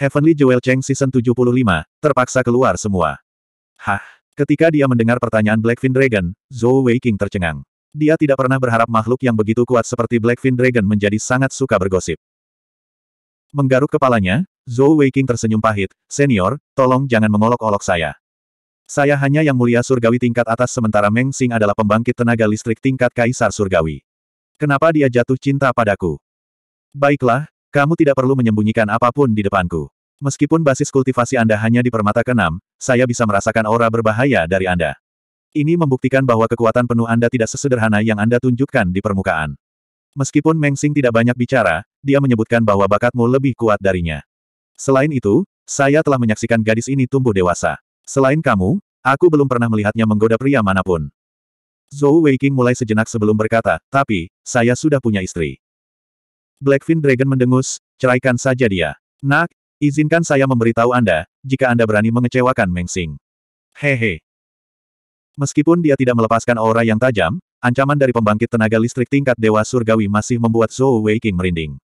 Heavenly Jewel Cheng Season 75, terpaksa keluar semua. Hah? Ketika dia mendengar pertanyaan Blackfin Dragon, Zhou Weiqing tercengang. Dia tidak pernah berharap makhluk yang begitu kuat seperti Blackfin Dragon menjadi sangat suka bergosip. Menggaruk kepalanya, Zhou Weiqing tersenyum pahit, Senior, tolong jangan mengolok-olok saya. Saya hanya yang mulia surgawi tingkat atas sementara Meng Xing adalah pembangkit tenaga listrik tingkat kaisar surgawi. Kenapa dia jatuh cinta padaku? Baiklah, kamu tidak perlu menyembunyikan apapun di depanku. Meskipun basis kultivasi Anda hanya di permata keenam, saya bisa merasakan aura berbahaya dari Anda. Ini membuktikan bahwa kekuatan penuh Anda tidak sesederhana yang Anda tunjukkan di permukaan. Meskipun Meng Xing tidak banyak bicara, dia menyebutkan bahwa bakatmu lebih kuat darinya. Selain itu, saya telah menyaksikan gadis ini tumbuh dewasa. Selain kamu, aku belum pernah melihatnya menggoda pria manapun. Zhou Weiqing mulai sejenak sebelum berkata, tapi, saya sudah punya istri. Blackfin Dragon mendengus, ceraikan saja dia. Nak, izinkan saya memberitahu Anda, jika Anda berani mengecewakan Mengxing. Hehe. Meskipun dia tidak melepaskan aura yang tajam, ancaman dari pembangkit tenaga listrik tingkat Dewa Surgawi masih membuat Zhou Weiqing merinding.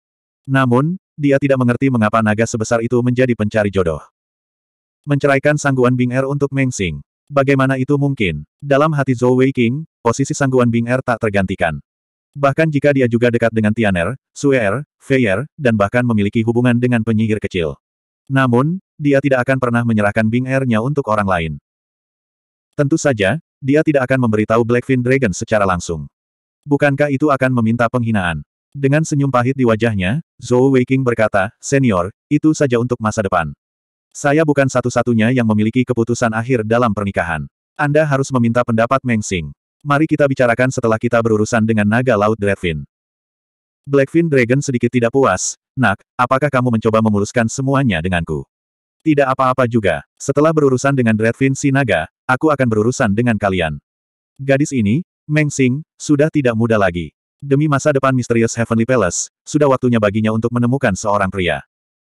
Namun, dia tidak mengerti mengapa naga sebesar itu menjadi pencari jodoh. Menceraikan sangguan Bing Er untuk Mengxing, Bagaimana itu mungkin? Dalam hati Zhou Weiqing, posisi sangguan Bing Er tak tergantikan. Bahkan jika dia juga dekat dengan Tianer, Suer, Feier, dan bahkan memiliki hubungan dengan penyihir kecil. Namun, dia tidak akan pernah menyerahkan Bing air untuk orang lain. Tentu saja, dia tidak akan memberitahu Blackfin Dragon secara langsung. Bukankah itu akan meminta penghinaan? Dengan senyum pahit di wajahnya, Zhou Weiking berkata, Senior, itu saja untuk masa depan. Saya bukan satu-satunya yang memiliki keputusan akhir dalam pernikahan. Anda harus meminta pendapat Meng Xing. Mari kita bicarakan setelah kita berurusan dengan naga laut Dreadfin. Blackfin Dragon sedikit tidak puas. Nak, apakah kamu mencoba memuluskan semuanya denganku? Tidak apa-apa juga. Setelah berurusan dengan Dreadfin si naga, aku akan berurusan dengan kalian. Gadis ini, Meng Xing, sudah tidak muda lagi. Demi masa depan Misterius Heavenly Palace, sudah waktunya baginya untuk menemukan seorang pria.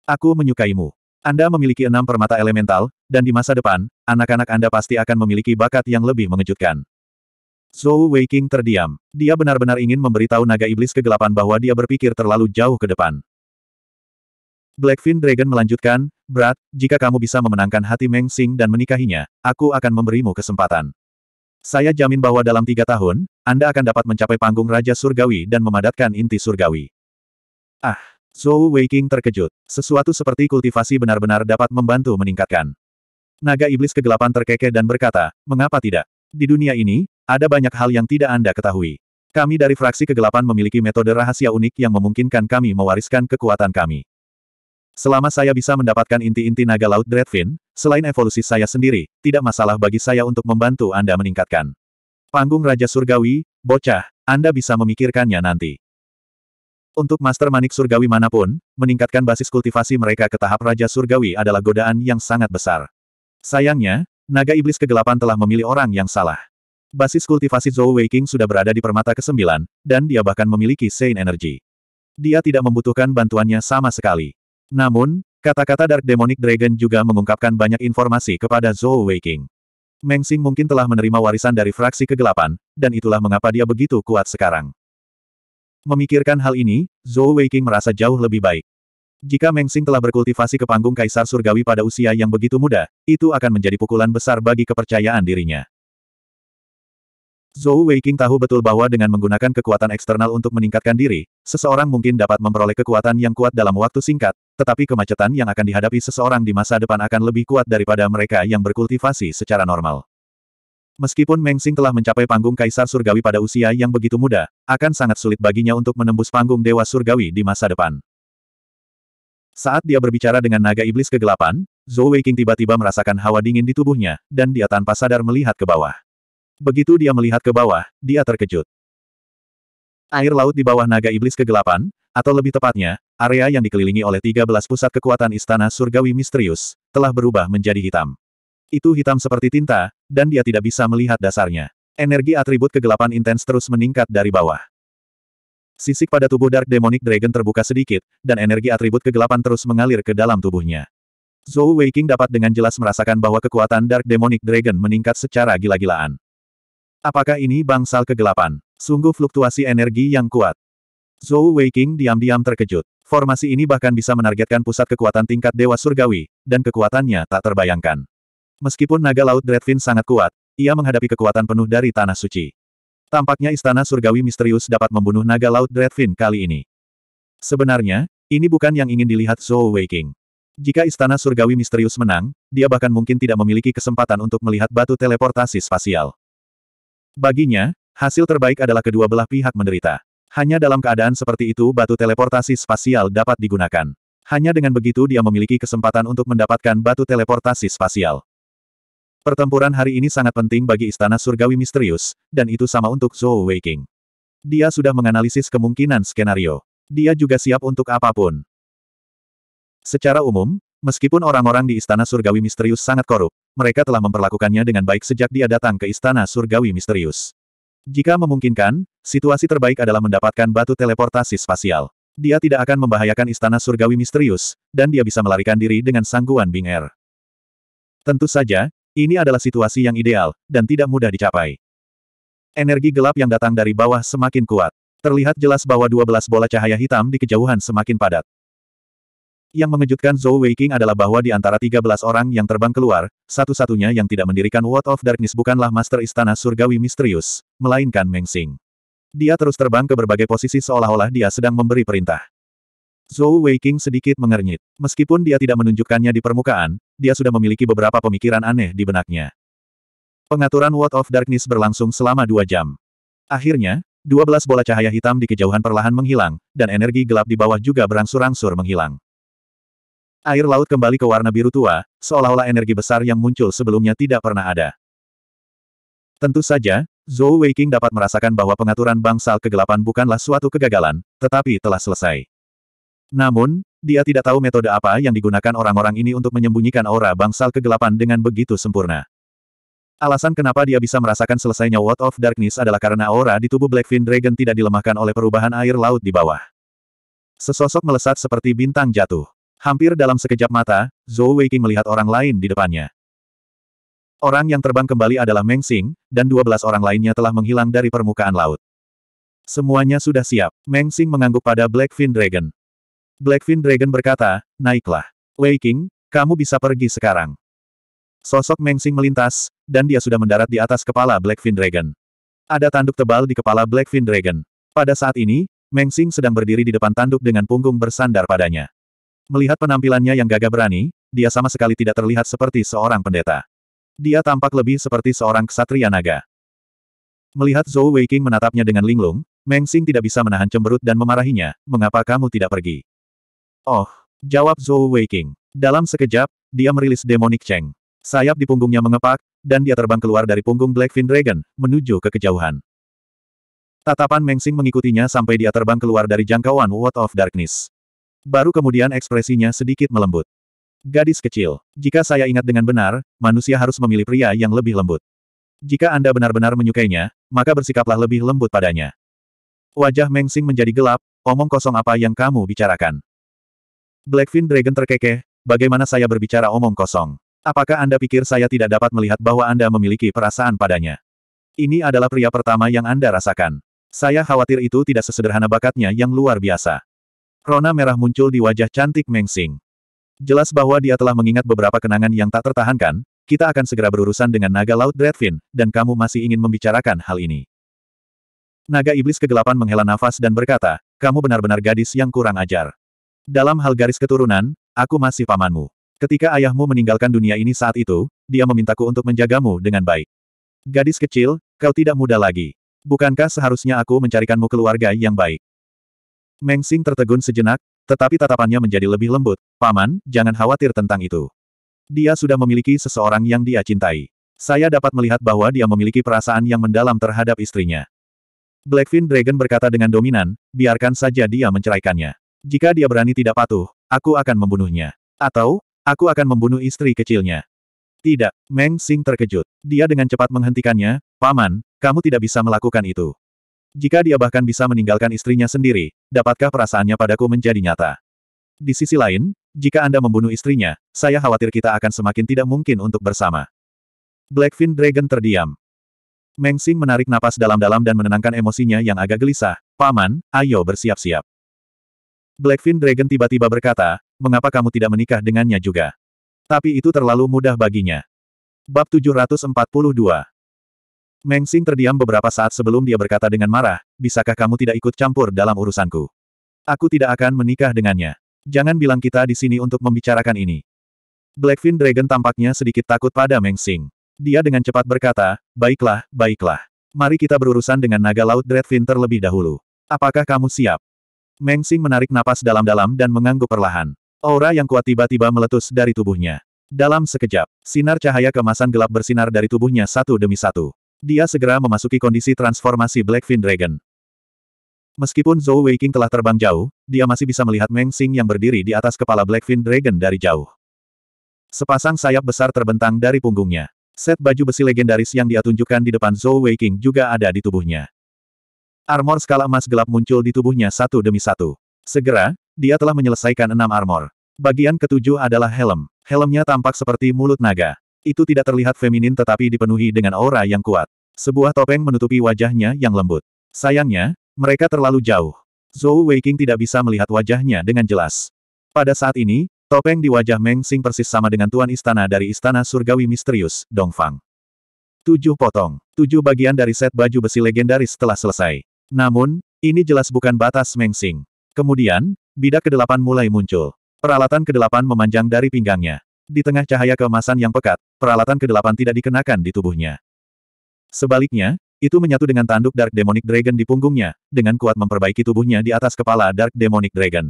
Aku menyukaimu. Anda memiliki enam permata elemental, dan di masa depan, anak-anak Anda pasti akan memiliki bakat yang lebih mengejutkan. Zhou Weiqing terdiam. Dia benar-benar ingin memberitahu naga iblis kegelapan bahwa dia berpikir terlalu jauh ke depan. Blackfin Dragon melanjutkan, Brat, jika kamu bisa memenangkan hati Meng Xing dan menikahinya, aku akan memberimu kesempatan. Saya jamin bahwa dalam tiga tahun, Anda akan dapat mencapai panggung Raja Surgawi dan memadatkan inti Surgawi. Ah, Zhou Weiqing terkejut. Sesuatu seperti kultivasi benar-benar dapat membantu meningkatkan. Naga Iblis kegelapan terkekeh dan berkata, mengapa tidak? Di dunia ini, ada banyak hal yang tidak Anda ketahui. Kami dari fraksi kegelapan memiliki metode rahasia unik yang memungkinkan kami mewariskan kekuatan kami. Selama saya bisa mendapatkan inti-inti naga laut Dreadfin, selain evolusi saya sendiri, tidak masalah bagi saya untuk membantu Anda meningkatkan. Panggung Raja Surgawi, bocah, Anda bisa memikirkannya nanti. Untuk Master Manik Surgawi manapun, meningkatkan basis kultivasi mereka ke tahap Raja Surgawi adalah godaan yang sangat besar. Sayangnya, naga iblis kegelapan telah memilih orang yang salah. Basis kultivasi Zhou Weiqing sudah berada di permata ke-9, dan dia bahkan memiliki Saint Energy. Dia tidak membutuhkan bantuannya sama sekali. Namun, kata-kata Dark Demonic Dragon juga mengungkapkan banyak informasi kepada Zhou Weiqing. Meng Xing mungkin telah menerima warisan dari fraksi kegelapan, dan itulah mengapa dia begitu kuat sekarang. Memikirkan hal ini, Zhou Weiqing merasa jauh lebih baik. Jika Meng Xing telah berkultivasi ke panggung Kaisar Surgawi pada usia yang begitu muda, itu akan menjadi pukulan besar bagi kepercayaan dirinya. Zhou Weiqing tahu betul bahwa dengan menggunakan kekuatan eksternal untuk meningkatkan diri, seseorang mungkin dapat memperoleh kekuatan yang kuat dalam waktu singkat, tetapi kemacetan yang akan dihadapi seseorang di masa depan akan lebih kuat daripada mereka yang berkultivasi secara normal. Meskipun Meng Xing telah mencapai panggung Kaisar Surgawi pada usia yang begitu muda, akan sangat sulit baginya untuk menembus panggung Dewa Surgawi di masa depan. Saat dia berbicara dengan naga iblis kegelapan, Zhou Weiqing tiba-tiba merasakan hawa dingin di tubuhnya, dan dia tanpa sadar melihat ke bawah. Begitu dia melihat ke bawah, dia terkejut. Air laut di bawah naga iblis kegelapan, atau lebih tepatnya, area yang dikelilingi oleh 13 pusat kekuatan istana surgawi misterius, telah berubah menjadi hitam. Itu hitam seperti tinta, dan dia tidak bisa melihat dasarnya. Energi atribut kegelapan intens terus meningkat dari bawah. Sisik pada tubuh Dark Demonic Dragon terbuka sedikit, dan energi atribut kegelapan terus mengalir ke dalam tubuhnya. Zhou Weiking dapat dengan jelas merasakan bahwa kekuatan Dark Demonic Dragon meningkat secara gila-gilaan. Apakah ini bangsal kegelapan? Sungguh fluktuasi energi yang kuat. Zhou Weiqing diam-diam terkejut. Formasi ini bahkan bisa menargetkan pusat kekuatan tingkat Dewa Surgawi, dan kekuatannya tak terbayangkan. Meskipun naga laut Dreadfin sangat kuat, ia menghadapi kekuatan penuh dari Tanah Suci. Tampaknya Istana Surgawi misterius dapat membunuh naga laut Dreadfin kali ini. Sebenarnya, ini bukan yang ingin dilihat Zhou Weiqing. Jika Istana Surgawi misterius menang, dia bahkan mungkin tidak memiliki kesempatan untuk melihat batu teleportasi spasial. Baginya, hasil terbaik adalah kedua belah pihak menderita. Hanya dalam keadaan seperti itu batu teleportasi spasial dapat digunakan. Hanya dengan begitu dia memiliki kesempatan untuk mendapatkan batu teleportasi spasial. Pertempuran hari ini sangat penting bagi Istana Surgawi Misterius, dan itu sama untuk Zhou Weiking. Dia sudah menganalisis kemungkinan skenario. Dia juga siap untuk apapun. Secara umum, meskipun orang-orang di Istana Surgawi Misterius sangat korup, mereka telah memperlakukannya dengan baik sejak dia datang ke Istana Surgawi Misterius. Jika memungkinkan, situasi terbaik adalah mendapatkan batu teleportasi spasial. Dia tidak akan membahayakan Istana Surgawi Misterius, dan dia bisa melarikan diri dengan sangguan Bing Air. Er. Tentu saja, ini adalah situasi yang ideal, dan tidak mudah dicapai. Energi gelap yang datang dari bawah semakin kuat. Terlihat jelas bahwa 12 bola cahaya hitam di kejauhan semakin padat. Yang mengejutkan Zhou Weiqing adalah bahwa di antara 13 orang yang terbang keluar, satu-satunya yang tidak mendirikan World of Darkness bukanlah Master Istana Surgawi Misterius, melainkan Meng Xing. Dia terus terbang ke berbagai posisi seolah-olah dia sedang memberi perintah. Zhou Weiqing sedikit mengernyit. Meskipun dia tidak menunjukkannya di permukaan, dia sudah memiliki beberapa pemikiran aneh di benaknya. Pengaturan World of Darkness berlangsung selama dua jam. Akhirnya, 12 bola cahaya hitam di kejauhan perlahan menghilang, dan energi gelap di bawah juga berangsur-angsur menghilang. Air laut kembali ke warna biru tua, seolah-olah energi besar yang muncul sebelumnya tidak pernah ada. Tentu saja, Zhou Weiqing dapat merasakan bahwa pengaturan bangsal kegelapan bukanlah suatu kegagalan, tetapi telah selesai. Namun, dia tidak tahu metode apa yang digunakan orang-orang ini untuk menyembunyikan aura bangsal kegelapan dengan begitu sempurna. Alasan kenapa dia bisa merasakan selesainya World of Darkness adalah karena aura di tubuh Blackfin Dragon tidak dilemahkan oleh perubahan air laut di bawah. Sesosok melesat seperti bintang jatuh. Hampir dalam sekejap mata, Zhou Weiqing melihat orang lain di depannya. Orang yang terbang kembali adalah Meng Xing, dan 12 orang lainnya telah menghilang dari permukaan laut. Semuanya sudah siap. Meng Xing mengangguk pada Blackfin Dragon. Blackfin Dragon berkata, naiklah. Wei King, kamu bisa pergi sekarang. Sosok Meng Xing melintas, dan dia sudah mendarat di atas kepala Blackfin Dragon. Ada tanduk tebal di kepala Blackfin Dragon. Pada saat ini, Meng Xing sedang berdiri di depan tanduk dengan punggung bersandar padanya. Melihat penampilannya yang gagah berani, dia sama sekali tidak terlihat seperti seorang pendeta. Dia tampak lebih seperti seorang ksatria naga. Melihat Zhou Weiqing menatapnya dengan linglung, Meng Xing tidak bisa menahan cemberut dan memarahinya, mengapa kamu tidak pergi? Oh, jawab Zhou Weiqing. Dalam sekejap, dia merilis demonic Cheng. Sayap di punggungnya mengepak, dan dia terbang keluar dari punggung Blackfin Dragon, menuju ke kejauhan. Tatapan Meng Xing mengikutinya sampai dia terbang keluar dari jangkauan World of Darkness. Baru kemudian ekspresinya sedikit melembut. Gadis kecil, jika saya ingat dengan benar, manusia harus memilih pria yang lebih lembut. Jika Anda benar-benar menyukainya, maka bersikaplah lebih lembut padanya. Wajah Meng Mengsing menjadi gelap, omong kosong apa yang kamu bicarakan. Blackfin Dragon terkekeh, bagaimana saya berbicara omong kosong? Apakah Anda pikir saya tidak dapat melihat bahwa Anda memiliki perasaan padanya? Ini adalah pria pertama yang Anda rasakan. Saya khawatir itu tidak sesederhana bakatnya yang luar biasa. Rona merah muncul di wajah cantik Meng Xing. Jelas bahwa dia telah mengingat beberapa kenangan yang tak tertahankan, kita akan segera berurusan dengan naga laut Dreadfin, dan kamu masih ingin membicarakan hal ini. Naga iblis kegelapan menghela nafas dan berkata, kamu benar-benar gadis yang kurang ajar. Dalam hal garis keturunan, aku masih pamanmu. Ketika ayahmu meninggalkan dunia ini saat itu, dia memintaku untuk menjagamu dengan baik. Gadis kecil, kau tidak muda lagi. Bukankah seharusnya aku mencarikanmu keluarga yang baik? Meng Xing tertegun sejenak, tetapi tatapannya menjadi lebih lembut. Paman, jangan khawatir tentang itu. Dia sudah memiliki seseorang yang dia cintai. Saya dapat melihat bahwa dia memiliki perasaan yang mendalam terhadap istrinya. Blackfin Dragon berkata dengan dominan, biarkan saja dia menceraikannya. Jika dia berani tidak patuh, aku akan membunuhnya. Atau, aku akan membunuh istri kecilnya. Tidak, Meng Xing terkejut. Dia dengan cepat menghentikannya, Paman, kamu tidak bisa melakukan itu. Jika dia bahkan bisa meninggalkan istrinya sendiri, dapatkah perasaannya padaku menjadi nyata? Di sisi lain, jika Anda membunuh istrinya, saya khawatir kita akan semakin tidak mungkin untuk bersama. Blackfin Dragon terdiam. Meng Xing menarik napas dalam-dalam dan menenangkan emosinya yang agak gelisah. Paman, ayo bersiap-siap. Blackfin Dragon tiba-tiba berkata, mengapa kamu tidak menikah dengannya juga? Tapi itu terlalu mudah baginya. Bab 742 Meng Xing terdiam beberapa saat sebelum dia berkata dengan marah, bisakah kamu tidak ikut campur dalam urusanku? Aku tidak akan menikah dengannya. Jangan bilang kita di sini untuk membicarakan ini. Blackfin Dragon tampaknya sedikit takut pada Meng Xing. Dia dengan cepat berkata, baiklah, baiklah. Mari kita berurusan dengan naga laut Dreadfin terlebih dahulu. Apakah kamu siap? Meng Xing menarik napas dalam-dalam dan mengangguk perlahan. Aura yang kuat tiba-tiba meletus dari tubuhnya. Dalam sekejap, sinar cahaya kemasan gelap bersinar dari tubuhnya satu demi satu. Dia segera memasuki kondisi transformasi Blackfin Dragon. Meskipun Zhou Weiqing telah terbang jauh, dia masih bisa melihat Meng Xing yang berdiri di atas kepala Blackfin Dragon dari jauh. Sepasang sayap besar terbentang dari punggungnya. Set baju besi legendaris yang dia tunjukkan di depan Zhou Weiqing juga ada di tubuhnya. Armor skala emas gelap muncul di tubuhnya satu demi satu. Segera, dia telah menyelesaikan enam armor. Bagian ketujuh adalah helm. Helmnya tampak seperti mulut naga. Itu tidak terlihat feminin tetapi dipenuhi dengan aura yang kuat. Sebuah topeng menutupi wajahnya yang lembut. Sayangnya, mereka terlalu jauh. Zhou Weiqing tidak bisa melihat wajahnya dengan jelas. Pada saat ini, topeng di wajah Meng Xing persis sama dengan tuan istana dari istana surgawi misterius, Dongfang. Tujuh potong. Tujuh bagian dari set baju besi legendaris telah selesai. Namun, ini jelas bukan batas Meng Xing. Kemudian, bidak kedelapan mulai muncul. Peralatan kedelapan memanjang dari pinggangnya. Di tengah cahaya keemasan yang pekat, peralatan kedelapan tidak dikenakan di tubuhnya. Sebaliknya, itu menyatu dengan tanduk Dark Demonic Dragon di punggungnya, dengan kuat memperbaiki tubuhnya di atas kepala Dark Demonic Dragon.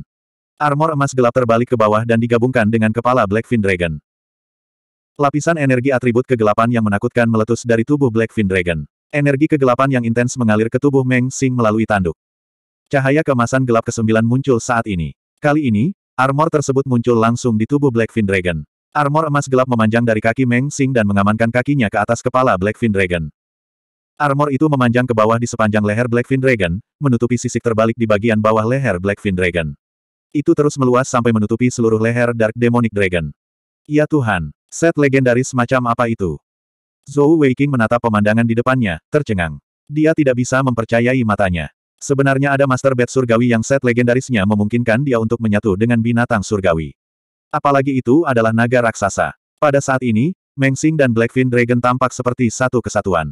Armor emas gelap terbalik ke bawah dan digabungkan dengan kepala Blackfin Dragon. Lapisan energi atribut kegelapan yang menakutkan meletus dari tubuh Blackfin Dragon. Energi kegelapan yang intens mengalir ke tubuh Meng Sing melalui tanduk. Cahaya kemasan gelap ke kesembilan muncul saat ini. Kali ini, armor tersebut muncul langsung di tubuh Blackfin Dragon. Armor emas gelap memanjang dari kaki Meng Xing dan mengamankan kakinya ke atas kepala Blackfin Dragon. Armor itu memanjang ke bawah di sepanjang leher Blackfin Dragon, menutupi sisik terbalik di bagian bawah leher Blackfin Dragon. Itu terus meluas sampai menutupi seluruh leher Dark Demonic Dragon. Ya Tuhan, set legendaris macam apa itu? Zhou Weiqing menatap pemandangan di depannya, tercengang. Dia tidak bisa mempercayai matanya. Sebenarnya ada Master Bed Surgawi yang set legendarisnya memungkinkan dia untuk menyatu dengan binatang surgawi. Apalagi itu adalah naga raksasa. Pada saat ini, Mengxing dan Blackfin Dragon tampak seperti satu kesatuan.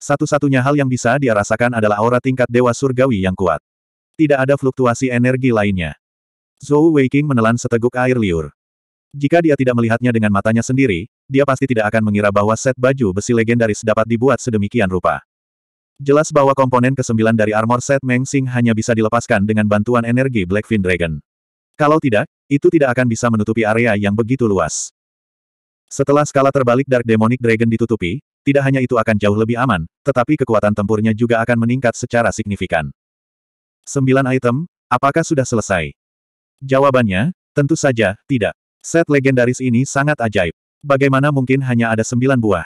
Satu-satunya hal yang bisa dia rasakan adalah aura tingkat dewa surgawi yang kuat. Tidak ada fluktuasi energi lainnya. Zhou Weiqing menelan seteguk air liur. Jika dia tidak melihatnya dengan matanya sendiri, dia pasti tidak akan mengira bahwa set baju besi legendaris dapat dibuat sedemikian rupa. Jelas bahwa komponen kesembilan dari armor set Mengxing hanya bisa dilepaskan dengan bantuan energi Blackfin Dragon. Kalau tidak, itu tidak akan bisa menutupi area yang begitu luas. Setelah skala terbalik Dark Demonic Dragon ditutupi, tidak hanya itu akan jauh lebih aman, tetapi kekuatan tempurnya juga akan meningkat secara signifikan. 9 item, apakah sudah selesai? Jawabannya, tentu saja, tidak. Set legendaris ini sangat ajaib. Bagaimana mungkin hanya ada sembilan buah?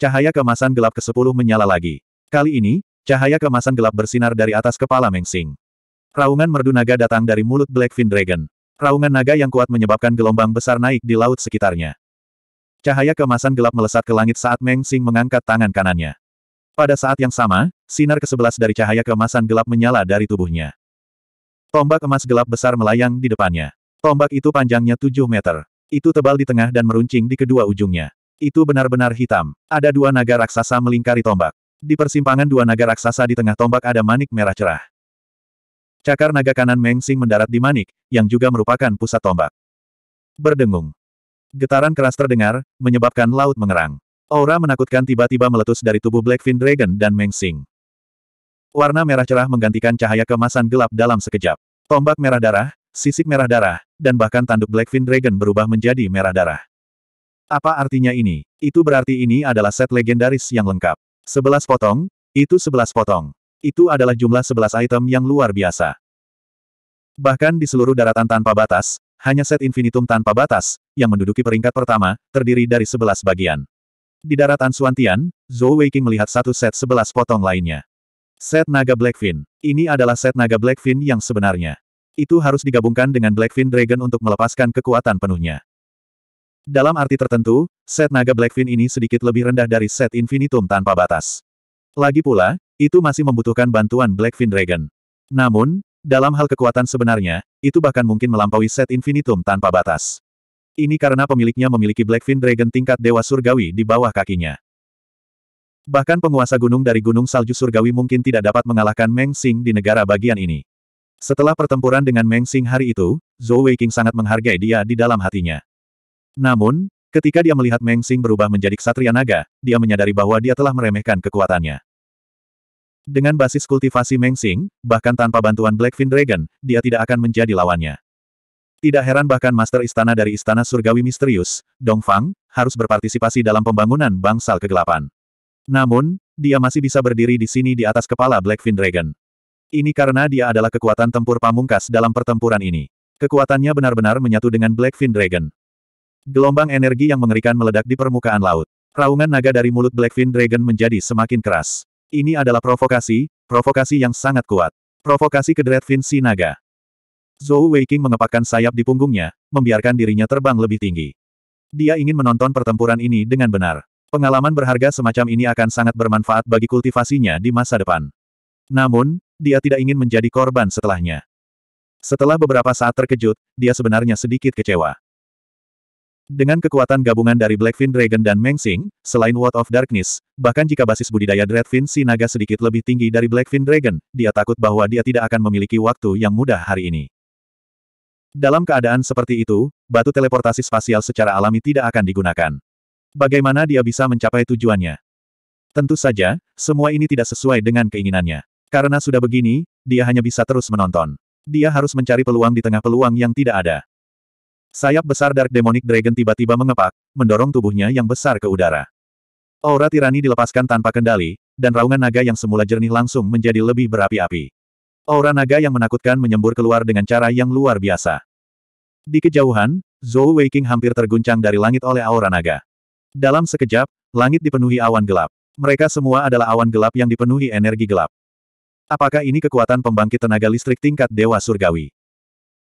Cahaya kemasan gelap ke-10 menyala lagi. Kali ini, cahaya kemasan gelap bersinar dari atas kepala Mengsing. Raungan merdu naga datang dari mulut Blackfin Dragon. Raungan naga yang kuat menyebabkan gelombang besar naik di laut sekitarnya. Cahaya kemasan gelap melesat ke langit saat Meng Xing mengangkat tangan kanannya. Pada saat yang sama, sinar ke-11 dari cahaya kemasan gelap menyala dari tubuhnya. Tombak emas gelap besar melayang di depannya. Tombak itu panjangnya 7 meter. Itu tebal di tengah dan meruncing di kedua ujungnya. Itu benar-benar hitam. Ada dua naga raksasa melingkari tombak. Di persimpangan dua naga raksasa di tengah tombak ada manik merah cerah. Cakar naga kanan Meng Xing mendarat di Manik, yang juga merupakan pusat tombak. Berdengung. Getaran keras terdengar, menyebabkan laut mengerang. Aura menakutkan tiba-tiba meletus dari tubuh Blackfin Dragon dan Meng Xing. Warna merah cerah menggantikan cahaya kemasan gelap dalam sekejap. Tombak merah darah, sisik merah darah, dan bahkan tanduk Blackfin Dragon berubah menjadi merah darah. Apa artinya ini? Itu berarti ini adalah set legendaris yang lengkap. Sebelas potong, itu sebelas potong. Itu adalah jumlah 11 item yang luar biasa. Bahkan di seluruh daratan tanpa batas, hanya set infinitum tanpa batas, yang menduduki peringkat pertama, terdiri dari 11 bagian. Di daratan Suantian, Zhou Weiqing melihat satu set 11 potong lainnya. Set Naga Blackfin. Ini adalah set Naga Blackfin yang sebenarnya. Itu harus digabungkan dengan Blackfin Dragon untuk melepaskan kekuatan penuhnya. Dalam arti tertentu, set Naga Blackfin ini sedikit lebih rendah dari set infinitum tanpa batas. Lagi pula, itu masih membutuhkan bantuan Blackfin Dragon. Namun, dalam hal kekuatan sebenarnya, itu bahkan mungkin melampaui set infinitum tanpa batas. Ini karena pemiliknya memiliki Blackfin Dragon tingkat Dewa Surgawi di bawah kakinya. Bahkan penguasa gunung dari Gunung Salju Surgawi mungkin tidak dapat mengalahkan Meng Xing di negara bagian ini. Setelah pertempuran dengan Meng Xing hari itu, Zhou Weiqing sangat menghargai dia di dalam hatinya. Namun, ketika dia melihat Meng Xing berubah menjadi ksatria naga, dia menyadari bahwa dia telah meremehkan kekuatannya. Dengan basis kultivasi Mengsing, bahkan tanpa bantuan Blackfin Dragon, dia tidak akan menjadi lawannya. Tidak heran bahkan Master Istana dari Istana Surgawi Misterius, Dongfang, harus berpartisipasi dalam pembangunan bangsal kegelapan. Namun, dia masih bisa berdiri di sini di atas kepala Blackfin Dragon. Ini karena dia adalah kekuatan tempur pamungkas dalam pertempuran ini. Kekuatannya benar-benar menyatu dengan Blackfin Dragon. Gelombang energi yang mengerikan meledak di permukaan laut. Raungan naga dari mulut Blackfin Dragon menjadi semakin keras. Ini adalah provokasi, provokasi yang sangat kuat. Provokasi ke Dreadfin Sinaga. Zhou Weiqing mengepakkan sayap di punggungnya, membiarkan dirinya terbang lebih tinggi. Dia ingin menonton pertempuran ini dengan benar. Pengalaman berharga semacam ini akan sangat bermanfaat bagi kultivasinya di masa depan. Namun, dia tidak ingin menjadi korban setelahnya. Setelah beberapa saat terkejut, dia sebenarnya sedikit kecewa. Dengan kekuatan gabungan dari Blackfin Dragon dan Mengxing, selain World of Darkness, bahkan jika basis budidaya Dreadfin si naga sedikit lebih tinggi dari Blackfin Dragon, dia takut bahwa dia tidak akan memiliki waktu yang mudah hari ini. Dalam keadaan seperti itu, batu teleportasi spasial secara alami tidak akan digunakan. Bagaimana dia bisa mencapai tujuannya? Tentu saja, semua ini tidak sesuai dengan keinginannya. Karena sudah begini, dia hanya bisa terus menonton. Dia harus mencari peluang di tengah peluang yang tidak ada. Sayap besar Dark Demonic Dragon tiba-tiba mengepak, mendorong tubuhnya yang besar ke udara. Aura tirani dilepaskan tanpa kendali, dan raungan naga yang semula jernih langsung menjadi lebih berapi-api. Aura naga yang menakutkan menyembur keluar dengan cara yang luar biasa. Di kejauhan, Zhou Weiqing hampir terguncang dari langit oleh aura naga. Dalam sekejap, langit dipenuhi awan gelap. Mereka semua adalah awan gelap yang dipenuhi energi gelap. Apakah ini kekuatan pembangkit tenaga listrik tingkat Dewa Surgawi?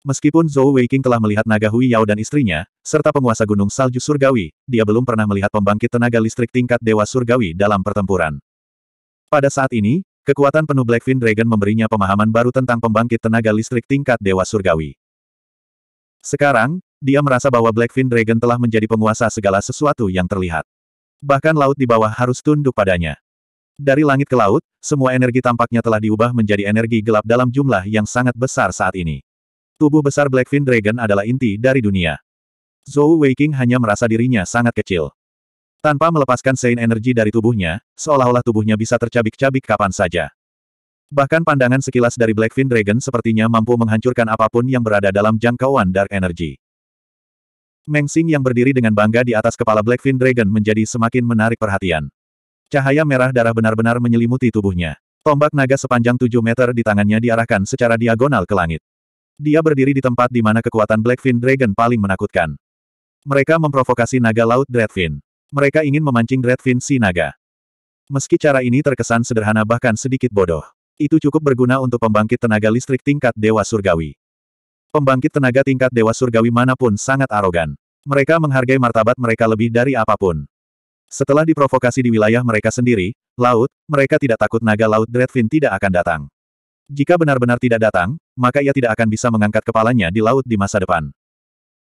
Meskipun Zhou Weiqing telah melihat naga Hui Yao dan istrinya, serta penguasa gunung salju surgawi, dia belum pernah melihat pembangkit tenaga listrik tingkat dewa surgawi dalam pertempuran. Pada saat ini, kekuatan penuh Blackfin Dragon memberinya pemahaman baru tentang pembangkit tenaga listrik tingkat dewa surgawi. Sekarang, dia merasa bahwa Blackfin Dragon telah menjadi penguasa segala sesuatu yang terlihat. Bahkan laut di bawah harus tunduk padanya. Dari langit ke laut, semua energi tampaknya telah diubah menjadi energi gelap dalam jumlah yang sangat besar saat ini. Tubuh besar Blackfin Dragon adalah inti dari dunia. Zhou Weiqing hanya merasa dirinya sangat kecil. Tanpa melepaskan sein energi dari tubuhnya, seolah-olah tubuhnya bisa tercabik-cabik kapan saja. Bahkan pandangan sekilas dari Blackfin Dragon sepertinya mampu menghancurkan apapun yang berada dalam jangkauan Dark Energy. Meng Xing yang berdiri dengan bangga di atas kepala Blackfin Dragon menjadi semakin menarik perhatian. Cahaya merah darah benar-benar menyelimuti tubuhnya. Tombak naga sepanjang 7 meter di tangannya diarahkan secara diagonal ke langit. Dia berdiri di tempat di mana kekuatan Blackfin Dragon paling menakutkan. Mereka memprovokasi naga laut Dreadfin. Mereka ingin memancing Dreadfin si naga. Meski cara ini terkesan sederhana bahkan sedikit bodoh. Itu cukup berguna untuk pembangkit tenaga listrik tingkat Dewa Surgawi. Pembangkit tenaga tingkat Dewa Surgawi manapun sangat arogan. Mereka menghargai martabat mereka lebih dari apapun. Setelah diprovokasi di wilayah mereka sendiri, laut, mereka tidak takut naga laut Dreadfin tidak akan datang. Jika benar-benar tidak datang, maka ia tidak akan bisa mengangkat kepalanya di laut di masa depan.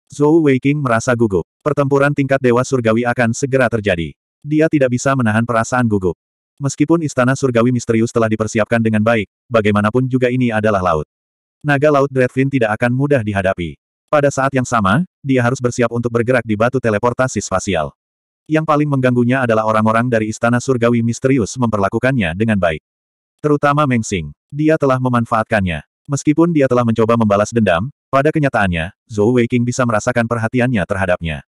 Zhou Weiqing merasa gugup. Pertempuran tingkat Dewa Surgawi akan segera terjadi. Dia tidak bisa menahan perasaan gugup. Meskipun istana surgawi misterius telah dipersiapkan dengan baik, bagaimanapun juga ini adalah laut. Naga laut Dreadfin tidak akan mudah dihadapi. Pada saat yang sama, dia harus bersiap untuk bergerak di batu teleportasi spasial. Yang paling mengganggunya adalah orang-orang dari istana surgawi misterius memperlakukannya dengan baik. Terutama Meng Xing. Dia telah memanfaatkannya. Meskipun dia telah mencoba membalas dendam, pada kenyataannya, Zhou Weiqing bisa merasakan perhatiannya terhadapnya.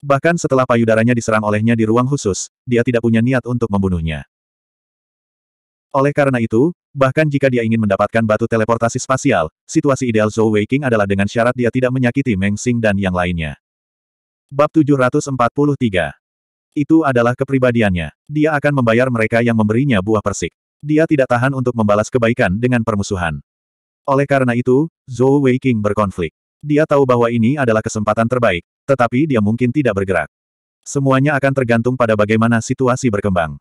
Bahkan setelah payudaranya diserang olehnya di ruang khusus, dia tidak punya niat untuk membunuhnya. Oleh karena itu, bahkan jika dia ingin mendapatkan batu teleportasi spasial, situasi ideal Zhou Weiqing adalah dengan syarat dia tidak menyakiti Meng Xing dan yang lainnya. Bab 743 Itu adalah kepribadiannya. Dia akan membayar mereka yang memberinya buah persik. Dia tidak tahan untuk membalas kebaikan dengan permusuhan. Oleh karena itu, Zhou Weiqing berkonflik. Dia tahu bahwa ini adalah kesempatan terbaik, tetapi dia mungkin tidak bergerak. Semuanya akan tergantung pada bagaimana situasi berkembang.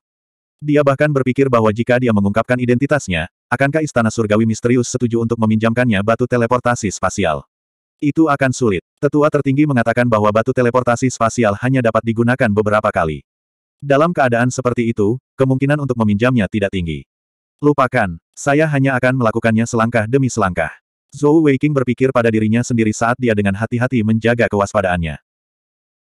Dia bahkan berpikir bahwa jika dia mengungkapkan identitasnya, akankah istana surgawi misterius setuju untuk meminjamkannya batu teleportasi spasial? Itu akan sulit. Tetua tertinggi mengatakan bahwa batu teleportasi spasial hanya dapat digunakan beberapa kali. Dalam keadaan seperti itu, kemungkinan untuk meminjamnya tidak tinggi. Lupakan, saya hanya akan melakukannya selangkah demi selangkah. Zhou Weiqing berpikir pada dirinya sendiri saat dia dengan hati-hati menjaga kewaspadaannya.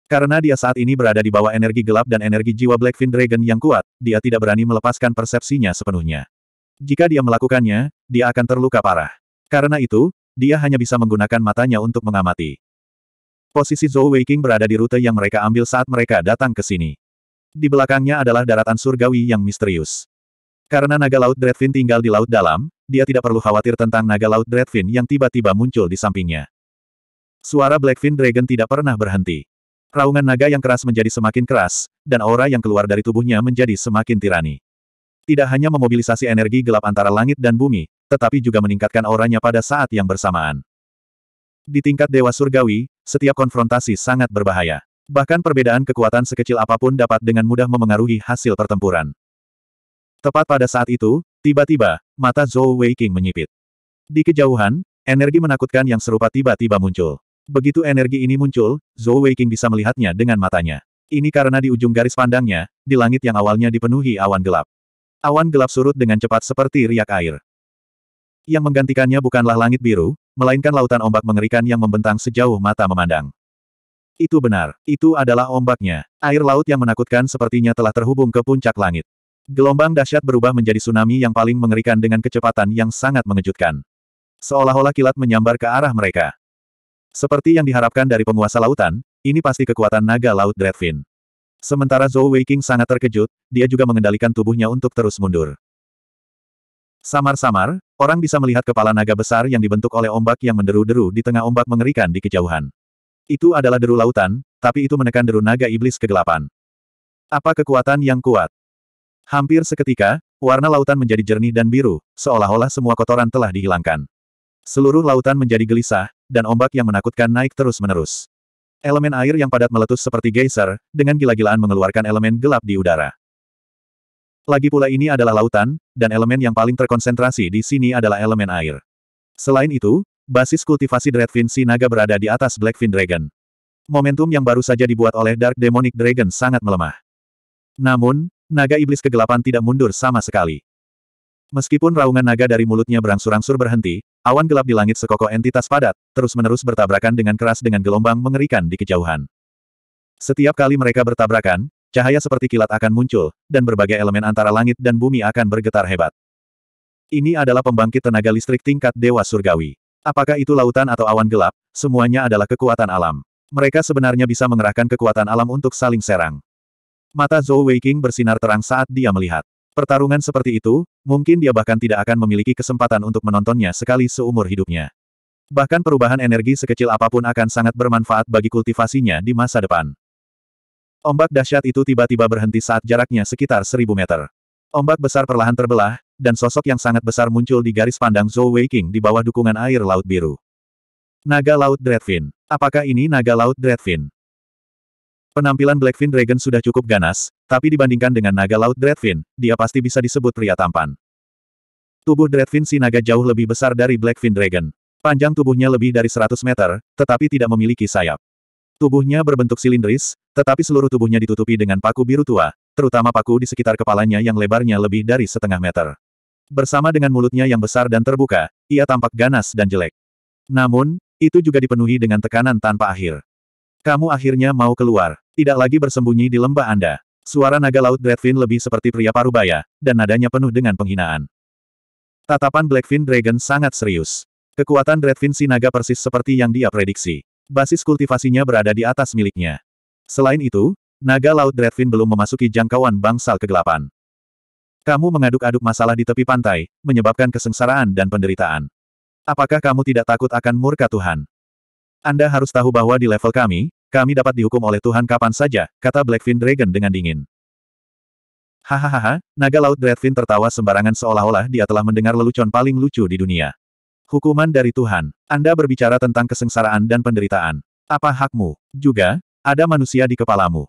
Karena dia saat ini berada di bawah energi gelap dan energi jiwa Blackfin Dragon yang kuat, dia tidak berani melepaskan persepsinya sepenuhnya. Jika dia melakukannya, dia akan terluka parah. Karena itu, dia hanya bisa menggunakan matanya untuk mengamati. Posisi Zhou Weiqing berada di rute yang mereka ambil saat mereka datang ke sini. Di belakangnya adalah daratan surgawi yang misterius. Karena naga laut Dreadfin tinggal di laut dalam, dia tidak perlu khawatir tentang naga laut Dreadfin yang tiba-tiba muncul di sampingnya. Suara Blackfin Dragon tidak pernah berhenti. Raungan naga yang keras menjadi semakin keras, dan aura yang keluar dari tubuhnya menjadi semakin tirani. Tidak hanya memobilisasi energi gelap antara langit dan bumi, tetapi juga meningkatkan auranya pada saat yang bersamaan. Di tingkat Dewa Surgawi, setiap konfrontasi sangat berbahaya. Bahkan perbedaan kekuatan sekecil apapun dapat dengan mudah memengaruhi hasil pertempuran. Tepat pada saat itu, tiba-tiba, mata Zhou Weiqing menyipit. Di kejauhan, energi menakutkan yang serupa tiba-tiba muncul. Begitu energi ini muncul, Zhou Weiqing bisa melihatnya dengan matanya. Ini karena di ujung garis pandangnya, di langit yang awalnya dipenuhi awan gelap. Awan gelap surut dengan cepat seperti riak air. Yang menggantikannya bukanlah langit biru, melainkan lautan ombak mengerikan yang membentang sejauh mata memandang. Itu benar, itu adalah ombaknya. Air laut yang menakutkan sepertinya telah terhubung ke puncak langit. Gelombang dahsyat berubah menjadi tsunami yang paling mengerikan dengan kecepatan yang sangat mengejutkan. Seolah-olah kilat menyambar ke arah mereka. Seperti yang diharapkan dari penguasa lautan, ini pasti kekuatan naga laut Dreadfin. Sementara Zhou Weiqing sangat terkejut, dia juga mengendalikan tubuhnya untuk terus mundur. Samar-samar, orang bisa melihat kepala naga besar yang dibentuk oleh ombak yang menderu-deru di tengah ombak mengerikan di kejauhan. Itu adalah deru lautan, tapi itu menekan deru naga iblis kegelapan. Apa kekuatan yang kuat? Hampir seketika, warna lautan menjadi jernih dan biru, seolah-olah semua kotoran telah dihilangkan. Seluruh lautan menjadi gelisah, dan ombak yang menakutkan naik terus-menerus. Elemen air yang padat meletus seperti geyser, dengan gila-gilaan mengeluarkan elemen gelap di udara. Lagi pula ini adalah lautan, dan elemen yang paling terkonsentrasi di sini adalah elemen air. Selain itu, Basis kultivasi Dreadfin si naga berada di atas Blackfin Dragon. Momentum yang baru saja dibuat oleh Dark Demonic Dragon sangat melemah. Namun, naga iblis kegelapan tidak mundur sama sekali. Meskipun raungan naga dari mulutnya berangsur-angsur berhenti, awan gelap di langit sekokoh entitas padat, terus-menerus bertabrakan dengan keras dengan gelombang mengerikan di kejauhan. Setiap kali mereka bertabrakan, cahaya seperti kilat akan muncul, dan berbagai elemen antara langit dan bumi akan bergetar hebat. Ini adalah pembangkit tenaga listrik tingkat Dewa Surgawi. Apakah itu lautan atau awan gelap, semuanya adalah kekuatan alam. Mereka sebenarnya bisa mengerahkan kekuatan alam untuk saling serang. Mata Zhou Weiqing bersinar terang saat dia melihat. Pertarungan seperti itu, mungkin dia bahkan tidak akan memiliki kesempatan untuk menontonnya sekali seumur hidupnya. Bahkan perubahan energi sekecil apapun akan sangat bermanfaat bagi kultivasinya di masa depan. Ombak dahsyat itu tiba-tiba berhenti saat jaraknya sekitar seribu meter. Ombak besar perlahan terbelah, dan sosok yang sangat besar muncul di garis pandang Zhou Weiqing di bawah dukungan air laut biru. Naga Laut Dreadfin. Apakah ini Naga Laut Dreadfin? Penampilan Blackfin Dragon sudah cukup ganas, tapi dibandingkan dengan Naga Laut Dreadfin, dia pasti bisa disebut pria tampan. Tubuh Dreadfin si naga jauh lebih besar dari Blackfin Dragon. Panjang tubuhnya lebih dari 100 meter, tetapi tidak memiliki sayap. Tubuhnya berbentuk silindris, tetapi seluruh tubuhnya ditutupi dengan paku biru tua, terutama paku di sekitar kepalanya yang lebarnya lebih dari setengah meter. Bersama dengan mulutnya yang besar dan terbuka, ia tampak ganas dan jelek. Namun, itu juga dipenuhi dengan tekanan tanpa akhir. Kamu akhirnya mau keluar, tidak lagi bersembunyi di lembah Anda. Suara naga laut Dreadfin lebih seperti pria parubaya, dan nadanya penuh dengan penghinaan. Tatapan Blackfin Dragon sangat serius. Kekuatan Dreadfin si naga persis seperti yang dia prediksi. Basis kultivasinya berada di atas miliknya. Selain itu, Naga Laut Dreadfin belum memasuki jangkauan bangsal kegelapan. Kamu mengaduk-aduk masalah di tepi pantai, menyebabkan kesengsaraan dan penderitaan. Apakah kamu tidak takut akan murka Tuhan? Anda harus tahu bahwa di level kami, kami dapat dihukum oleh Tuhan kapan saja, kata Blackfin Dragon dengan dingin. Hahaha, naga laut Dreadfin tertawa sembarangan seolah-olah dia telah mendengar lelucon paling lucu di dunia. Hukuman dari Tuhan. Anda berbicara tentang kesengsaraan dan penderitaan. Apa hakmu? Juga, ada manusia di kepalamu.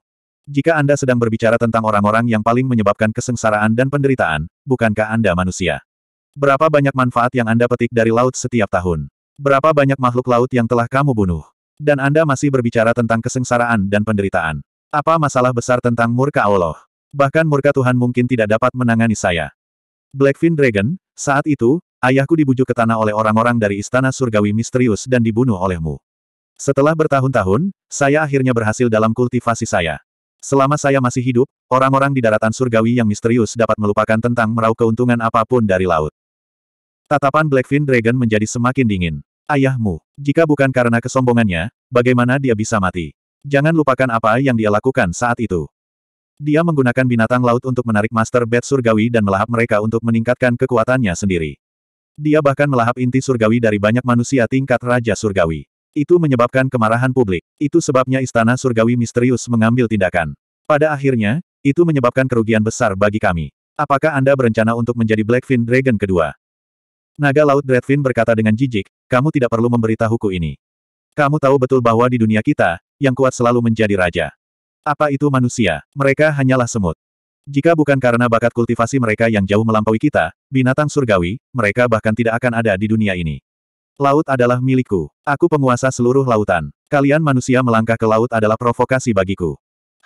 Jika Anda sedang berbicara tentang orang-orang yang paling menyebabkan kesengsaraan dan penderitaan, bukankah Anda manusia? Berapa banyak manfaat yang Anda petik dari laut setiap tahun? Berapa banyak makhluk laut yang telah kamu bunuh? Dan Anda masih berbicara tentang kesengsaraan dan penderitaan. Apa masalah besar tentang murka Allah? Bahkan murka Tuhan mungkin tidak dapat menangani saya. Blackfin Dragon, saat itu, ayahku dibujuk ke tanah oleh orang-orang dari istana surgawi misterius dan dibunuh olehmu. Setelah bertahun-tahun, saya akhirnya berhasil dalam kultivasi saya. Selama saya masih hidup, orang-orang di daratan surgawi yang misterius dapat melupakan tentang meraup keuntungan apapun dari laut. Tatapan Blackfin Dragon menjadi semakin dingin. Ayahmu, jika bukan karena kesombongannya, bagaimana dia bisa mati? Jangan lupakan apa yang dia lakukan saat itu. Dia menggunakan binatang laut untuk menarik Master Bat Surgawi dan melahap mereka untuk meningkatkan kekuatannya sendiri. Dia bahkan melahap inti surgawi dari banyak manusia tingkat Raja Surgawi. Itu menyebabkan kemarahan publik. Itu sebabnya Istana Surgawi misterius mengambil tindakan. Pada akhirnya, itu menyebabkan kerugian besar bagi kami. Apakah Anda berencana untuk menjadi Blackfin Dragon kedua? Naga Laut Dreadfin berkata dengan jijik, kamu tidak perlu memberitahuku ini. Kamu tahu betul bahwa di dunia kita, yang kuat selalu menjadi raja. Apa itu manusia? Mereka hanyalah semut. Jika bukan karena bakat kultivasi mereka yang jauh melampaui kita, binatang surgawi, mereka bahkan tidak akan ada di dunia ini. Laut adalah milikku. Aku penguasa seluruh lautan. Kalian manusia melangkah ke laut adalah provokasi bagiku.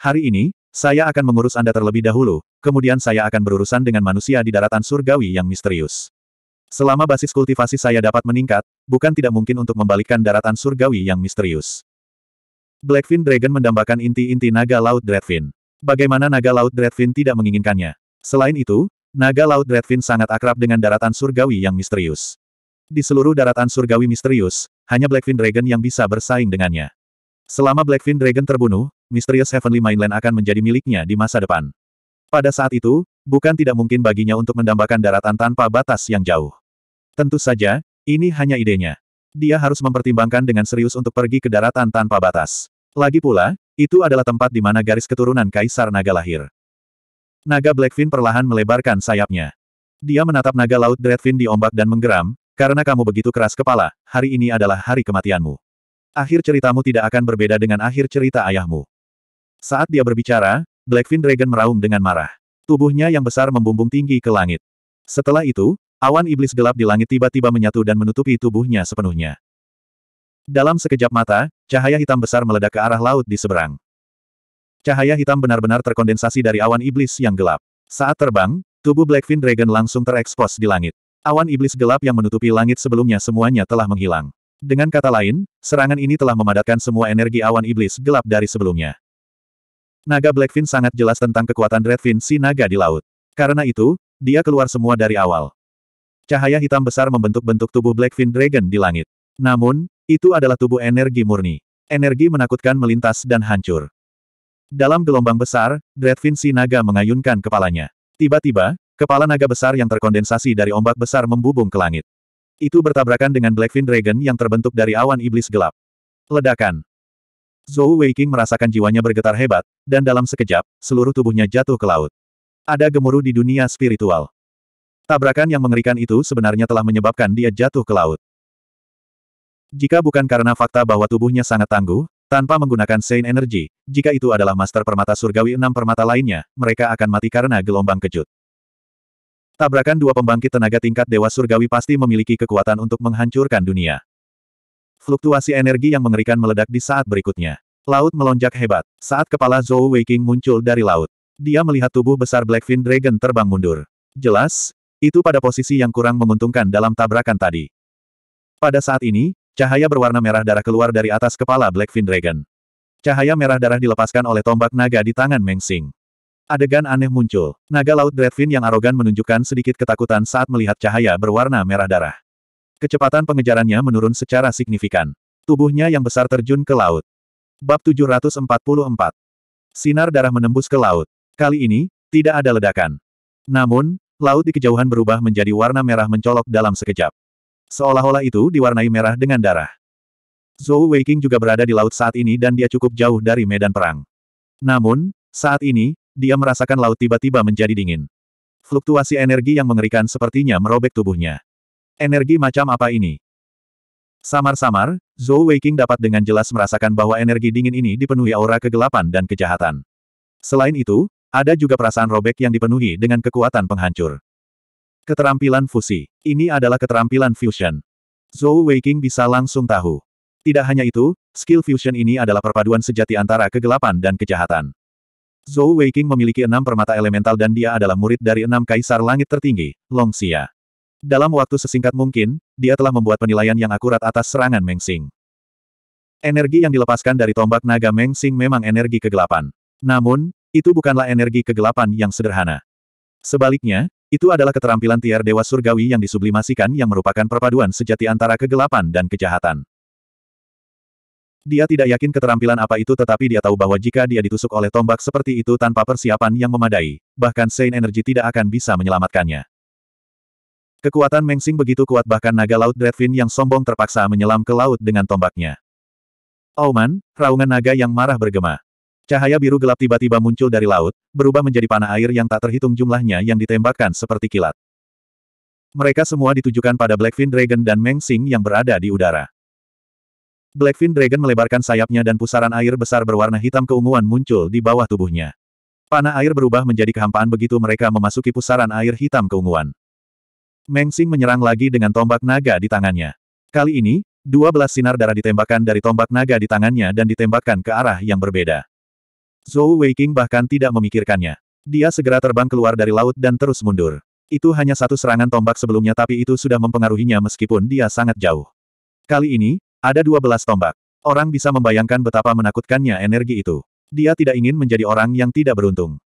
Hari ini, saya akan mengurus Anda terlebih dahulu, kemudian saya akan berurusan dengan manusia di daratan surgawi yang misterius. Selama basis kultivasi saya dapat meningkat, bukan tidak mungkin untuk membalikkan daratan surgawi yang misterius. Blackfin Dragon mendambakan inti-inti naga laut Dreadfin. Bagaimana naga laut Dreadfin tidak menginginkannya? Selain itu, naga laut Dreadfin sangat akrab dengan daratan surgawi yang misterius. Di seluruh daratan surgawi misterius, hanya Blackfin Dragon yang bisa bersaing dengannya. Selama Blackfin Dragon terbunuh, Mysterious Heavenly Mainland akan menjadi miliknya di masa depan. Pada saat itu, bukan tidak mungkin baginya untuk mendambakan daratan tanpa batas yang jauh. Tentu saja, ini hanya idenya. Dia harus mempertimbangkan dengan serius untuk pergi ke daratan tanpa batas. Lagi pula, itu adalah tempat di mana garis keturunan Kaisar Naga lahir. Naga Blackfin perlahan melebarkan sayapnya. Dia menatap naga laut Dreadfin di ombak dan menggeram, karena kamu begitu keras kepala, hari ini adalah hari kematianmu. Akhir ceritamu tidak akan berbeda dengan akhir cerita ayahmu. Saat dia berbicara, Blackfin Dragon meraung dengan marah. Tubuhnya yang besar membumbung tinggi ke langit. Setelah itu, awan iblis gelap di langit tiba-tiba menyatu dan menutupi tubuhnya sepenuhnya. Dalam sekejap mata, cahaya hitam besar meledak ke arah laut di seberang. Cahaya hitam benar-benar terkondensasi dari awan iblis yang gelap. Saat terbang, tubuh Blackfin Dragon langsung terekspos di langit. Awan iblis gelap yang menutupi langit sebelumnya semuanya telah menghilang. Dengan kata lain, serangan ini telah memadatkan semua energi awan iblis gelap dari sebelumnya. Naga Blackfin sangat jelas tentang kekuatan Redfin si naga di laut. Karena itu, dia keluar semua dari awal. Cahaya hitam besar membentuk-bentuk tubuh Blackfin Dragon di langit. Namun, itu adalah tubuh energi murni. Energi menakutkan melintas dan hancur. Dalam gelombang besar, Dreadfin si naga mengayunkan kepalanya. Tiba-tiba, Kepala naga besar yang terkondensasi dari ombak besar membubung ke langit. Itu bertabrakan dengan Blackfin Dragon yang terbentuk dari awan iblis gelap. Ledakan. Zhou Weiqing merasakan jiwanya bergetar hebat, dan dalam sekejap, seluruh tubuhnya jatuh ke laut. Ada gemuruh di dunia spiritual. Tabrakan yang mengerikan itu sebenarnya telah menyebabkan dia jatuh ke laut. Jika bukan karena fakta bahwa tubuhnya sangat tangguh, tanpa menggunakan Saint Energy, jika itu adalah Master Permata Surgawi enam permata lainnya, mereka akan mati karena gelombang kejut. Tabrakan dua pembangkit tenaga tingkat Dewa Surgawi pasti memiliki kekuatan untuk menghancurkan dunia. Fluktuasi energi yang mengerikan meledak di saat berikutnya. Laut melonjak hebat, saat kepala Zhou Weiqing muncul dari laut. Dia melihat tubuh besar Blackfin Dragon terbang mundur. Jelas, itu pada posisi yang kurang menguntungkan dalam tabrakan tadi. Pada saat ini, cahaya berwarna merah darah keluar dari atas kepala Blackfin Dragon. Cahaya merah darah dilepaskan oleh tombak naga di tangan Meng Xing. Adegan aneh muncul. Naga laut Dreadfin yang arogan menunjukkan sedikit ketakutan saat melihat cahaya berwarna merah darah. Kecepatan pengejarannya menurun secara signifikan. Tubuhnya yang besar terjun ke laut. Bab 744. Sinar darah menembus ke laut. Kali ini, tidak ada ledakan. Namun, laut di kejauhan berubah menjadi warna merah mencolok dalam sekejap. Seolah-olah itu diwarnai merah dengan darah. Zhou Weiking juga berada di laut saat ini dan dia cukup jauh dari medan perang. Namun, saat ini, dia merasakan laut tiba-tiba menjadi dingin. Fluktuasi energi yang mengerikan sepertinya merobek tubuhnya. Energi macam apa ini? Samar-samar, Zhou Weiqing dapat dengan jelas merasakan bahwa energi dingin ini dipenuhi aura kegelapan dan kejahatan. Selain itu, ada juga perasaan robek yang dipenuhi dengan kekuatan penghancur. Keterampilan fusi. Ini adalah keterampilan fusion. Zhou Weiqing bisa langsung tahu. Tidak hanya itu, skill fusion ini adalah perpaduan sejati antara kegelapan dan kejahatan. Zhou Weiqing memiliki enam permata elemental dan dia adalah murid dari enam kaisar langit tertinggi, Long Xia. Dalam waktu sesingkat mungkin, dia telah membuat penilaian yang akurat atas serangan Xing. Energi yang dilepaskan dari tombak naga Xing memang energi kegelapan. Namun, itu bukanlah energi kegelapan yang sederhana. Sebaliknya, itu adalah keterampilan tiar dewa surgawi yang disublimasikan yang merupakan perpaduan sejati antara kegelapan dan kejahatan. Dia tidak yakin keterampilan apa itu tetapi dia tahu bahwa jika dia ditusuk oleh tombak seperti itu tanpa persiapan yang memadai, bahkan Sein Energy tidak akan bisa menyelamatkannya. Kekuatan Mengsing begitu kuat bahkan naga laut Dreadfin yang sombong terpaksa menyelam ke laut dengan tombaknya. Auman, oh raungan naga yang marah bergema. Cahaya biru gelap tiba-tiba muncul dari laut, berubah menjadi panah air yang tak terhitung jumlahnya yang ditembakkan seperti kilat. Mereka semua ditujukan pada Blackfin Dragon dan Meng Sing yang berada di udara. Blackfin Dragon melebarkan sayapnya dan pusaran air besar berwarna hitam keunguan muncul di bawah tubuhnya. Panah air berubah menjadi kehampaan begitu mereka memasuki pusaran air hitam keunguan. Meng Xing menyerang lagi dengan tombak naga di tangannya. Kali ini, 12 sinar darah ditembakkan dari tombak naga di tangannya dan ditembakkan ke arah yang berbeda. Zhou Weiqing bahkan tidak memikirkannya. Dia segera terbang keluar dari laut dan terus mundur. Itu hanya satu serangan tombak sebelumnya tapi itu sudah mempengaruhinya meskipun dia sangat jauh. Kali ini, ada dua belas tombak. Orang bisa membayangkan betapa menakutkannya energi itu. Dia tidak ingin menjadi orang yang tidak beruntung.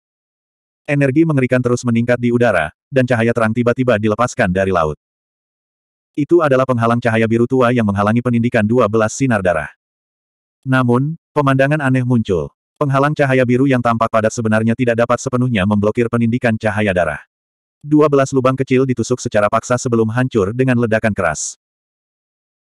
Energi mengerikan terus meningkat di udara, dan cahaya terang tiba-tiba dilepaskan dari laut. Itu adalah penghalang cahaya biru tua yang menghalangi penindikan dua belas sinar darah. Namun, pemandangan aneh muncul. Penghalang cahaya biru yang tampak padat sebenarnya tidak dapat sepenuhnya memblokir penindikan cahaya darah. Dua belas lubang kecil ditusuk secara paksa sebelum hancur dengan ledakan keras.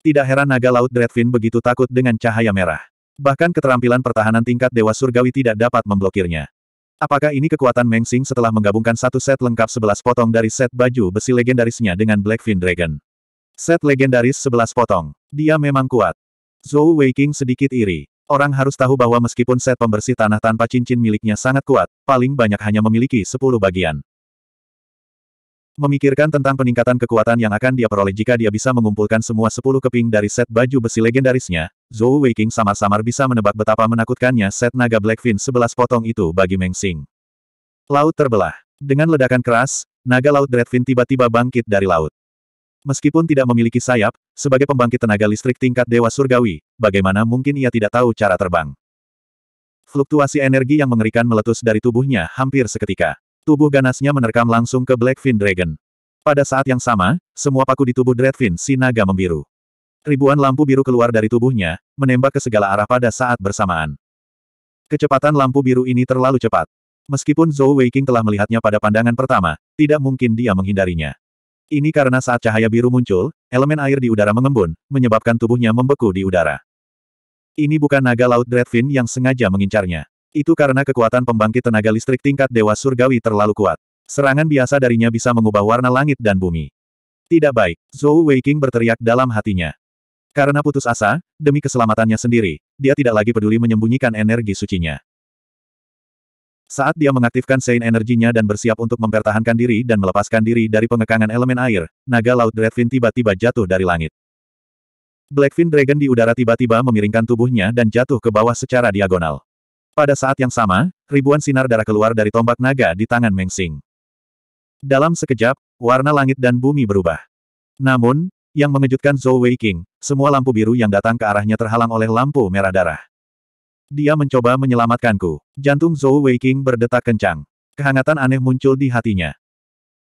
Tidak heran naga laut Dreadfin begitu takut dengan cahaya merah. Bahkan keterampilan pertahanan tingkat Dewa Surgawi tidak dapat memblokirnya. Apakah ini kekuatan Mengsing setelah menggabungkan satu set lengkap sebelas potong dari set baju besi legendarisnya dengan Blackfin Dragon? Set legendaris sebelas potong. Dia memang kuat. Zhou Weiqing sedikit iri. Orang harus tahu bahwa meskipun set pembersih tanah tanpa cincin miliknya sangat kuat, paling banyak hanya memiliki sepuluh bagian. Memikirkan tentang peningkatan kekuatan yang akan dia peroleh jika dia bisa mengumpulkan semua sepuluh keping dari set baju besi legendarisnya, Zhou Weiking samar-samar bisa menebak betapa menakutkannya set naga Blackfin sebelas potong itu bagi Meng Xing. Laut terbelah. Dengan ledakan keras, naga laut Dreadfin tiba-tiba bangkit dari laut. Meskipun tidak memiliki sayap, sebagai pembangkit tenaga listrik tingkat Dewa Surgawi, bagaimana mungkin ia tidak tahu cara terbang? Fluktuasi energi yang mengerikan meletus dari tubuhnya hampir seketika. Tubuh ganasnya menerkam langsung ke Blackfin Dragon. Pada saat yang sama, semua paku di tubuh Dreadfin si naga membiru. Ribuan lampu biru keluar dari tubuhnya, menembak ke segala arah pada saat bersamaan. Kecepatan lampu biru ini terlalu cepat. Meskipun Zhou Weiking telah melihatnya pada pandangan pertama, tidak mungkin dia menghindarinya. Ini karena saat cahaya biru muncul, elemen air di udara mengembun, menyebabkan tubuhnya membeku di udara. Ini bukan naga laut Dreadfin yang sengaja mengincarnya. Itu karena kekuatan pembangkit tenaga listrik tingkat Dewa Surgawi terlalu kuat. Serangan biasa darinya bisa mengubah warna langit dan bumi. Tidak baik, Zhou Weiqing berteriak dalam hatinya. Karena putus asa, demi keselamatannya sendiri, dia tidak lagi peduli menyembunyikan energi sucinya. Saat dia mengaktifkan sein energinya dan bersiap untuk mempertahankan diri dan melepaskan diri dari pengekangan elemen air, naga laut Dreadfin tiba-tiba jatuh dari langit. Blackfin Dragon di udara tiba-tiba memiringkan tubuhnya dan jatuh ke bawah secara diagonal. Pada saat yang sama, ribuan sinar darah keluar dari tombak naga di tangan Meng Xing. Dalam sekejap, warna langit dan bumi berubah. Namun, yang mengejutkan Zhou Weiqing, semua lampu biru yang datang ke arahnya terhalang oleh lampu merah darah. Dia mencoba menyelamatkanku. Jantung Zhou Weiqing berdetak kencang. Kehangatan aneh muncul di hatinya.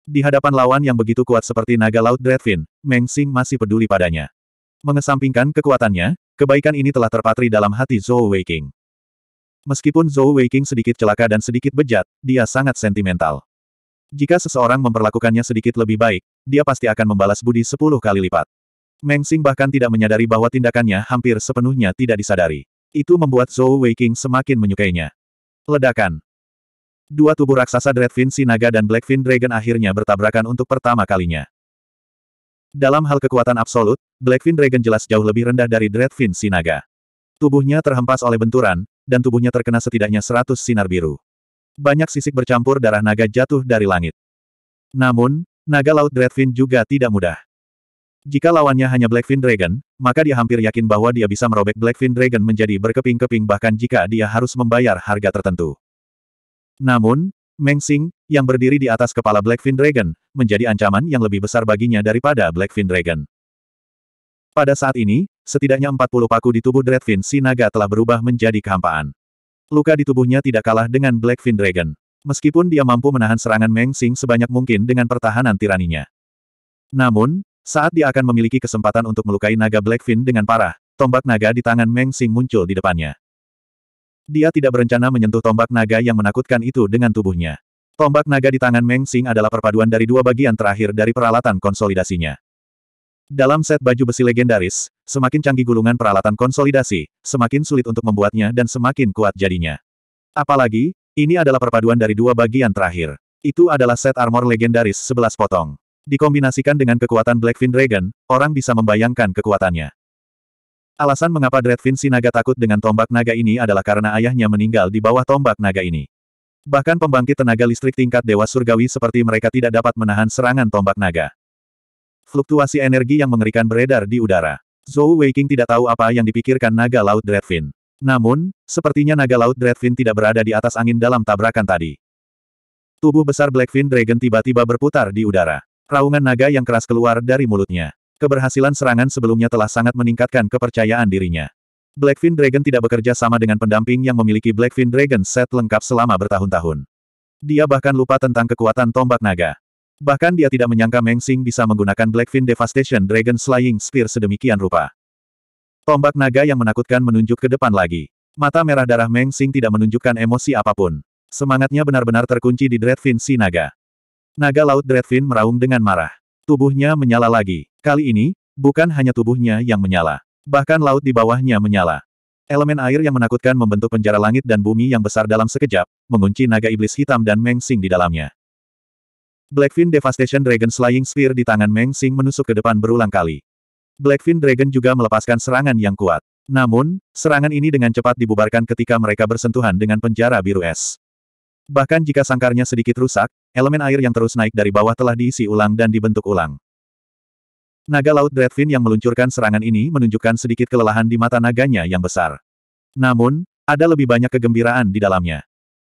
Di hadapan lawan yang begitu kuat seperti naga laut Dreadfin, Meng Xing masih peduli padanya. Mengesampingkan kekuatannya, kebaikan ini telah terpatri dalam hati Zhou Weiqing. Meskipun Zhou Weiqing sedikit celaka dan sedikit bejat, dia sangat sentimental. Jika seseorang memperlakukannya sedikit lebih baik, dia pasti akan membalas budi sepuluh kali lipat. Meng Xing bahkan tidak menyadari bahwa tindakannya hampir sepenuhnya tidak disadari. Itu membuat Zhou Weiqing semakin menyukainya. Ledakan. Dua tubuh raksasa Dreadfin Sinaga dan Blackfin Dragon akhirnya bertabrakan untuk pertama kalinya. Dalam hal kekuatan absolut, Blackfin Dragon jelas jauh lebih rendah dari Dreadfin Sinaga. Tubuhnya terhempas oleh benturan, dan tubuhnya terkena setidaknya seratus sinar biru. Banyak sisik bercampur darah naga jatuh dari langit. Namun, naga laut Dreadfin juga tidak mudah. Jika lawannya hanya Blackfin Dragon, maka dia hampir yakin bahwa dia bisa merobek Blackfin Dragon menjadi berkeping-keping bahkan jika dia harus membayar harga tertentu. Namun, Meng Xing, yang berdiri di atas kepala Blackfin Dragon, menjadi ancaman yang lebih besar baginya daripada Blackfin Dragon. Pada saat ini, setidaknya 40 paku di tubuh Dreadfin Sinaga telah berubah menjadi kehampaan. Luka di tubuhnya tidak kalah dengan Blackfin Dragon. Meskipun dia mampu menahan serangan Meng Sing sebanyak mungkin dengan pertahanan tiraninya. Namun, saat dia akan memiliki kesempatan untuk melukai naga Blackfin dengan parah, tombak naga di tangan Meng Sing muncul di depannya. Dia tidak berencana menyentuh tombak naga yang menakutkan itu dengan tubuhnya. Tombak naga di tangan Meng Sing adalah perpaduan dari dua bagian terakhir dari peralatan konsolidasinya. Dalam set baju besi legendaris, Semakin canggih gulungan peralatan konsolidasi, semakin sulit untuk membuatnya dan semakin kuat jadinya. Apalagi, ini adalah perpaduan dari dua bagian terakhir. Itu adalah set armor legendaris sebelas potong. Dikombinasikan dengan kekuatan Blackfin Dragon, orang bisa membayangkan kekuatannya. Alasan mengapa Dreadfin Sinaga takut dengan tombak naga ini adalah karena ayahnya meninggal di bawah tombak naga ini. Bahkan pembangkit tenaga listrik tingkat Dewa Surgawi seperti mereka tidak dapat menahan serangan tombak naga. Fluktuasi energi yang mengerikan beredar di udara. Zhou Weiqing tidak tahu apa yang dipikirkan naga laut Dreadfin. Namun, sepertinya naga laut Dreadfin tidak berada di atas angin dalam tabrakan tadi. Tubuh besar Blackfin Dragon tiba-tiba berputar di udara. Raungan naga yang keras keluar dari mulutnya. Keberhasilan serangan sebelumnya telah sangat meningkatkan kepercayaan dirinya. Blackfin Dragon tidak bekerja sama dengan pendamping yang memiliki Blackfin Dragon set lengkap selama bertahun-tahun. Dia bahkan lupa tentang kekuatan tombak naga. Bahkan dia tidak menyangka Meng Xing bisa menggunakan Blackfin Devastation Dragon Slaying Spear sedemikian rupa. Tombak naga yang menakutkan menunjuk ke depan lagi. Mata merah darah Meng Xing tidak menunjukkan emosi apapun. Semangatnya benar-benar terkunci di Dreadfin si naga. Naga laut Dreadfin meraung dengan marah. Tubuhnya menyala lagi. Kali ini, bukan hanya tubuhnya yang menyala. Bahkan laut di bawahnya menyala. Elemen air yang menakutkan membentuk penjara langit dan bumi yang besar dalam sekejap, mengunci naga iblis hitam dan Meng Xing di dalamnya. Blackfin Devastation Dragon Slaying Sphere di tangan Meng Xing menusuk ke depan berulang kali. Blackfin Dragon juga melepaskan serangan yang kuat. Namun, serangan ini dengan cepat dibubarkan ketika mereka bersentuhan dengan penjara biru es. Bahkan jika sangkarnya sedikit rusak, elemen air yang terus naik dari bawah telah diisi ulang dan dibentuk ulang. Naga Laut Dreadfin yang meluncurkan serangan ini menunjukkan sedikit kelelahan di mata naganya yang besar. Namun, ada lebih banyak kegembiraan di dalamnya.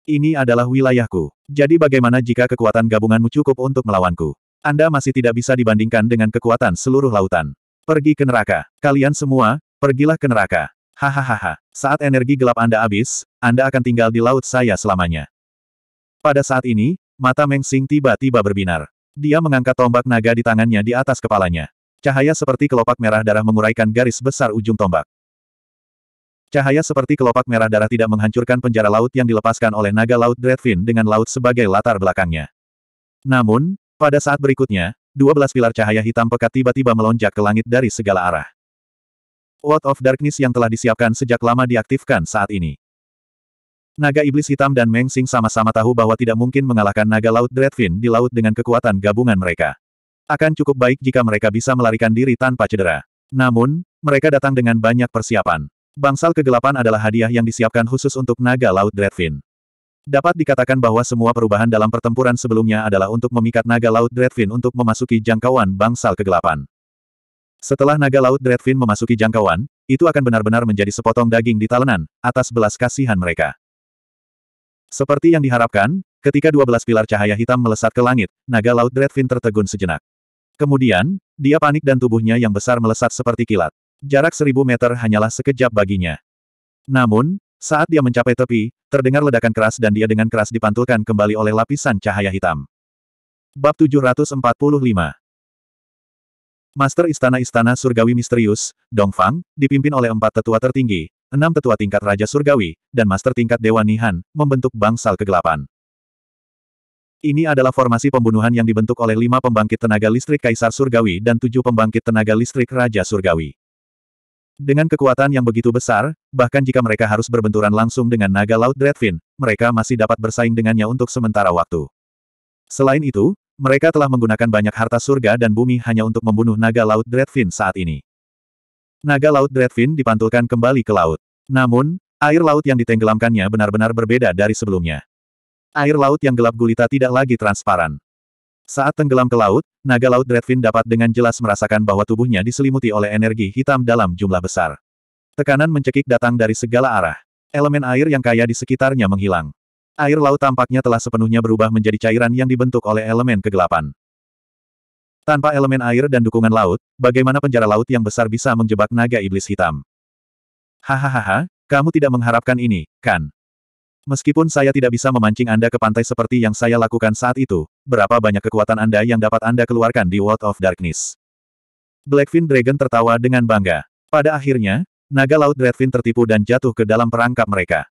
Ini adalah wilayahku. Jadi bagaimana jika kekuatan gabunganmu cukup untuk melawanku? Anda masih tidak bisa dibandingkan dengan kekuatan seluruh lautan. Pergi ke neraka. Kalian semua, pergilah ke neraka. Hahaha. Saat energi gelap Anda habis, Anda akan tinggal di laut saya selamanya. Pada saat ini, mata Meng Sing tiba-tiba berbinar. Dia mengangkat tombak naga di tangannya di atas kepalanya. Cahaya seperti kelopak merah darah menguraikan garis besar ujung tombak. Cahaya seperti kelopak merah darah tidak menghancurkan penjara laut yang dilepaskan oleh naga laut Dreadfin dengan laut sebagai latar belakangnya. Namun, pada saat berikutnya, 12 pilar cahaya hitam pekat tiba-tiba melonjak ke langit dari segala arah. World of Darkness yang telah disiapkan sejak lama diaktifkan saat ini. Naga Iblis Hitam dan Meng Sing sama-sama tahu bahwa tidak mungkin mengalahkan naga laut Dreadfin di laut dengan kekuatan gabungan mereka. Akan cukup baik jika mereka bisa melarikan diri tanpa cedera. Namun, mereka datang dengan banyak persiapan. Bangsal kegelapan adalah hadiah yang disiapkan khusus untuk naga laut Dreadfin. Dapat dikatakan bahwa semua perubahan dalam pertempuran sebelumnya adalah untuk memikat naga laut Dreadfin untuk memasuki jangkauan bangsal kegelapan. Setelah naga laut Dreadfin memasuki jangkauan, itu akan benar-benar menjadi sepotong daging di talenan, atas belas kasihan mereka. Seperti yang diharapkan, ketika dua belas pilar cahaya hitam melesat ke langit, naga laut Dreadfin tertegun sejenak. Kemudian, dia panik dan tubuhnya yang besar melesat seperti kilat. Jarak seribu meter hanyalah sekejap baginya. Namun, saat dia mencapai tepi, terdengar ledakan keras dan dia dengan keras dipantulkan kembali oleh lapisan cahaya hitam. Bab 745 Master Istana-Istana Surgawi Misterius, Dongfang, dipimpin oleh empat tetua tertinggi, enam tetua tingkat Raja Surgawi, dan master tingkat Dewa Nihan, membentuk bangsal kegelapan. Ini adalah formasi pembunuhan yang dibentuk oleh lima pembangkit tenaga listrik Kaisar Surgawi dan tujuh pembangkit tenaga listrik Raja Surgawi. Dengan kekuatan yang begitu besar, bahkan jika mereka harus berbenturan langsung dengan naga laut Dreadfin, mereka masih dapat bersaing dengannya untuk sementara waktu. Selain itu, mereka telah menggunakan banyak harta surga dan bumi hanya untuk membunuh naga laut Dreadfin saat ini. Naga laut Dreadfin dipantulkan kembali ke laut. Namun, air laut yang ditenggelamkannya benar-benar berbeda dari sebelumnya. Air laut yang gelap gulita tidak lagi transparan. Saat tenggelam ke laut, naga laut Redfin dapat dengan jelas merasakan bahwa tubuhnya diselimuti oleh energi hitam dalam jumlah besar. Tekanan mencekik datang dari segala arah. Elemen air yang kaya di sekitarnya menghilang. Air laut tampaknya telah sepenuhnya berubah menjadi cairan yang dibentuk oleh elemen kegelapan. Tanpa elemen air dan dukungan laut, bagaimana penjara laut yang besar bisa menjebak naga iblis hitam? Hahaha, kamu tidak mengharapkan ini, kan? Meskipun saya tidak bisa memancing Anda ke pantai seperti yang saya lakukan saat itu, berapa banyak kekuatan Anda yang dapat Anda keluarkan di World of Darkness? Blackfin Dragon tertawa dengan bangga. Pada akhirnya, naga laut Redfin tertipu dan jatuh ke dalam perangkap mereka.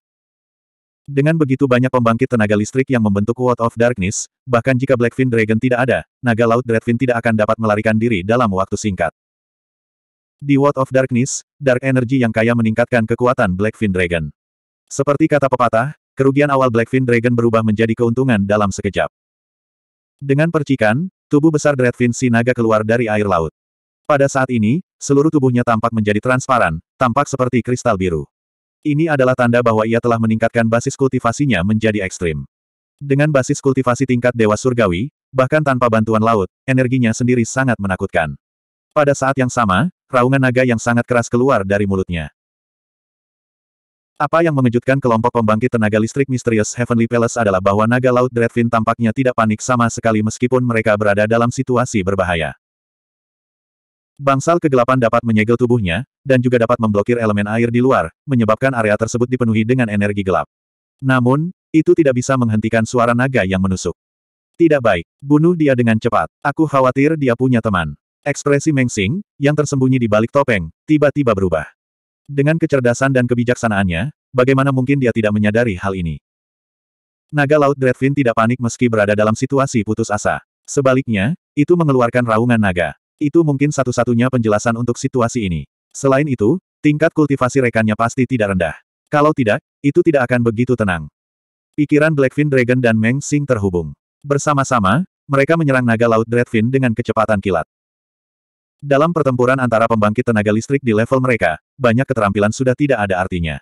Dengan begitu banyak pembangkit tenaga listrik yang membentuk World of Darkness, bahkan jika Blackfin Dragon tidak ada, naga laut Redfin tidak akan dapat melarikan diri dalam waktu singkat. Di World of Darkness, Dark Energy yang kaya meningkatkan kekuatan Blackfin Dragon. Seperti kata pepatah, Kerugian awal Blackfin Dragon berubah menjadi keuntungan dalam sekejap. Dengan percikan, tubuh besar Dreadfin si naga keluar dari air laut. Pada saat ini, seluruh tubuhnya tampak menjadi transparan, tampak seperti kristal biru. Ini adalah tanda bahwa ia telah meningkatkan basis kultivasinya menjadi ekstrim. Dengan basis kultivasi tingkat Dewa Surgawi, bahkan tanpa bantuan laut, energinya sendiri sangat menakutkan. Pada saat yang sama, raungan naga yang sangat keras keluar dari mulutnya. Apa yang mengejutkan kelompok pembangkit tenaga listrik misterius Heavenly Palace adalah bahwa naga laut Dreadfin tampaknya tidak panik sama sekali meskipun mereka berada dalam situasi berbahaya. Bangsal kegelapan dapat menyegel tubuhnya, dan juga dapat memblokir elemen air di luar, menyebabkan area tersebut dipenuhi dengan energi gelap. Namun, itu tidak bisa menghentikan suara naga yang menusuk. Tidak baik. Bunuh dia dengan cepat. Aku khawatir dia punya teman. Ekspresi Mengsing, yang tersembunyi di balik topeng, tiba-tiba berubah. Dengan kecerdasan dan kebijaksanaannya, bagaimana mungkin dia tidak menyadari hal ini? Naga Laut Dreadfin tidak panik meski berada dalam situasi putus asa. Sebaliknya, itu mengeluarkan raungan naga. Itu mungkin satu-satunya penjelasan untuk situasi ini. Selain itu, tingkat kultivasi rekannya pasti tidak rendah. Kalau tidak, itu tidak akan begitu tenang. Pikiran Blackfin Dragon dan Meng Sing terhubung. Bersama-sama, mereka menyerang naga laut Dreadfin dengan kecepatan kilat. Dalam pertempuran antara pembangkit tenaga listrik di level mereka, banyak keterampilan sudah tidak ada artinya.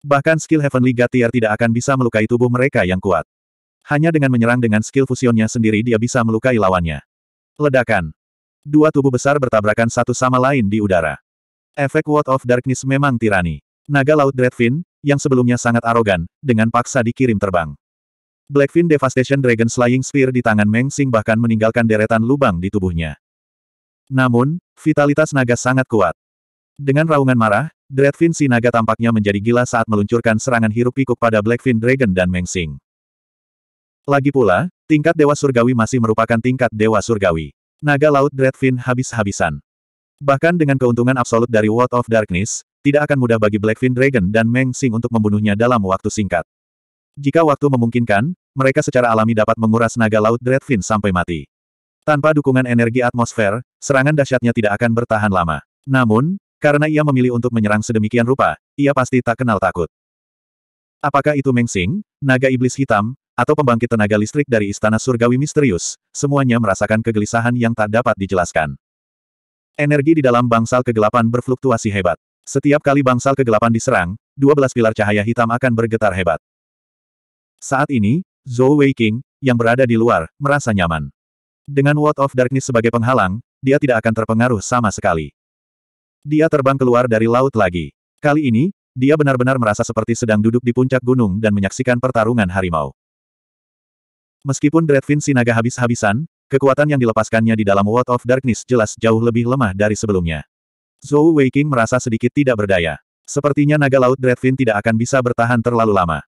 Bahkan skill Heavenly God Tier tidak akan bisa melukai tubuh mereka yang kuat. Hanya dengan menyerang dengan skill fusionnya sendiri dia bisa melukai lawannya. Ledakan. Dua tubuh besar bertabrakan satu sama lain di udara. Efek World of Darkness memang tirani. Naga Laut Dreadfin, yang sebelumnya sangat arogan, dengan paksa dikirim terbang. Blackfin Devastation Dragon Slaying Spear di tangan Meng Sing bahkan meninggalkan deretan lubang di tubuhnya. Namun, vitalitas naga sangat kuat. Dengan raungan marah, Dreadfin si naga tampaknya menjadi gila saat meluncurkan serangan hirup pikuk pada Blackfin Dragon dan Mengsing. Lagi pula, tingkat Dewa Surgawi masih merupakan tingkat Dewa Surgawi. Naga Laut Dreadfin habis-habisan. Bahkan dengan keuntungan absolut dari World of Darkness, tidak akan mudah bagi Blackfin Dragon dan Meng Sing untuk membunuhnya dalam waktu singkat. Jika waktu memungkinkan, mereka secara alami dapat menguras naga laut Dreadfin sampai mati. Tanpa dukungan energi atmosfer, serangan dahsyatnya tidak akan bertahan lama. Namun, karena ia memilih untuk menyerang sedemikian rupa, ia pasti tak kenal takut. Apakah itu Mengsing, naga iblis hitam, atau pembangkit tenaga listrik dari istana surgawi misterius, semuanya merasakan kegelisahan yang tak dapat dijelaskan. Energi di dalam bangsal kegelapan berfluktuasi hebat. Setiap kali bangsal kegelapan diserang, 12 pilar cahaya hitam akan bergetar hebat. Saat ini, Zhou Weiqing, yang berada di luar, merasa nyaman. Dengan World of Darkness sebagai penghalang, dia tidak akan terpengaruh sama sekali. Dia terbang keluar dari laut lagi. Kali ini, dia benar-benar merasa seperti sedang duduk di puncak gunung dan menyaksikan pertarungan harimau. Meskipun Dreadfin Sinaga habis-habisan, kekuatan yang dilepaskannya di dalam World of Darkness jelas jauh lebih lemah dari sebelumnya. Zhou Weiking merasa sedikit tidak berdaya. Sepertinya naga laut Dreadfin tidak akan bisa bertahan terlalu lama.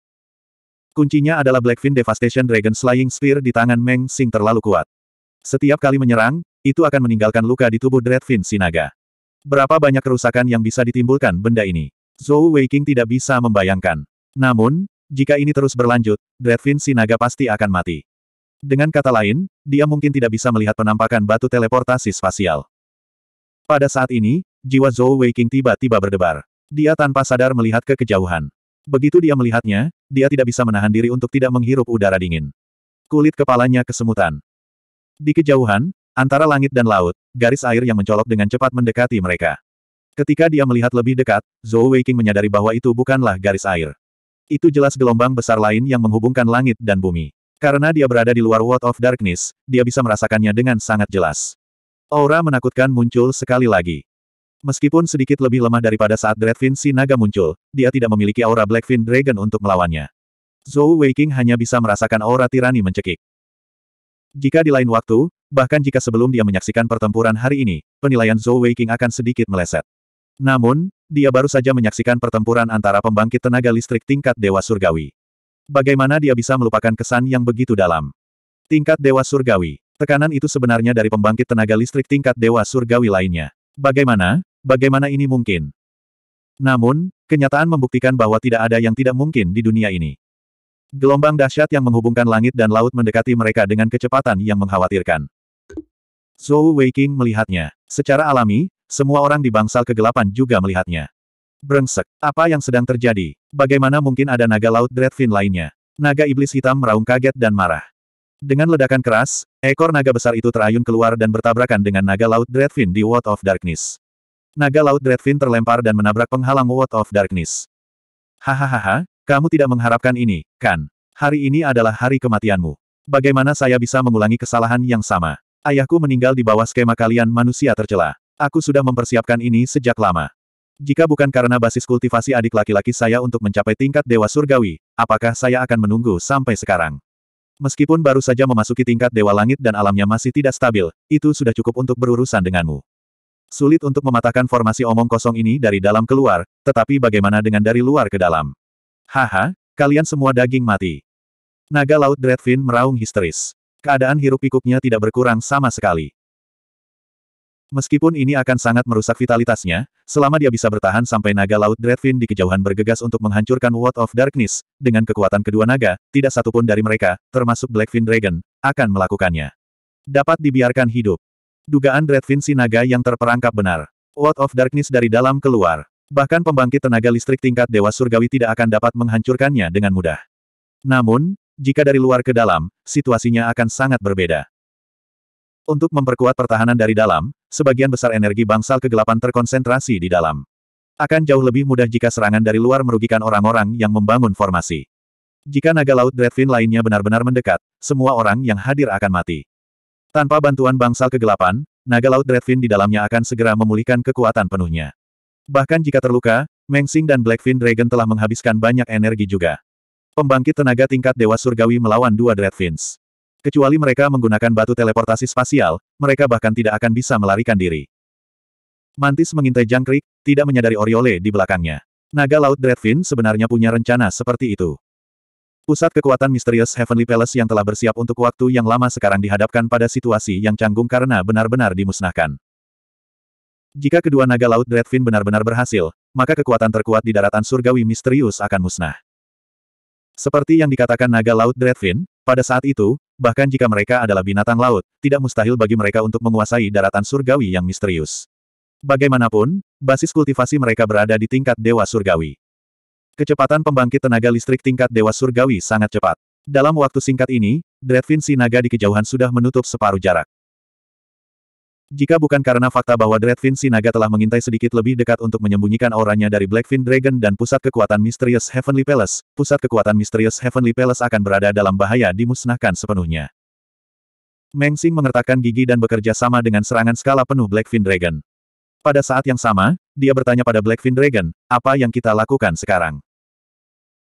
Kuncinya adalah Blackfin Devastation Dragon Slaying Spear di tangan Meng Sing terlalu kuat. Setiap kali menyerang, itu akan meninggalkan luka di tubuh Dreadfin Sinaga. Berapa banyak kerusakan yang bisa ditimbulkan benda ini? Zhou Weiqing tidak bisa membayangkan. Namun, jika ini terus berlanjut, Dreadfin Sinaga pasti akan mati. Dengan kata lain, dia mungkin tidak bisa melihat penampakan batu teleportasi spasial. Pada saat ini, jiwa Zhou Weiqing tiba-tiba berdebar. Dia tanpa sadar melihat ke kejauhan. Begitu dia melihatnya, dia tidak bisa menahan diri untuk tidak menghirup udara dingin. Kulit kepalanya kesemutan. Di kejauhan, antara langit dan laut, garis air yang mencolok dengan cepat mendekati mereka. Ketika dia melihat lebih dekat, Zhou Weiqing menyadari bahwa itu bukanlah garis air. Itu jelas gelombang besar lain yang menghubungkan langit dan bumi. Karena dia berada di luar World of Darkness, dia bisa merasakannya dengan sangat jelas. Aura menakutkan muncul sekali lagi. Meskipun sedikit lebih lemah daripada saat Dreadfin si naga muncul, dia tidak memiliki aura Blackfin Dragon untuk melawannya. Zhou Weiqing hanya bisa merasakan aura tirani mencekik. Jika di lain waktu, bahkan jika sebelum dia menyaksikan pertempuran hari ini, penilaian Zhou Weiqing akan sedikit meleset. Namun, dia baru saja menyaksikan pertempuran antara pembangkit tenaga listrik tingkat Dewa Surgawi. Bagaimana dia bisa melupakan kesan yang begitu dalam? Tingkat Dewa Surgawi. Tekanan itu sebenarnya dari pembangkit tenaga listrik tingkat Dewa Surgawi lainnya. Bagaimana? Bagaimana ini mungkin? Namun, kenyataan membuktikan bahwa tidak ada yang tidak mungkin di dunia ini. Gelombang dahsyat yang menghubungkan langit dan laut mendekati mereka dengan kecepatan yang mengkhawatirkan. Zhou Weiqing melihatnya. Secara alami, semua orang di bangsal kegelapan juga melihatnya. Brengsek, apa yang sedang terjadi? Bagaimana mungkin ada naga laut Dreadfin lainnya? Naga iblis hitam meraung kaget dan marah. Dengan ledakan keras, ekor naga besar itu terayun keluar dan bertabrakan dengan naga laut Dreadfin di World of Darkness. Naga laut Dreadfin terlempar dan menabrak penghalang World of Darkness. Hahaha, kamu tidak mengharapkan ini, kan? Hari ini adalah hari kematianmu. Bagaimana saya bisa mengulangi kesalahan yang sama? Ayahku meninggal di bawah skema kalian manusia tercela. Aku sudah mempersiapkan ini sejak lama. Jika bukan karena basis kultivasi adik laki-laki saya untuk mencapai tingkat dewa surgawi, apakah saya akan menunggu sampai sekarang? Meskipun baru saja memasuki tingkat dewa langit dan alamnya masih tidak stabil, itu sudah cukup untuk berurusan denganmu. Sulit untuk mematahkan formasi omong kosong ini dari dalam keluar, tetapi bagaimana dengan dari luar ke dalam? Haha, kalian semua daging mati. Naga Laut Dreadfin meraung histeris. Keadaan hirup pikuknya tidak berkurang sama sekali. Meskipun ini akan sangat merusak vitalitasnya, selama dia bisa bertahan sampai naga laut Dreadfin di kejauhan bergegas untuk menghancurkan World of Darkness, dengan kekuatan kedua naga, tidak satupun dari mereka, termasuk Blackfin Dragon, akan melakukannya. Dapat dibiarkan hidup. Dugaan Dreadfin si naga yang terperangkap benar. World of Darkness dari dalam keluar. Bahkan pembangkit tenaga listrik tingkat Dewa Surgawi tidak akan dapat menghancurkannya dengan mudah. Namun, jika dari luar ke dalam, situasinya akan sangat berbeda. Untuk memperkuat pertahanan dari dalam, sebagian besar energi bangsal kegelapan terkonsentrasi di dalam. Akan jauh lebih mudah jika serangan dari luar merugikan orang-orang yang membangun formasi. Jika naga laut Dreadfin lainnya benar-benar mendekat, semua orang yang hadir akan mati. Tanpa bantuan bangsal kegelapan, naga laut Dreadfin di dalamnya akan segera memulihkan kekuatan penuhnya. Bahkan jika terluka, Mengxing dan Blackfin Dragon telah menghabiskan banyak energi juga. Pembangkit tenaga tingkat Dewa Surgawi melawan dua Dreadfins. Kecuali mereka menggunakan batu teleportasi spasial, mereka bahkan tidak akan bisa melarikan diri. Mantis mengintai jangkrik, tidak menyadari Oriole di belakangnya. Naga Laut Dreadfin sebenarnya punya rencana seperti itu. Pusat kekuatan misterius Heavenly Palace yang telah bersiap untuk waktu yang lama sekarang dihadapkan pada situasi yang canggung karena benar-benar dimusnahkan. Jika kedua naga laut Dreadfin benar-benar berhasil, maka kekuatan terkuat di daratan surgawi misterius akan musnah. Seperti yang dikatakan naga laut Dreadfin, pada saat itu, bahkan jika mereka adalah binatang laut, tidak mustahil bagi mereka untuk menguasai daratan surgawi yang misterius. Bagaimanapun, basis kultivasi mereka berada di tingkat dewa surgawi. Kecepatan pembangkit tenaga listrik tingkat dewa surgawi sangat cepat. Dalam waktu singkat ini, Dreadfin si naga di kejauhan sudah menutup separuh jarak. Jika bukan karena fakta bahwa Dreadfin Sinaga telah mengintai sedikit lebih dekat untuk menyembunyikan auranya dari Blackfin Dragon dan pusat kekuatan misterius Heavenly Palace, pusat kekuatan misterius Heavenly Palace akan berada dalam bahaya dimusnahkan sepenuhnya. Meng Xing mengertakkan gigi dan bekerja sama dengan serangan skala penuh Blackfin Dragon. Pada saat yang sama, dia bertanya pada Blackfin Dragon, apa yang kita lakukan sekarang?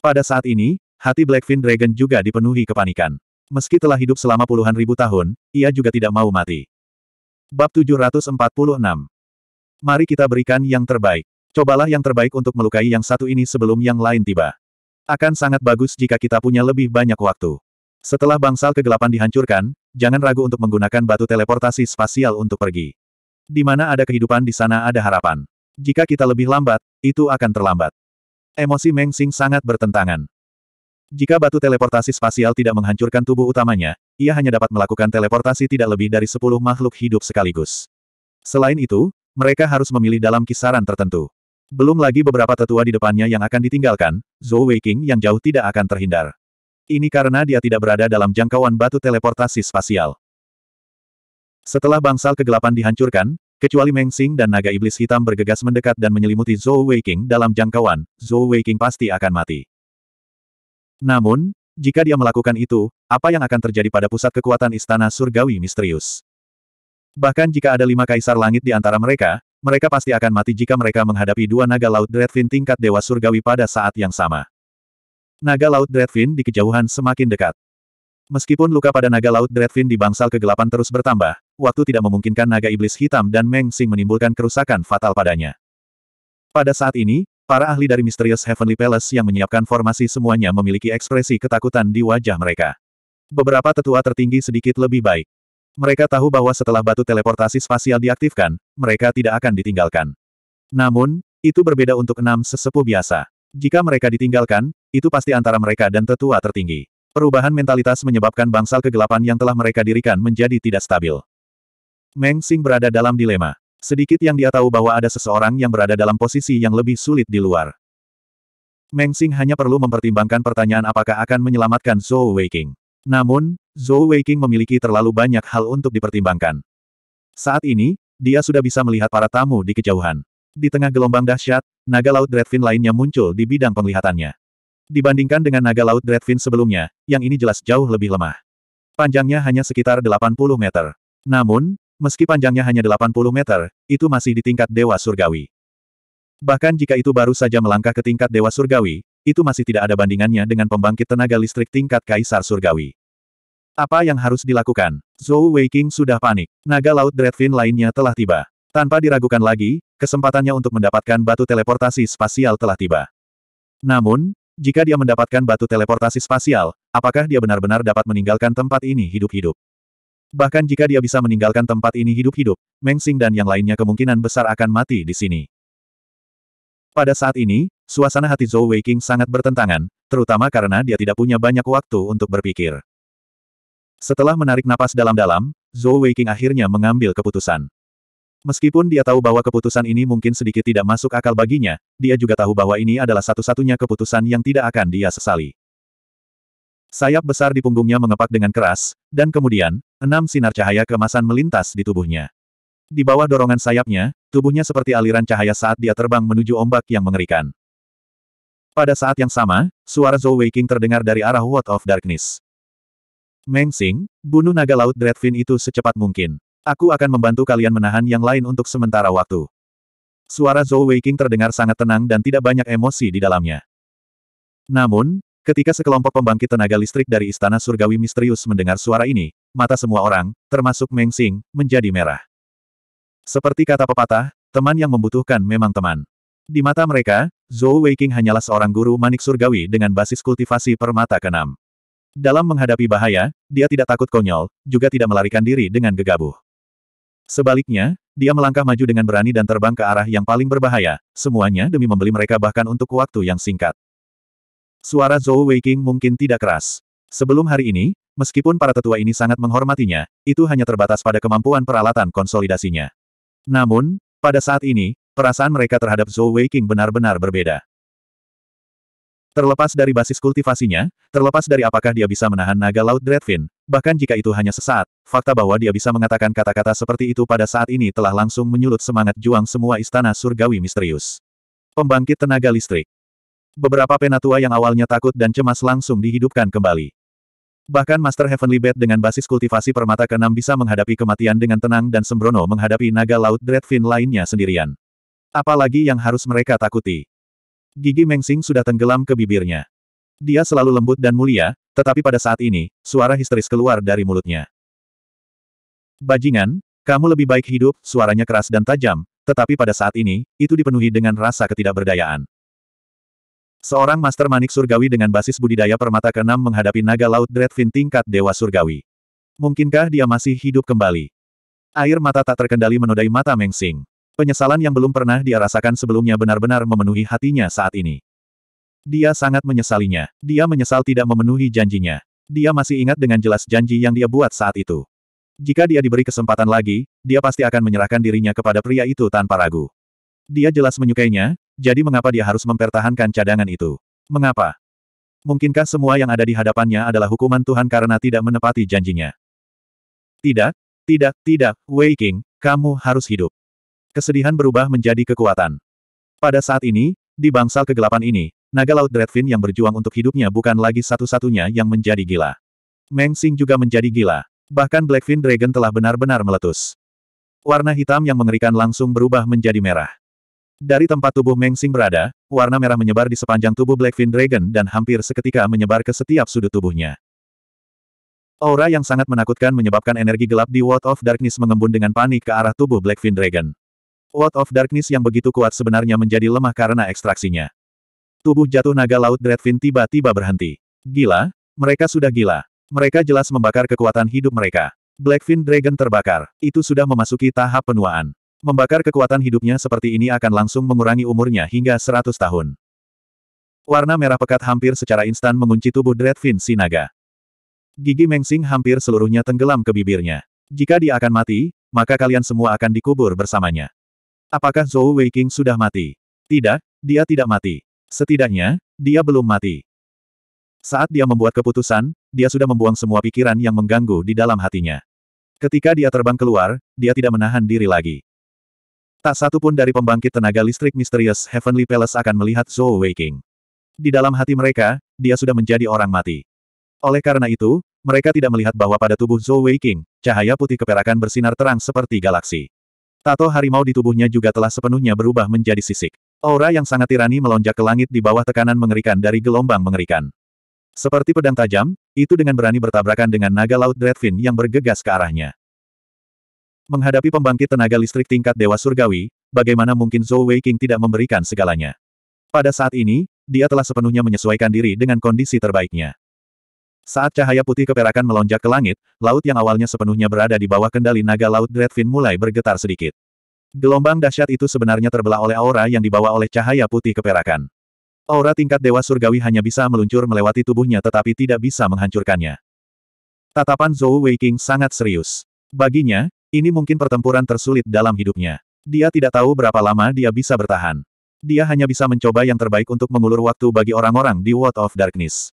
Pada saat ini, hati Blackfin Dragon juga dipenuhi kepanikan. Meski telah hidup selama puluhan ribu tahun, ia juga tidak mau mati. Bab 746 Mari kita berikan yang terbaik. Cobalah yang terbaik untuk melukai yang satu ini sebelum yang lain tiba. Akan sangat bagus jika kita punya lebih banyak waktu. Setelah bangsal kegelapan dihancurkan, jangan ragu untuk menggunakan batu teleportasi spasial untuk pergi. Di mana ada kehidupan di sana ada harapan. Jika kita lebih lambat, itu akan terlambat. Emosi Meng Sing sangat bertentangan. Jika batu teleportasi spasial tidak menghancurkan tubuh utamanya, ia hanya dapat melakukan teleportasi tidak lebih dari 10 makhluk hidup sekaligus. Selain itu, mereka harus memilih dalam kisaran tertentu. Belum lagi beberapa tetua di depannya yang akan ditinggalkan, Zhou Weiqing yang jauh tidak akan terhindar. Ini karena dia tidak berada dalam jangkauan batu teleportasi spasial. Setelah bangsal kegelapan dihancurkan, kecuali Meng Xing dan naga iblis hitam bergegas mendekat dan menyelimuti Zhou Weiqing dalam jangkauan, Zhou Weiqing pasti akan mati. Namun, jika dia melakukan itu, apa yang akan terjadi pada pusat kekuatan istana surgawi misterius? Bahkan jika ada lima kaisar langit di antara mereka, mereka pasti akan mati jika mereka menghadapi dua naga laut Dreadfin tingkat dewa surgawi pada saat yang sama. Naga laut Dreadfin di kejauhan semakin dekat. Meskipun luka pada naga laut Dreadfin di bangsal kegelapan terus bertambah, waktu tidak memungkinkan naga iblis hitam dan Meng Xing menimbulkan kerusakan fatal padanya. Pada saat ini, Para ahli dari misterius Heavenly Palace yang menyiapkan formasi semuanya memiliki ekspresi ketakutan di wajah mereka. Beberapa tetua tertinggi sedikit lebih baik. Mereka tahu bahwa setelah batu teleportasi spasial diaktifkan, mereka tidak akan ditinggalkan. Namun, itu berbeda untuk enam sesepuh biasa. Jika mereka ditinggalkan, itu pasti antara mereka dan tetua tertinggi. Perubahan mentalitas menyebabkan bangsal kegelapan yang telah mereka dirikan menjadi tidak stabil. Meng Xing berada dalam dilema. Sedikit yang dia tahu bahwa ada seseorang yang berada dalam posisi yang lebih sulit di luar. Meng Xing hanya perlu mempertimbangkan pertanyaan apakah akan menyelamatkan Zhou Weiqing. Namun, Zhou Weiqing memiliki terlalu banyak hal untuk dipertimbangkan. Saat ini, dia sudah bisa melihat para tamu di kejauhan. Di tengah gelombang dahsyat, naga laut Dreadfin lainnya muncul di bidang penglihatannya. Dibandingkan dengan naga laut Dreadfin sebelumnya, yang ini jelas jauh lebih lemah. Panjangnya hanya sekitar 80 meter. Namun, Meski panjangnya hanya 80 meter, itu masih di tingkat Dewa Surgawi. Bahkan jika itu baru saja melangkah ke tingkat Dewa Surgawi, itu masih tidak ada bandingannya dengan pembangkit tenaga listrik tingkat Kaisar Surgawi. Apa yang harus dilakukan? Zhou Weiking sudah panik. Naga Laut Dreadfin lainnya telah tiba. Tanpa diragukan lagi, kesempatannya untuk mendapatkan batu teleportasi spasial telah tiba. Namun, jika dia mendapatkan batu teleportasi spasial, apakah dia benar-benar dapat meninggalkan tempat ini hidup-hidup? Bahkan jika dia bisa meninggalkan tempat ini hidup-hidup, Meng Xing dan yang lainnya kemungkinan besar akan mati di sini. Pada saat ini, suasana hati Zhou Weiqing sangat bertentangan, terutama karena dia tidak punya banyak waktu untuk berpikir. Setelah menarik napas dalam-dalam, Zhou Weiqing akhirnya mengambil keputusan. Meskipun dia tahu bahwa keputusan ini mungkin sedikit tidak masuk akal baginya, dia juga tahu bahwa ini adalah satu-satunya keputusan yang tidak akan dia sesali. Sayap besar di punggungnya mengepak dengan keras, dan kemudian, enam sinar cahaya kemasan melintas di tubuhnya. Di bawah dorongan sayapnya, tubuhnya seperti aliran cahaya saat dia terbang menuju ombak yang mengerikan. Pada saat yang sama, suara Zhou Weiking terdengar dari arah World of Darkness. Meng Xing, bunuh naga laut Dreadfin itu secepat mungkin. Aku akan membantu kalian menahan yang lain untuk sementara waktu. Suara Zhou Weiking terdengar sangat tenang dan tidak banyak emosi di dalamnya. Namun, Ketika sekelompok pembangkit tenaga listrik dari Istana Surgawi misterius mendengar suara ini, mata semua orang, termasuk Meng Xing, menjadi merah. Seperti kata pepatah, teman yang membutuhkan memang teman. Di mata mereka, Zhou Weiqing hanyalah seorang guru manik surgawi dengan basis kultivasi permata keenam. Dalam menghadapi bahaya, dia tidak takut konyol, juga tidak melarikan diri dengan gegabah. Sebaliknya, dia melangkah maju dengan berani dan terbang ke arah yang paling berbahaya, semuanya demi membeli mereka bahkan untuk waktu yang singkat. Suara Zhou Weiking mungkin tidak keras. Sebelum hari ini, meskipun para tetua ini sangat menghormatinya, itu hanya terbatas pada kemampuan peralatan konsolidasinya. Namun, pada saat ini, perasaan mereka terhadap Zhou Weiking benar-benar berbeda. Terlepas dari basis kultivasinya, terlepas dari apakah dia bisa menahan naga laut Dreadfin, bahkan jika itu hanya sesaat, fakta bahwa dia bisa mengatakan kata-kata seperti itu pada saat ini telah langsung menyulut semangat juang semua istana surgawi misterius. Pembangkit tenaga listrik beberapa penatua yang awalnya takut dan cemas langsung dihidupkan kembali. Bahkan Master Heavenly Bed dengan basis kultivasi permata keenam bisa menghadapi kematian dengan tenang dan sembrono menghadapi naga laut Dreadfin lainnya sendirian. Apalagi yang harus mereka takuti. Gigi Mengsing sudah tenggelam ke bibirnya. Dia selalu lembut dan mulia, tetapi pada saat ini, suara histeris keluar dari mulutnya. Bajingan, kamu lebih baik hidup, suaranya keras dan tajam, tetapi pada saat ini, itu dipenuhi dengan rasa ketidakberdayaan. Seorang Master Manik Surgawi dengan basis budidaya permata keenam menghadapi naga laut Dreadfin tingkat Dewa Surgawi. Mungkinkah dia masih hidup kembali? Air mata tak terkendali menodai mata Mengsing. Penyesalan yang belum pernah dia rasakan sebelumnya benar-benar memenuhi hatinya saat ini. Dia sangat menyesalinya. Dia menyesal tidak memenuhi janjinya. Dia masih ingat dengan jelas janji yang dia buat saat itu. Jika dia diberi kesempatan lagi, dia pasti akan menyerahkan dirinya kepada pria itu tanpa ragu. Dia jelas menyukainya, jadi mengapa dia harus mempertahankan cadangan itu? Mengapa? Mungkinkah semua yang ada di hadapannya adalah hukuman Tuhan karena tidak menepati janjinya? Tidak, tidak, tidak, Wei King, kamu harus hidup. Kesedihan berubah menjadi kekuatan. Pada saat ini, di bangsal kegelapan ini, naga laut Dreadfin yang berjuang untuk hidupnya bukan lagi satu-satunya yang menjadi gila. Meng Xing juga menjadi gila. Bahkan Blackfin Dragon telah benar-benar meletus. Warna hitam yang mengerikan langsung berubah menjadi merah. Dari tempat tubuh Meng Xing berada, warna merah menyebar di sepanjang tubuh Blackfin Dragon dan hampir seketika menyebar ke setiap sudut tubuhnya. Aura yang sangat menakutkan menyebabkan energi gelap di World of Darkness mengembun dengan panik ke arah tubuh Blackfin Dragon. World of Darkness yang begitu kuat sebenarnya menjadi lemah karena ekstraksinya. Tubuh jatuh naga laut Dreadfin tiba-tiba berhenti. Gila? Mereka sudah gila. Mereka jelas membakar kekuatan hidup mereka. Blackfin Dragon terbakar. Itu sudah memasuki tahap penuaan. Membakar kekuatan hidupnya seperti ini akan langsung mengurangi umurnya hingga 100 tahun. Warna merah pekat hampir secara instan mengunci tubuh Dreadfin Sinaga. Gigi mengsing hampir seluruhnya tenggelam ke bibirnya. Jika dia akan mati, maka kalian semua akan dikubur bersamanya. Apakah Zhou Weiqing sudah mati? Tidak, dia tidak mati. Setidaknya, dia belum mati. Saat dia membuat keputusan, dia sudah membuang semua pikiran yang mengganggu di dalam hatinya. Ketika dia terbang keluar, dia tidak menahan diri lagi. Tak satu pun dari pembangkit tenaga listrik misterius Heavenly Palace akan melihat Zhou Weiqing. Di dalam hati mereka, dia sudah menjadi orang mati. Oleh karena itu, mereka tidak melihat bahwa pada tubuh Zhou Weiqing, cahaya putih keperakan bersinar terang seperti galaksi. Tato harimau di tubuhnya juga telah sepenuhnya berubah menjadi sisik. Aura yang sangat tirani melonjak ke langit di bawah tekanan mengerikan dari gelombang mengerikan. Seperti pedang tajam, itu dengan berani bertabrakan dengan naga laut Dreadfin yang bergegas ke arahnya. Menghadapi pembangkit tenaga listrik tingkat Dewa Surgawi, bagaimana mungkin Zhou Wei tidak memberikan segalanya? Pada saat ini, dia telah sepenuhnya menyesuaikan diri dengan kondisi terbaiknya. Saat cahaya putih keperakan melonjak ke langit, laut yang awalnya sepenuhnya berada di bawah kendali naga laut Dreadfin mulai bergetar sedikit. Gelombang dahsyat itu sebenarnya terbelah oleh aura yang dibawa oleh cahaya putih keperakan. Aura tingkat Dewa Surgawi hanya bisa meluncur melewati tubuhnya tetapi tidak bisa menghancurkannya. Tatapan Zhou Wei sangat serius. Baginya, ini mungkin pertempuran tersulit dalam hidupnya. Dia tidak tahu berapa lama dia bisa bertahan. Dia hanya bisa mencoba yang terbaik untuk mengulur waktu bagi orang-orang di World of Darkness.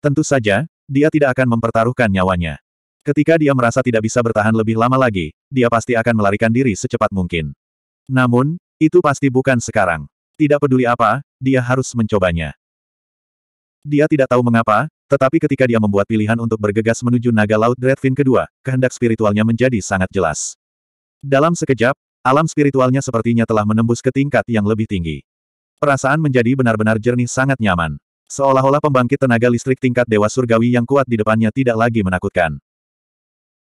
Tentu saja, dia tidak akan mempertaruhkan nyawanya. Ketika dia merasa tidak bisa bertahan lebih lama lagi, dia pasti akan melarikan diri secepat mungkin. Namun, itu pasti bukan sekarang. Tidak peduli apa, dia harus mencobanya. Dia tidak tahu mengapa, tetapi ketika dia membuat pilihan untuk bergegas menuju naga laut Dreadfin kedua, kehendak spiritualnya menjadi sangat jelas. Dalam sekejap, alam spiritualnya sepertinya telah menembus ke tingkat yang lebih tinggi. Perasaan menjadi benar-benar jernih sangat nyaman. Seolah-olah pembangkit tenaga listrik tingkat Dewa Surgawi yang kuat di depannya tidak lagi menakutkan.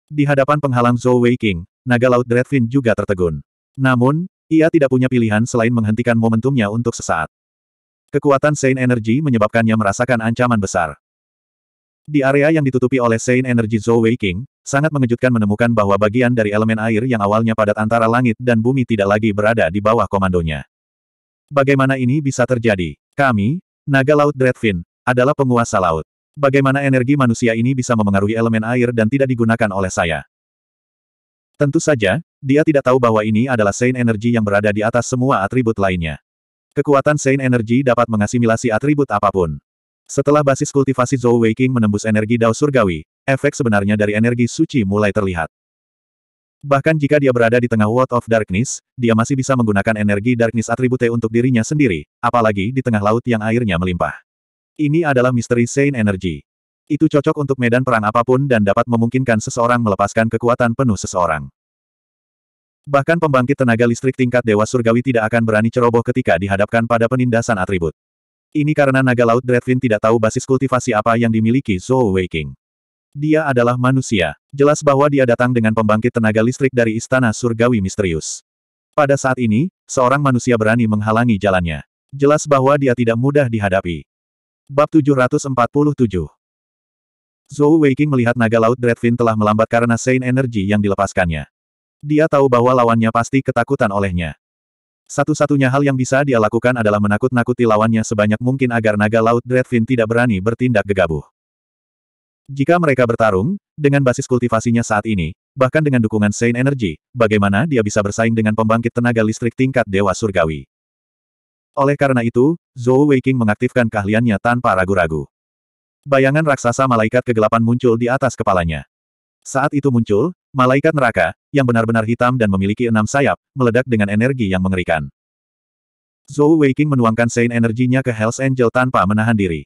Di hadapan penghalang Zhou Wei King, naga laut Dreadfin juga tertegun. Namun, ia tidak punya pilihan selain menghentikan momentumnya untuk sesaat. Kekuatan Saint Energy menyebabkannya merasakan ancaman besar. Di area yang ditutupi oleh Sein Energy Zhou Wei King, sangat mengejutkan menemukan bahwa bagian dari elemen air yang awalnya padat antara langit dan bumi tidak lagi berada di bawah komandonya. Bagaimana ini bisa terjadi? Kami, Naga Laut Dreadfin, adalah penguasa laut. Bagaimana energi manusia ini bisa memengaruhi elemen air dan tidak digunakan oleh saya? Tentu saja, dia tidak tahu bahwa ini adalah Sein Energy yang berada di atas semua atribut lainnya. Kekuatan Sein Energy dapat mengasimilasi atribut apapun. Setelah basis kultivasi Zhou Weiqing menembus energi Dao Surgawi, efek sebenarnya dari energi suci mulai terlihat. Bahkan jika dia berada di tengah World of Darkness, dia masih bisa menggunakan energi Darkness Atribute untuk dirinya sendiri, apalagi di tengah laut yang airnya melimpah. Ini adalah misteri Saint Energy. Itu cocok untuk medan perang apapun dan dapat memungkinkan seseorang melepaskan kekuatan penuh seseorang. Bahkan pembangkit tenaga listrik tingkat Dewa Surgawi tidak akan berani ceroboh ketika dihadapkan pada penindasan atribut. Ini karena naga laut Dreadfin tidak tahu basis kultivasi apa yang dimiliki Zhou Weiqing. Dia adalah manusia. Jelas bahwa dia datang dengan pembangkit tenaga listrik dari Istana Surgawi Misterius. Pada saat ini, seorang manusia berani menghalangi jalannya. Jelas bahwa dia tidak mudah dihadapi. Bab 747 Zhou Weiqing melihat naga laut Dreadfin telah melambat karena Sein energi yang dilepaskannya. Dia tahu bahwa lawannya pasti ketakutan olehnya. Satu-satunya hal yang bisa dia lakukan adalah menakut-nakuti lawannya sebanyak mungkin agar naga laut Dreadfin tidak berani bertindak gegabah. Jika mereka bertarung, dengan basis kultivasinya saat ini, bahkan dengan dukungan Saint Energy, bagaimana dia bisa bersaing dengan pembangkit tenaga listrik tingkat Dewa Surgawi? Oleh karena itu, Zhou Weiqing mengaktifkan keahliannya tanpa ragu-ragu. Bayangan raksasa malaikat kegelapan muncul di atas kepalanya. Saat itu muncul, Malaikat neraka, yang benar-benar hitam dan memiliki enam sayap, meledak dengan energi yang mengerikan. Zhou Weiqing menuangkan Sein energinya ke Hells Angel tanpa menahan diri.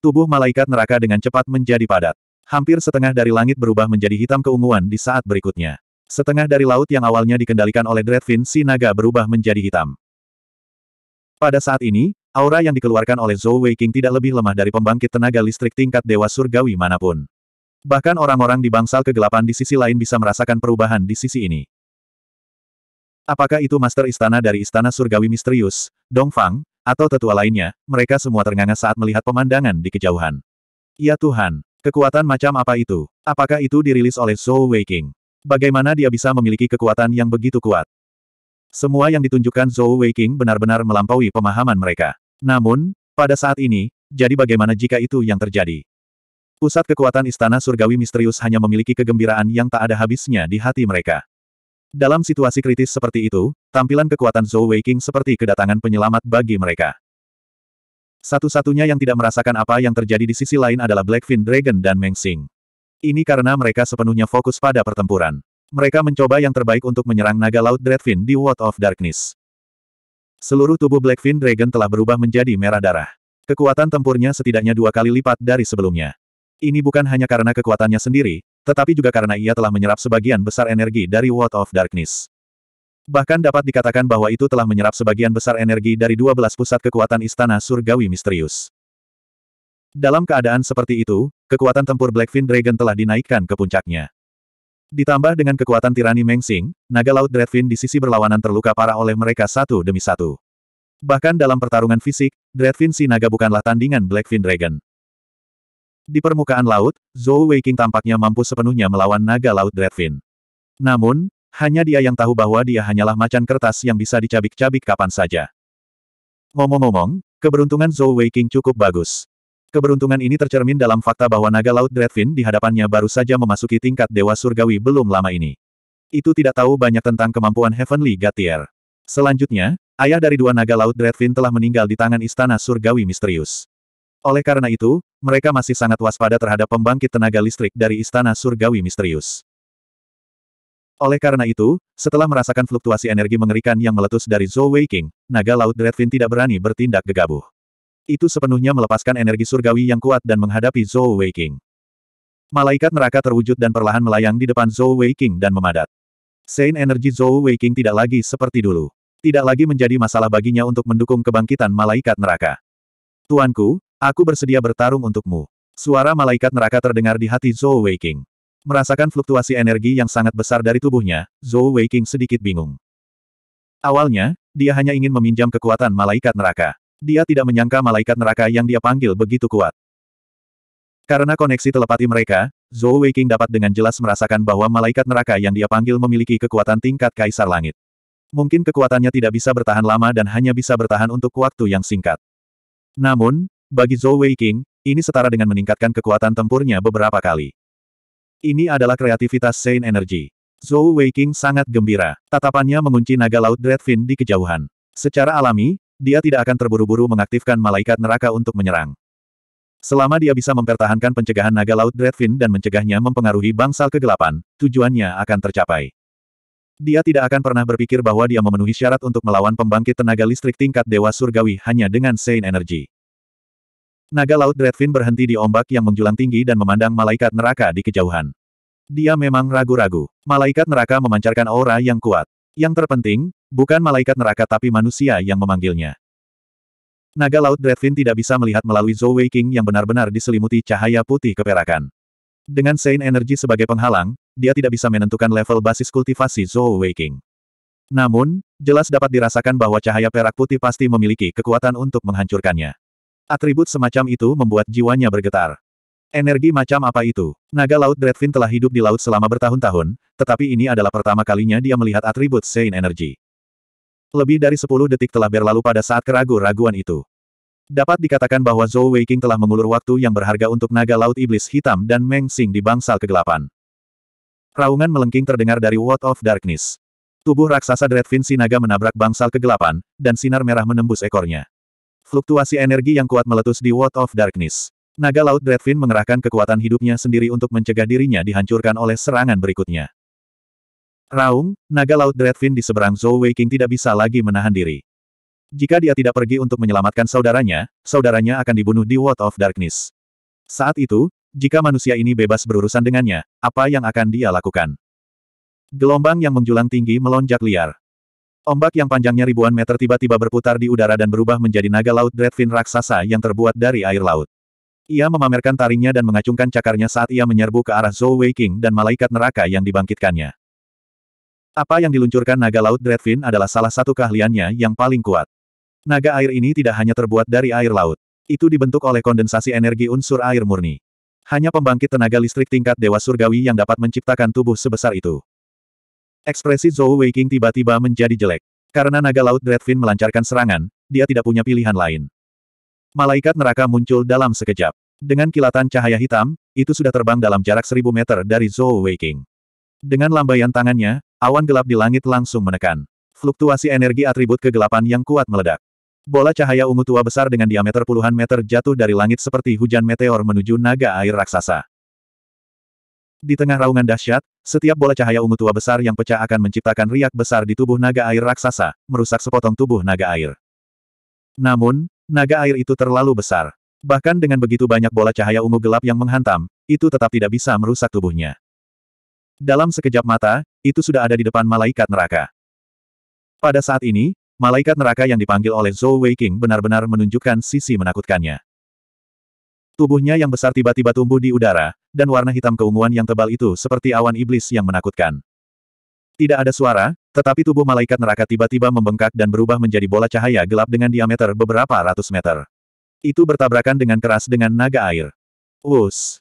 Tubuh malaikat neraka dengan cepat menjadi padat. Hampir setengah dari langit berubah menjadi hitam keunguan di saat berikutnya. Setengah dari laut yang awalnya dikendalikan oleh Dreadfin Sinaga berubah menjadi hitam. Pada saat ini, aura yang dikeluarkan oleh Zhou Weiqing tidak lebih lemah dari pembangkit tenaga listrik tingkat dewa surgawi manapun. Bahkan orang-orang di bangsal kegelapan di sisi lain bisa merasakan perubahan di sisi ini. Apakah itu master istana dari istana surgawi misterius, Dongfang, atau tetua lainnya, mereka semua ternganga saat melihat pemandangan di kejauhan. Ya Tuhan, kekuatan macam apa itu? Apakah itu dirilis oleh Zhou Weiqing? Bagaimana dia bisa memiliki kekuatan yang begitu kuat? Semua yang ditunjukkan Zhou Weiqing benar-benar melampaui pemahaman mereka. Namun, pada saat ini, jadi bagaimana jika itu yang terjadi? Pusat kekuatan istana surgawi misterius hanya memiliki kegembiraan yang tak ada habisnya di hati mereka. Dalam situasi kritis seperti itu, tampilan kekuatan Zhou Weiqing seperti kedatangan penyelamat bagi mereka. Satu-satunya yang tidak merasakan apa yang terjadi di sisi lain adalah Blackfin Dragon dan Meng Xing. Ini karena mereka sepenuhnya fokus pada pertempuran. Mereka mencoba yang terbaik untuk menyerang naga laut Dreadfin di World of Darkness. Seluruh tubuh Blackfin Dragon telah berubah menjadi merah darah. Kekuatan tempurnya setidaknya dua kali lipat dari sebelumnya. Ini bukan hanya karena kekuatannya sendiri, tetapi juga karena ia telah menyerap sebagian besar energi dari World of Darkness. Bahkan dapat dikatakan bahwa itu telah menyerap sebagian besar energi dari 12 pusat kekuatan istana surgawi misterius. Dalam keadaan seperti itu, kekuatan tempur Blackfin Dragon telah dinaikkan ke puncaknya. Ditambah dengan kekuatan tirani Mengxing, naga laut Dreadfin di sisi berlawanan terluka parah oleh mereka satu demi satu. Bahkan dalam pertarungan fisik, Dreadfin si naga bukanlah tandingan Blackfin Dragon. Di permukaan laut, Zhou Weiqing tampaknya mampu sepenuhnya melawan naga laut Dreadfin. Namun, hanya dia yang tahu bahwa dia hanyalah macan kertas yang bisa dicabik-cabik kapan saja. Ngomong-ngomong, keberuntungan Zhou Weiqing cukup bagus. Keberuntungan ini tercermin dalam fakta bahwa naga laut Dreadfin di hadapannya baru saja memasuki tingkat Dewa Surgawi belum lama ini. Itu tidak tahu banyak tentang kemampuan Heavenly Gatier. Selanjutnya, ayah dari dua naga laut Dreadfin telah meninggal di tangan Istana Surgawi Misterius. Oleh karena itu, mereka masih sangat waspada terhadap pembangkit tenaga listrik dari Istana Surgawi Misterius. Oleh karena itu, setelah merasakan fluktuasi energi mengerikan yang meletus dari Zhou Weiqing, naga laut Dreadfin tidak berani bertindak gegabah. Itu sepenuhnya melepaskan energi surgawi yang kuat dan menghadapi Zhou Weiqing. Malaikat neraka terwujud dan perlahan melayang di depan Zhou Weiqing dan memadat. Sein energi Zhou Weiqing tidak lagi seperti dulu. Tidak lagi menjadi masalah baginya untuk mendukung kebangkitan malaikat neraka. Tuanku, Aku bersedia bertarung untukmu. Suara malaikat neraka terdengar di hati Zhou Weiqing. Merasakan fluktuasi energi yang sangat besar dari tubuhnya, Zhou Weiqing sedikit bingung. Awalnya, dia hanya ingin meminjam kekuatan malaikat neraka. Dia tidak menyangka malaikat neraka yang dia panggil begitu kuat. Karena koneksi telepati mereka, Zhou Weiqing dapat dengan jelas merasakan bahwa malaikat neraka yang dia panggil memiliki kekuatan tingkat kaisar langit. Mungkin kekuatannya tidak bisa bertahan lama dan hanya bisa bertahan untuk waktu yang singkat. Namun, bagi Zhou Weiqing, ini setara dengan meningkatkan kekuatan tempurnya beberapa kali. Ini adalah kreativitas Sein Energy. Zhou Weiqing sangat gembira. Tatapannya mengunci naga laut Dreadfin di kejauhan. Secara alami, dia tidak akan terburu-buru mengaktifkan malaikat neraka untuk menyerang. Selama dia bisa mempertahankan pencegahan naga laut Dreadfin dan mencegahnya mempengaruhi bangsal kegelapan, tujuannya akan tercapai. Dia tidak akan pernah berpikir bahwa dia memenuhi syarat untuk melawan pembangkit tenaga listrik tingkat Dewa Surgawi hanya dengan Sein Energy. Naga Laut Dreadfin berhenti di ombak yang menjulang tinggi dan memandang malaikat neraka di kejauhan. Dia memang ragu-ragu. Malaikat neraka memancarkan aura yang kuat. Yang terpenting, bukan malaikat neraka tapi manusia yang memanggilnya. Naga Laut Dreadfin tidak bisa melihat melalui Zhou Wei King yang benar-benar diselimuti cahaya putih keperakan. Dengan Saint Energy sebagai penghalang, dia tidak bisa menentukan level basis kultivasi Zhou Wei King. Namun, jelas dapat dirasakan bahwa cahaya perak putih pasti memiliki kekuatan untuk menghancurkannya. Atribut semacam itu membuat jiwanya bergetar. Energi macam apa itu? Naga Laut Dreadfin telah hidup di laut selama bertahun-tahun, tetapi ini adalah pertama kalinya dia melihat atribut Sein Energy. Lebih dari 10 detik telah berlalu pada saat keragu-raguan itu. Dapat dikatakan bahwa Zhou Weiqing telah mengulur waktu yang berharga untuk naga laut iblis hitam dan Meng Xing di bangsal kegelapan. Raungan melengking terdengar dari World of Darkness. Tubuh raksasa Dreadfin si naga menabrak bangsal kegelapan, dan sinar merah menembus ekornya. Fluktuasi energi yang kuat meletus di World of Darkness. Naga Laut Dreadfin mengerahkan kekuatan hidupnya sendiri untuk mencegah dirinya dihancurkan oleh serangan berikutnya. Raung, Naga Laut Dreadfin di seberang Zhou Weiqing tidak bisa lagi menahan diri. Jika dia tidak pergi untuk menyelamatkan saudaranya, saudaranya akan dibunuh di World of Darkness. Saat itu, jika manusia ini bebas berurusan dengannya, apa yang akan dia lakukan? Gelombang yang menjulang tinggi melonjak liar. Ombak yang panjangnya ribuan meter tiba-tiba berputar di udara dan berubah menjadi naga laut Dreadfin raksasa yang terbuat dari air laut. Ia memamerkan taringnya dan mengacungkan cakarnya saat ia menyerbu ke arah Zhou Wei King dan malaikat neraka yang dibangkitkannya. Apa yang diluncurkan naga laut Dreadfin adalah salah satu keahliannya yang paling kuat. Naga air ini tidak hanya terbuat dari air laut. Itu dibentuk oleh kondensasi energi unsur air murni. Hanya pembangkit tenaga listrik tingkat Dewa Surgawi yang dapat menciptakan tubuh sebesar itu. Ekspresi Zhou Weiqing tiba-tiba menjadi jelek. Karena naga laut Dreadfin melancarkan serangan, dia tidak punya pilihan lain. Malaikat neraka muncul dalam sekejap. Dengan kilatan cahaya hitam, itu sudah terbang dalam jarak seribu meter dari Zhou Weiqing. Dengan lambaian tangannya, awan gelap di langit langsung menekan. Fluktuasi energi atribut kegelapan yang kuat meledak. Bola cahaya ungu tua besar dengan diameter puluhan meter jatuh dari langit seperti hujan meteor menuju naga air raksasa. Di tengah raungan dahsyat, setiap bola cahaya ungu tua besar yang pecah akan menciptakan riak besar di tubuh naga air raksasa, merusak sepotong tubuh naga air. Namun, naga air itu terlalu besar. Bahkan dengan begitu banyak bola cahaya ungu gelap yang menghantam, itu tetap tidak bisa merusak tubuhnya. Dalam sekejap mata, itu sudah ada di depan malaikat neraka. Pada saat ini, malaikat neraka yang dipanggil oleh Zhou Weiqing benar-benar menunjukkan sisi menakutkannya. Tubuhnya yang besar tiba-tiba tumbuh di udara, dan warna hitam keunguan yang tebal itu seperti awan iblis yang menakutkan. Tidak ada suara, tetapi tubuh malaikat neraka tiba-tiba membengkak dan berubah menjadi bola cahaya gelap dengan diameter beberapa ratus meter. Itu bertabrakan dengan keras dengan naga air. Wus!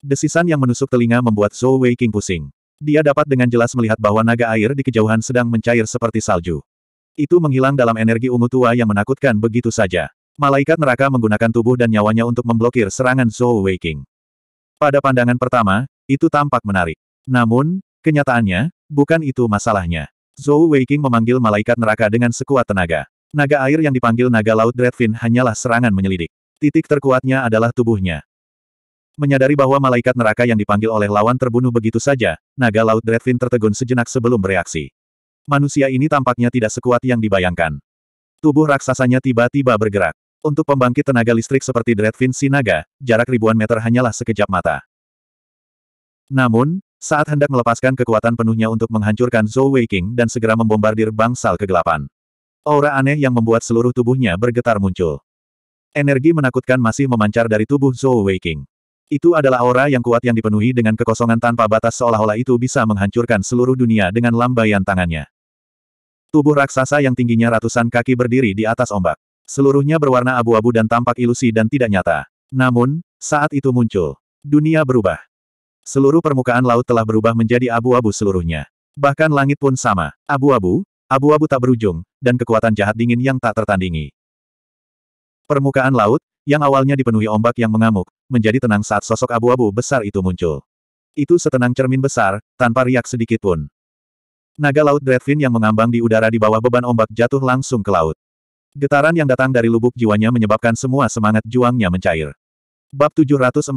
Desisan yang menusuk telinga membuat Zhou Wei King pusing. Dia dapat dengan jelas melihat bahwa naga air di kejauhan sedang mencair seperti salju. Itu menghilang dalam energi ungu tua yang menakutkan begitu saja. Malaikat neraka menggunakan tubuh dan nyawanya untuk memblokir serangan Zhou Weiqing. Pada pandangan pertama, itu tampak menarik. Namun, kenyataannya, bukan itu masalahnya. Zhou Weiqing memanggil malaikat neraka dengan sekuat tenaga. Naga air yang dipanggil naga laut Dreadfin hanyalah serangan menyelidik. Titik terkuatnya adalah tubuhnya. Menyadari bahwa malaikat neraka yang dipanggil oleh lawan terbunuh begitu saja, naga laut Dreadfin tertegun sejenak sebelum bereaksi. Manusia ini tampaknya tidak sekuat yang dibayangkan. Tubuh raksasanya tiba-tiba bergerak. Untuk pembangkit tenaga listrik seperti Dreadfin Sinaga, jarak ribuan meter hanyalah sekejap mata. Namun, saat hendak melepaskan kekuatan penuhnya untuk menghancurkan Zhou Weiqing dan segera membombardir bangsal kegelapan. Aura aneh yang membuat seluruh tubuhnya bergetar muncul. Energi menakutkan masih memancar dari tubuh Zhou Weiqing. Itu adalah aura yang kuat yang dipenuhi dengan kekosongan tanpa batas seolah-olah itu bisa menghancurkan seluruh dunia dengan lambaian tangannya. Tubuh raksasa yang tingginya ratusan kaki berdiri di atas ombak. Seluruhnya berwarna abu-abu dan tampak ilusi dan tidak nyata. Namun, saat itu muncul. Dunia berubah. Seluruh permukaan laut telah berubah menjadi abu-abu seluruhnya. Bahkan langit pun sama. Abu-abu, abu-abu tak berujung, dan kekuatan jahat dingin yang tak tertandingi. Permukaan laut, yang awalnya dipenuhi ombak yang mengamuk, menjadi tenang saat sosok abu-abu besar itu muncul. Itu setenang cermin besar, tanpa riak sedikit pun. Naga laut Dreadfin yang mengambang di udara di bawah beban ombak jatuh langsung ke laut. Getaran yang datang dari lubuk jiwanya menyebabkan semua semangat juangnya mencair. Bab 748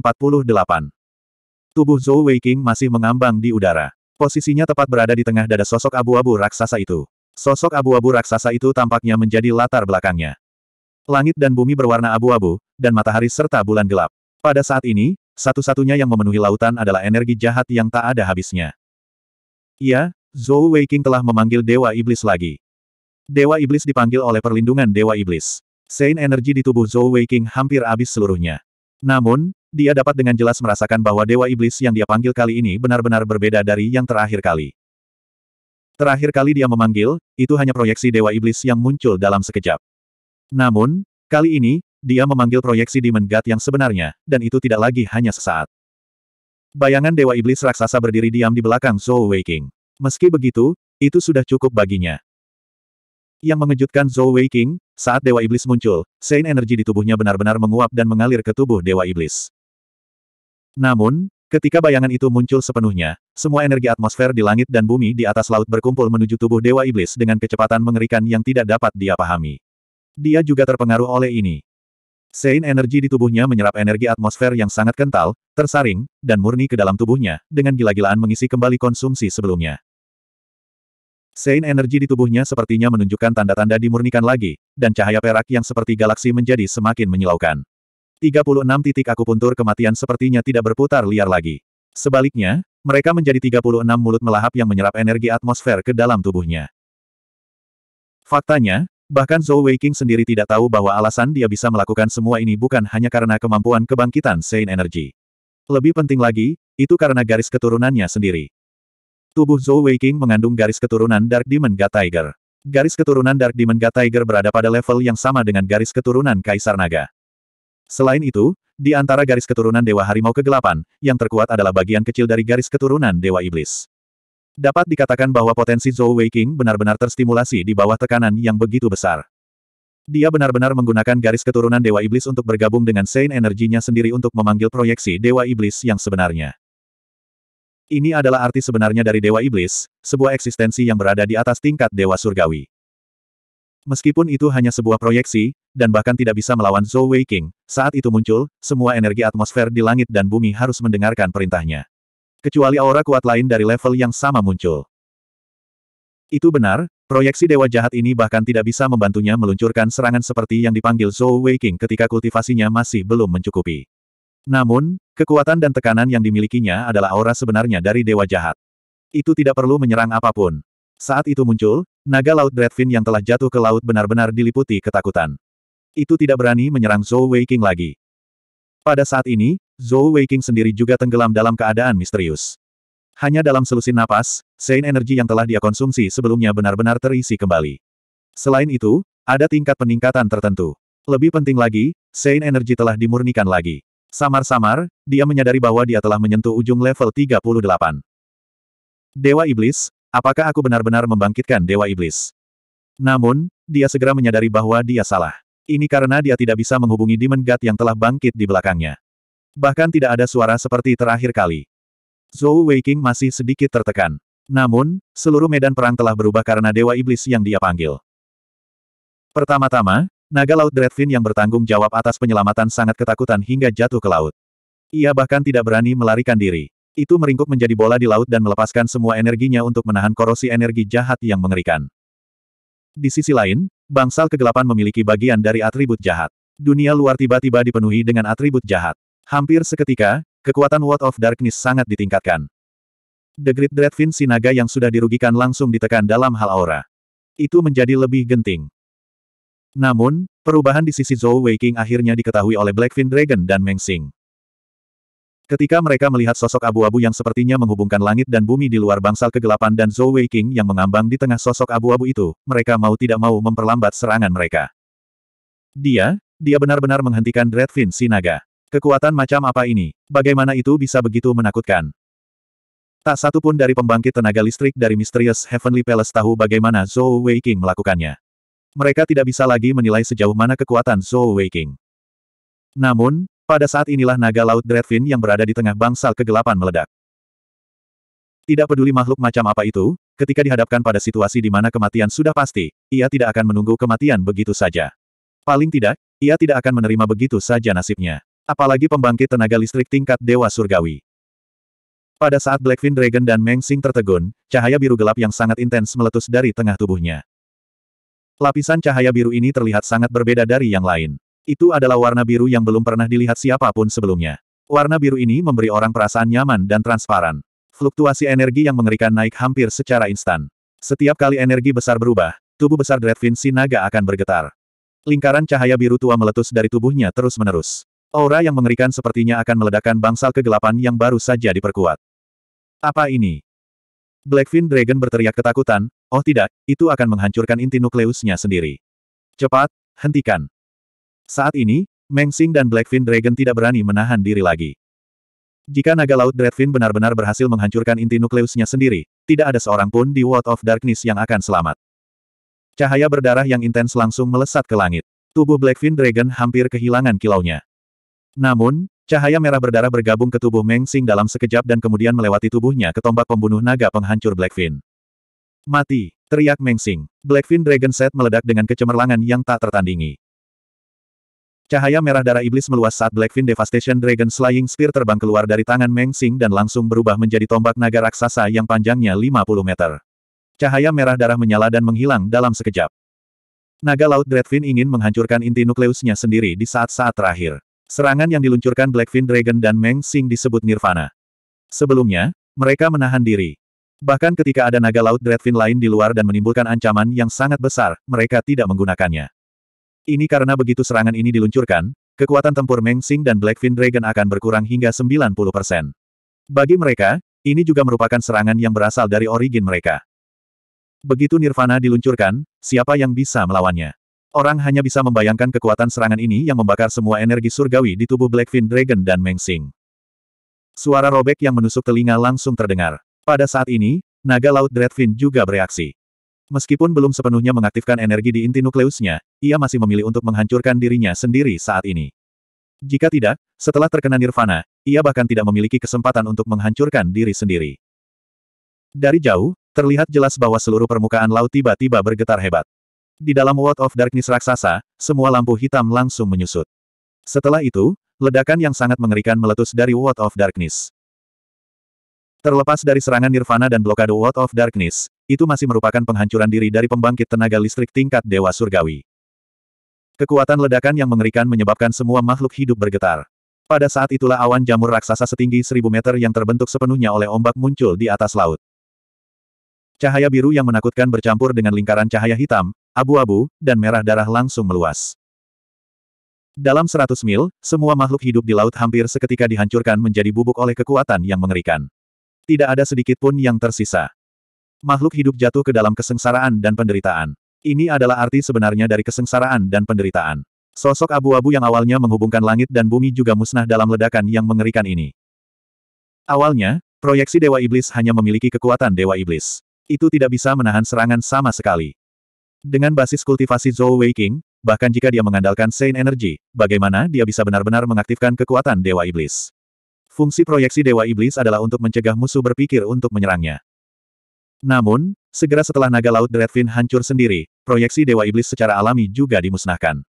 Tubuh Zhou Weiqing masih mengambang di udara. Posisinya tepat berada di tengah dada sosok abu-abu raksasa itu. Sosok abu-abu raksasa itu tampaknya menjadi latar belakangnya. Langit dan bumi berwarna abu-abu, dan matahari serta bulan gelap. Pada saat ini, satu-satunya yang memenuhi lautan adalah energi jahat yang tak ada habisnya. Iya, Zhou Weiqing telah memanggil Dewa Iblis lagi. Dewa Iblis dipanggil oleh perlindungan Dewa Iblis. Sein energi di tubuh Zhou Weiqing hampir habis seluruhnya. Namun, dia dapat dengan jelas merasakan bahwa Dewa Iblis yang dia panggil kali ini benar-benar berbeda dari yang terakhir kali. Terakhir kali dia memanggil, itu hanya proyeksi Dewa Iblis yang muncul dalam sekejap. Namun, kali ini, dia memanggil proyeksi Demon God yang sebenarnya, dan itu tidak lagi hanya sesaat. Bayangan Dewa Iblis Raksasa berdiri diam di belakang Zhou Weiqing. Meski begitu, itu sudah cukup baginya. Yang mengejutkan Zhou Wei King, saat Dewa Iblis muncul, sein energi di tubuhnya benar-benar menguap dan mengalir ke tubuh Dewa Iblis. Namun, ketika bayangan itu muncul sepenuhnya, semua energi atmosfer di langit dan bumi di atas laut berkumpul menuju tubuh Dewa Iblis dengan kecepatan mengerikan yang tidak dapat dia pahami. Dia juga terpengaruh oleh ini. Sein energi di tubuhnya menyerap energi atmosfer yang sangat kental, tersaring, dan murni ke dalam tubuhnya, dengan gila-gilaan mengisi kembali konsumsi sebelumnya. Sein energi di tubuhnya sepertinya menunjukkan tanda-tanda dimurnikan lagi, dan cahaya perak yang seperti galaksi menjadi semakin menyilaukan. 36 titik akupuntur kematian sepertinya tidak berputar liar lagi. Sebaliknya, mereka menjadi 36 mulut melahap yang menyerap energi atmosfer ke dalam tubuhnya. Faktanya, bahkan Zhou Weiqing sendiri tidak tahu bahwa alasan dia bisa melakukan semua ini bukan hanya karena kemampuan kebangkitan Sein Energy. Lebih penting lagi, itu karena garis keturunannya sendiri. Tubuh Zhou Weiqing mengandung garis keturunan Dark Demon God Tiger. Garis keturunan Dark Demon God Tiger berada pada level yang sama dengan garis keturunan Kaisar Naga. Selain itu, di antara garis keturunan Dewa Harimau Kegelapan, yang terkuat adalah bagian kecil dari garis keturunan Dewa Iblis. Dapat dikatakan bahwa potensi Zhou Weiqing benar-benar terstimulasi di bawah tekanan yang begitu besar. Dia benar-benar menggunakan garis keturunan Dewa Iblis untuk bergabung dengan Sein energinya sendiri untuk memanggil proyeksi Dewa Iblis yang sebenarnya. Ini adalah arti sebenarnya dari Dewa Iblis, sebuah eksistensi yang berada di atas tingkat Dewa Surgawi. Meskipun itu hanya sebuah proyeksi, dan bahkan tidak bisa melawan Zhou Wei King, saat itu muncul, semua energi atmosfer di langit dan bumi harus mendengarkan perintahnya. Kecuali aura kuat lain dari level yang sama muncul. Itu benar, proyeksi dewa jahat ini bahkan tidak bisa membantunya meluncurkan serangan seperti yang dipanggil Zhou Wei King ketika kultivasinya masih belum mencukupi. Namun, Kekuatan dan tekanan yang dimilikinya adalah aura sebenarnya dari Dewa Jahat. Itu tidak perlu menyerang apapun. Saat itu muncul, naga laut Dreadfin yang telah jatuh ke laut benar-benar diliputi ketakutan. Itu tidak berani menyerang Zhou Weiqing lagi. Pada saat ini, Zhou Weiqing sendiri juga tenggelam dalam keadaan misterius. Hanya dalam selusin napas, sein energi yang telah dia konsumsi sebelumnya benar-benar terisi kembali. Selain itu, ada tingkat peningkatan tertentu. Lebih penting lagi, sein energi telah dimurnikan lagi. Samar-samar, dia menyadari bahwa dia telah menyentuh ujung level 38. Dewa Iblis, apakah aku benar-benar membangkitkan Dewa Iblis? Namun, dia segera menyadari bahwa dia salah. Ini karena dia tidak bisa menghubungi Demon God yang telah bangkit di belakangnya. Bahkan tidak ada suara seperti terakhir kali. Zhou Weiqing masih sedikit tertekan. Namun, seluruh medan perang telah berubah karena Dewa Iblis yang dia panggil. Pertama-tama, Naga Laut Dreadfin yang bertanggung jawab atas penyelamatan sangat ketakutan hingga jatuh ke laut. Ia bahkan tidak berani melarikan diri. Itu meringkuk menjadi bola di laut dan melepaskan semua energinya untuk menahan korosi energi jahat yang mengerikan. Di sisi lain, bangsal kegelapan memiliki bagian dari atribut jahat. Dunia luar tiba-tiba dipenuhi dengan atribut jahat. Hampir seketika, kekuatan World of Darkness sangat ditingkatkan. The Great Dreadfin Sinaga yang sudah dirugikan langsung ditekan dalam hal aura. Itu menjadi lebih genting. Namun, perubahan di sisi Zhou Weiqing akhirnya diketahui oleh Blackfin Dragon dan Meng Xing. Ketika mereka melihat sosok abu-abu yang sepertinya menghubungkan langit dan bumi di luar bangsal kegelapan dan Zhou Weiqing yang mengambang di tengah sosok abu-abu itu, mereka mau tidak mau memperlambat serangan mereka. Dia, dia benar-benar menghentikan Dreadfin Sinaga. Kekuatan macam apa ini? Bagaimana itu bisa begitu menakutkan? Tak satu pun dari pembangkit tenaga listrik dari misterius Heavenly Palace tahu bagaimana Zhou Weiqing melakukannya. Mereka tidak bisa lagi menilai sejauh mana kekuatan Zhou Weiqing. Namun, pada saat inilah naga laut Dreadfin yang berada di tengah bangsal kegelapan meledak. Tidak peduli makhluk macam apa itu, ketika dihadapkan pada situasi di mana kematian sudah pasti, ia tidak akan menunggu kematian begitu saja. Paling tidak, ia tidak akan menerima begitu saja nasibnya. Apalagi pembangkit tenaga listrik tingkat Dewa Surgawi. Pada saat Blackfin Dragon dan Meng Sing tertegun, cahaya biru gelap yang sangat intens meletus dari tengah tubuhnya. Lapisan cahaya biru ini terlihat sangat berbeda dari yang lain. Itu adalah warna biru yang belum pernah dilihat siapapun sebelumnya. Warna biru ini memberi orang perasaan nyaman dan transparan. Fluktuasi energi yang mengerikan naik hampir secara instan. Setiap kali energi besar berubah, tubuh besar Dreadfin Sinaga akan bergetar. Lingkaran cahaya biru tua meletus dari tubuhnya terus-menerus. Aura yang mengerikan sepertinya akan meledakkan bangsal kegelapan yang baru saja diperkuat. Apa ini? Blackfin Dragon berteriak ketakutan, oh tidak, itu akan menghancurkan inti nukleusnya sendiri. Cepat, hentikan. Saat ini, Meng Xing dan Blackfin Dragon tidak berani menahan diri lagi. Jika naga laut Dreadfin benar-benar berhasil menghancurkan inti nukleusnya sendiri, tidak ada seorang pun di World of Darkness yang akan selamat. Cahaya berdarah yang intens langsung melesat ke langit. Tubuh Blackfin Dragon hampir kehilangan kilaunya. Namun, Cahaya merah berdarah bergabung ke tubuh Meng Xing dalam sekejap dan kemudian melewati tubuhnya ke tombak pembunuh naga penghancur Blackfin. Mati, teriak Meng Xing. Blackfin Dragon Set meledak dengan kecemerlangan yang tak tertandingi. Cahaya merah darah iblis meluas saat Blackfin Devastation Dragon Slaying Spear terbang keluar dari tangan Meng Xing dan langsung berubah menjadi tombak naga raksasa yang panjangnya 50 meter. Cahaya merah darah menyala dan menghilang dalam sekejap. Naga Laut Dreadfin ingin menghancurkan inti nukleusnya sendiri di saat-saat terakhir. Serangan yang diluncurkan Blackfin Dragon dan Meng Sing disebut Nirvana. Sebelumnya, mereka menahan diri. Bahkan ketika ada naga laut Dreadfin lain di luar dan menimbulkan ancaman yang sangat besar, mereka tidak menggunakannya. Ini karena begitu serangan ini diluncurkan, kekuatan tempur Meng Sing dan Blackfin Dragon akan berkurang hingga 90%. Bagi mereka, ini juga merupakan serangan yang berasal dari origin mereka. Begitu Nirvana diluncurkan, siapa yang bisa melawannya? Orang hanya bisa membayangkan kekuatan serangan ini yang membakar semua energi surgawi di tubuh Blackfin Dragon dan Meng Suara robek yang menusuk telinga langsung terdengar. Pada saat ini, naga laut Dreadfin juga bereaksi. Meskipun belum sepenuhnya mengaktifkan energi di inti nukleusnya, ia masih memilih untuk menghancurkan dirinya sendiri saat ini. Jika tidak, setelah terkena nirvana, ia bahkan tidak memiliki kesempatan untuk menghancurkan diri sendiri. Dari jauh, terlihat jelas bahwa seluruh permukaan laut tiba-tiba bergetar hebat. Di dalam World of Darkness raksasa, semua lampu hitam langsung menyusut. Setelah itu, ledakan yang sangat mengerikan meletus dari World of Darkness. Terlepas dari serangan Nirvana dan blokade World of Darkness, itu masih merupakan penghancuran diri dari pembangkit tenaga listrik tingkat Dewa Surgawi. Kekuatan ledakan yang mengerikan menyebabkan semua makhluk hidup bergetar. Pada saat itulah awan jamur raksasa setinggi seribu meter yang terbentuk sepenuhnya oleh ombak muncul di atas laut. Cahaya biru yang menakutkan bercampur dengan lingkaran cahaya hitam, abu-abu, dan merah darah langsung meluas. Dalam seratus mil, semua makhluk hidup di laut hampir seketika dihancurkan menjadi bubuk oleh kekuatan yang mengerikan. Tidak ada sedikit pun yang tersisa. Makhluk hidup jatuh ke dalam kesengsaraan dan penderitaan. Ini adalah arti sebenarnya dari kesengsaraan dan penderitaan. Sosok abu-abu yang awalnya menghubungkan langit dan bumi juga musnah dalam ledakan yang mengerikan ini. Awalnya, proyeksi Dewa Iblis hanya memiliki kekuatan Dewa Iblis itu tidak bisa menahan serangan sama sekali. Dengan basis kultivasi Zhou Weiqing, bahkan jika dia mengandalkan Saint Energy, bagaimana dia bisa benar-benar mengaktifkan kekuatan Dewa Iblis? Fungsi proyeksi Dewa Iblis adalah untuk mencegah musuh berpikir untuk menyerangnya. Namun, segera setelah naga laut Dreadfin hancur sendiri, proyeksi Dewa Iblis secara alami juga dimusnahkan.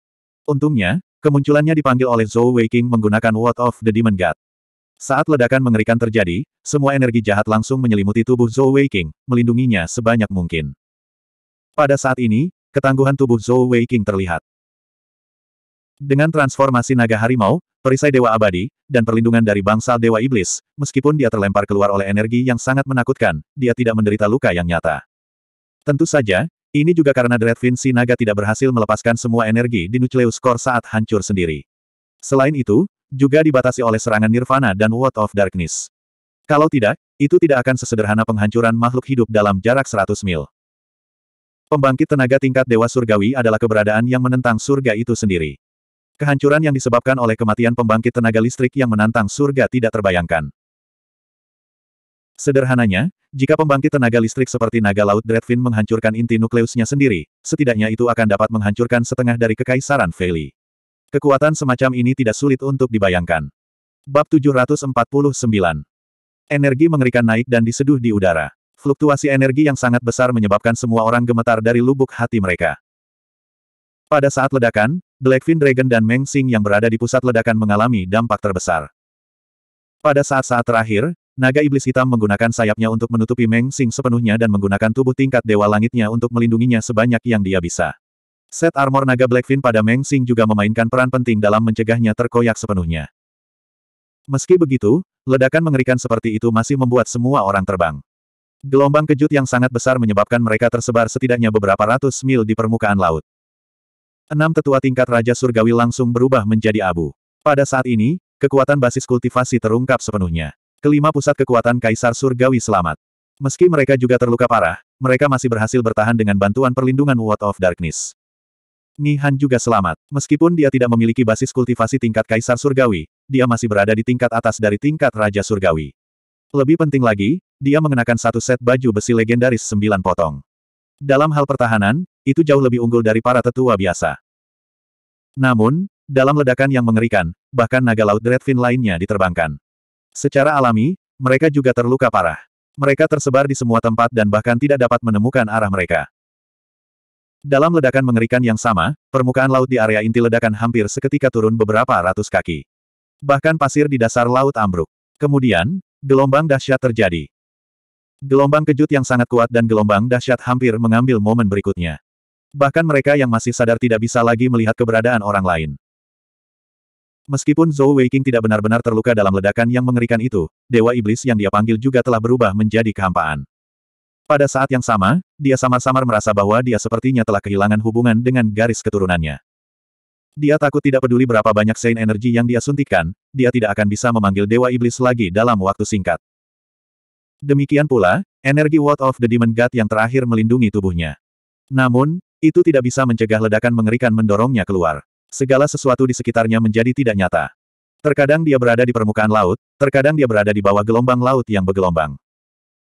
Untungnya, kemunculannya dipanggil oleh Zhou Weiqing menggunakan Word of the Demon God. Saat ledakan mengerikan terjadi, semua energi jahat langsung menyelimuti tubuh Zhou Weiqing, melindunginya sebanyak mungkin. Pada saat ini, ketangguhan tubuh Zhou Weiqing terlihat. Dengan transformasi naga harimau, perisai dewa abadi, dan perlindungan dari bangsal dewa iblis, meskipun dia terlempar keluar oleh energi yang sangat menakutkan, dia tidak menderita luka yang nyata. Tentu saja, ini juga karena Fin si naga tidak berhasil melepaskan semua energi di Nucleus Core saat hancur sendiri. Selain itu, juga dibatasi oleh serangan Nirvana dan World of Darkness. Kalau tidak, itu tidak akan sesederhana penghancuran makhluk hidup dalam jarak 100 mil. Pembangkit tenaga tingkat Dewa Surgawi adalah keberadaan yang menentang surga itu sendiri. Kehancuran yang disebabkan oleh kematian pembangkit tenaga listrik yang menantang surga tidak terbayangkan. Sederhananya, jika pembangkit tenaga listrik seperti naga laut Dreadfin menghancurkan inti nukleusnya sendiri, setidaknya itu akan dapat menghancurkan setengah dari kekaisaran Veli. Kekuatan semacam ini tidak sulit untuk dibayangkan. Bab 749 Energi mengerikan naik dan diseduh di udara. Fluktuasi energi yang sangat besar menyebabkan semua orang gemetar dari lubuk hati mereka. Pada saat ledakan, Blackfin Dragon dan Meng Xing yang berada di pusat ledakan mengalami dampak terbesar. Pada saat-saat terakhir, naga iblis hitam menggunakan sayapnya untuk menutupi Meng Xing sepenuhnya dan menggunakan tubuh tingkat dewa langitnya untuk melindunginya sebanyak yang dia bisa. Set armor naga Blackfin pada Meng Xing juga memainkan peran penting dalam mencegahnya terkoyak sepenuhnya. Meski begitu, ledakan mengerikan seperti itu masih membuat semua orang terbang. Gelombang kejut yang sangat besar menyebabkan mereka tersebar setidaknya beberapa ratus mil di permukaan laut. Enam tetua tingkat Raja Surgawi langsung berubah menjadi abu. Pada saat ini, kekuatan basis kultivasi terungkap sepenuhnya. Kelima pusat kekuatan Kaisar Surgawi selamat. Meski mereka juga terluka parah, mereka masih berhasil bertahan dengan bantuan perlindungan World of Darkness. Nihan juga selamat. Meskipun dia tidak memiliki basis kultivasi tingkat Kaisar Surgawi, dia masih berada di tingkat atas dari tingkat Raja Surgawi. Lebih penting lagi, dia mengenakan satu set baju besi legendaris sembilan potong. Dalam hal pertahanan, itu jauh lebih unggul dari para tetua biasa. Namun, dalam ledakan yang mengerikan, bahkan naga laut Dreadfin lainnya diterbangkan. Secara alami, mereka juga terluka parah. Mereka tersebar di semua tempat dan bahkan tidak dapat menemukan arah mereka. Dalam ledakan mengerikan yang sama, permukaan laut di area inti ledakan hampir seketika turun beberapa ratus kaki. Bahkan pasir di dasar laut ambruk. Kemudian, gelombang dahsyat terjadi. Gelombang kejut yang sangat kuat dan gelombang dahsyat hampir mengambil momen berikutnya. Bahkan mereka yang masih sadar tidak bisa lagi melihat keberadaan orang lain. Meskipun Zhou Weiqing tidak benar-benar terluka dalam ledakan yang mengerikan itu, Dewa Iblis yang dia panggil juga telah berubah menjadi kehampaan. Pada saat yang sama, dia samar-samar merasa bahwa dia sepertinya telah kehilangan hubungan dengan garis keturunannya. Dia takut tidak peduli berapa banyak sein energi yang dia suntikan, dia tidak akan bisa memanggil Dewa Iblis lagi dalam waktu singkat. Demikian pula, energi World of the Demon God yang terakhir melindungi tubuhnya. Namun, itu tidak bisa mencegah ledakan mengerikan mendorongnya keluar. Segala sesuatu di sekitarnya menjadi tidak nyata. Terkadang dia berada di permukaan laut, terkadang dia berada di bawah gelombang laut yang bergelombang.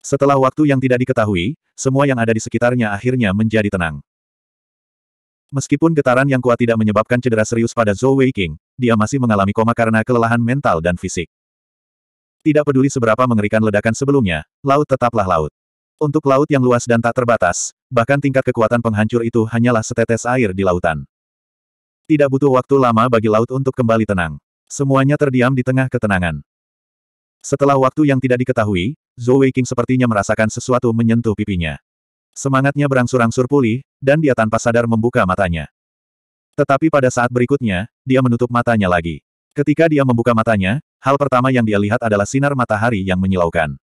Setelah waktu yang tidak diketahui, semua yang ada di sekitarnya akhirnya menjadi tenang. Meskipun getaran yang kuat tidak menyebabkan cedera serius pada Zhou Weiqing, dia masih mengalami koma karena kelelahan mental dan fisik. Tidak peduli seberapa mengerikan ledakan sebelumnya, laut tetaplah laut. Untuk laut yang luas dan tak terbatas, bahkan tingkat kekuatan penghancur itu hanyalah setetes air di lautan. Tidak butuh waktu lama bagi laut untuk kembali tenang. Semuanya terdiam di tengah ketenangan. Setelah waktu yang tidak diketahui, Zhou Weiking sepertinya merasakan sesuatu menyentuh pipinya. Semangatnya berangsur-angsur pulih, dan dia tanpa sadar membuka matanya. Tetapi pada saat berikutnya, dia menutup matanya lagi. Ketika dia membuka matanya, hal pertama yang dia lihat adalah sinar matahari yang menyilaukan.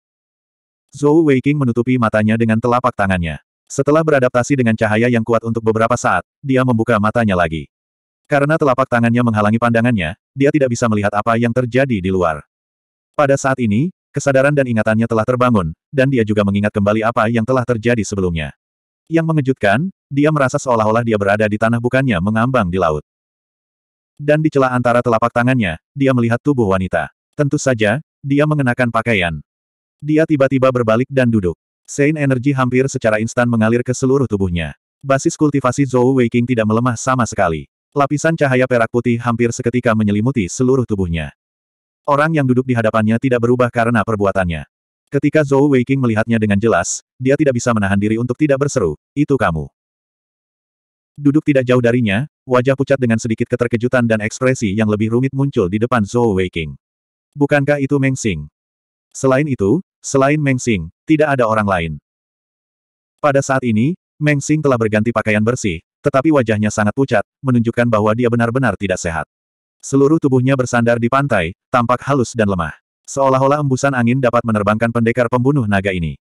Zhou Weiqing menutupi matanya dengan telapak tangannya. Setelah beradaptasi dengan cahaya yang kuat untuk beberapa saat, dia membuka matanya lagi. Karena telapak tangannya menghalangi pandangannya, dia tidak bisa melihat apa yang terjadi di luar. Pada saat ini, kesadaran dan ingatannya telah terbangun, dan dia juga mengingat kembali apa yang telah terjadi sebelumnya. Yang mengejutkan, dia merasa seolah-olah dia berada di tanah bukannya mengambang di laut. Dan di celah antara telapak tangannya, dia melihat tubuh wanita. Tentu saja, dia mengenakan pakaian. Dia tiba-tiba berbalik dan duduk. Sein energi hampir secara instan mengalir ke seluruh tubuhnya. Basis kultivasi Zhou Weiking tidak melemah sama sekali. Lapisan cahaya perak putih hampir seketika menyelimuti seluruh tubuhnya. Orang yang duduk di hadapannya tidak berubah karena perbuatannya. Ketika Zhou Weiqing melihatnya dengan jelas, dia tidak bisa menahan diri untuk tidak berseru, itu kamu. Duduk tidak jauh darinya, wajah pucat dengan sedikit keterkejutan dan ekspresi yang lebih rumit muncul di depan Zhou Weiqing. Bukankah itu Meng Xing? Selain itu, selain Meng Xing, tidak ada orang lain. Pada saat ini, Meng Xing telah berganti pakaian bersih, tetapi wajahnya sangat pucat, menunjukkan bahwa dia benar-benar tidak sehat. Seluruh tubuhnya bersandar di pantai, tampak halus dan lemah. Seolah-olah embusan angin dapat menerbangkan pendekar pembunuh naga ini.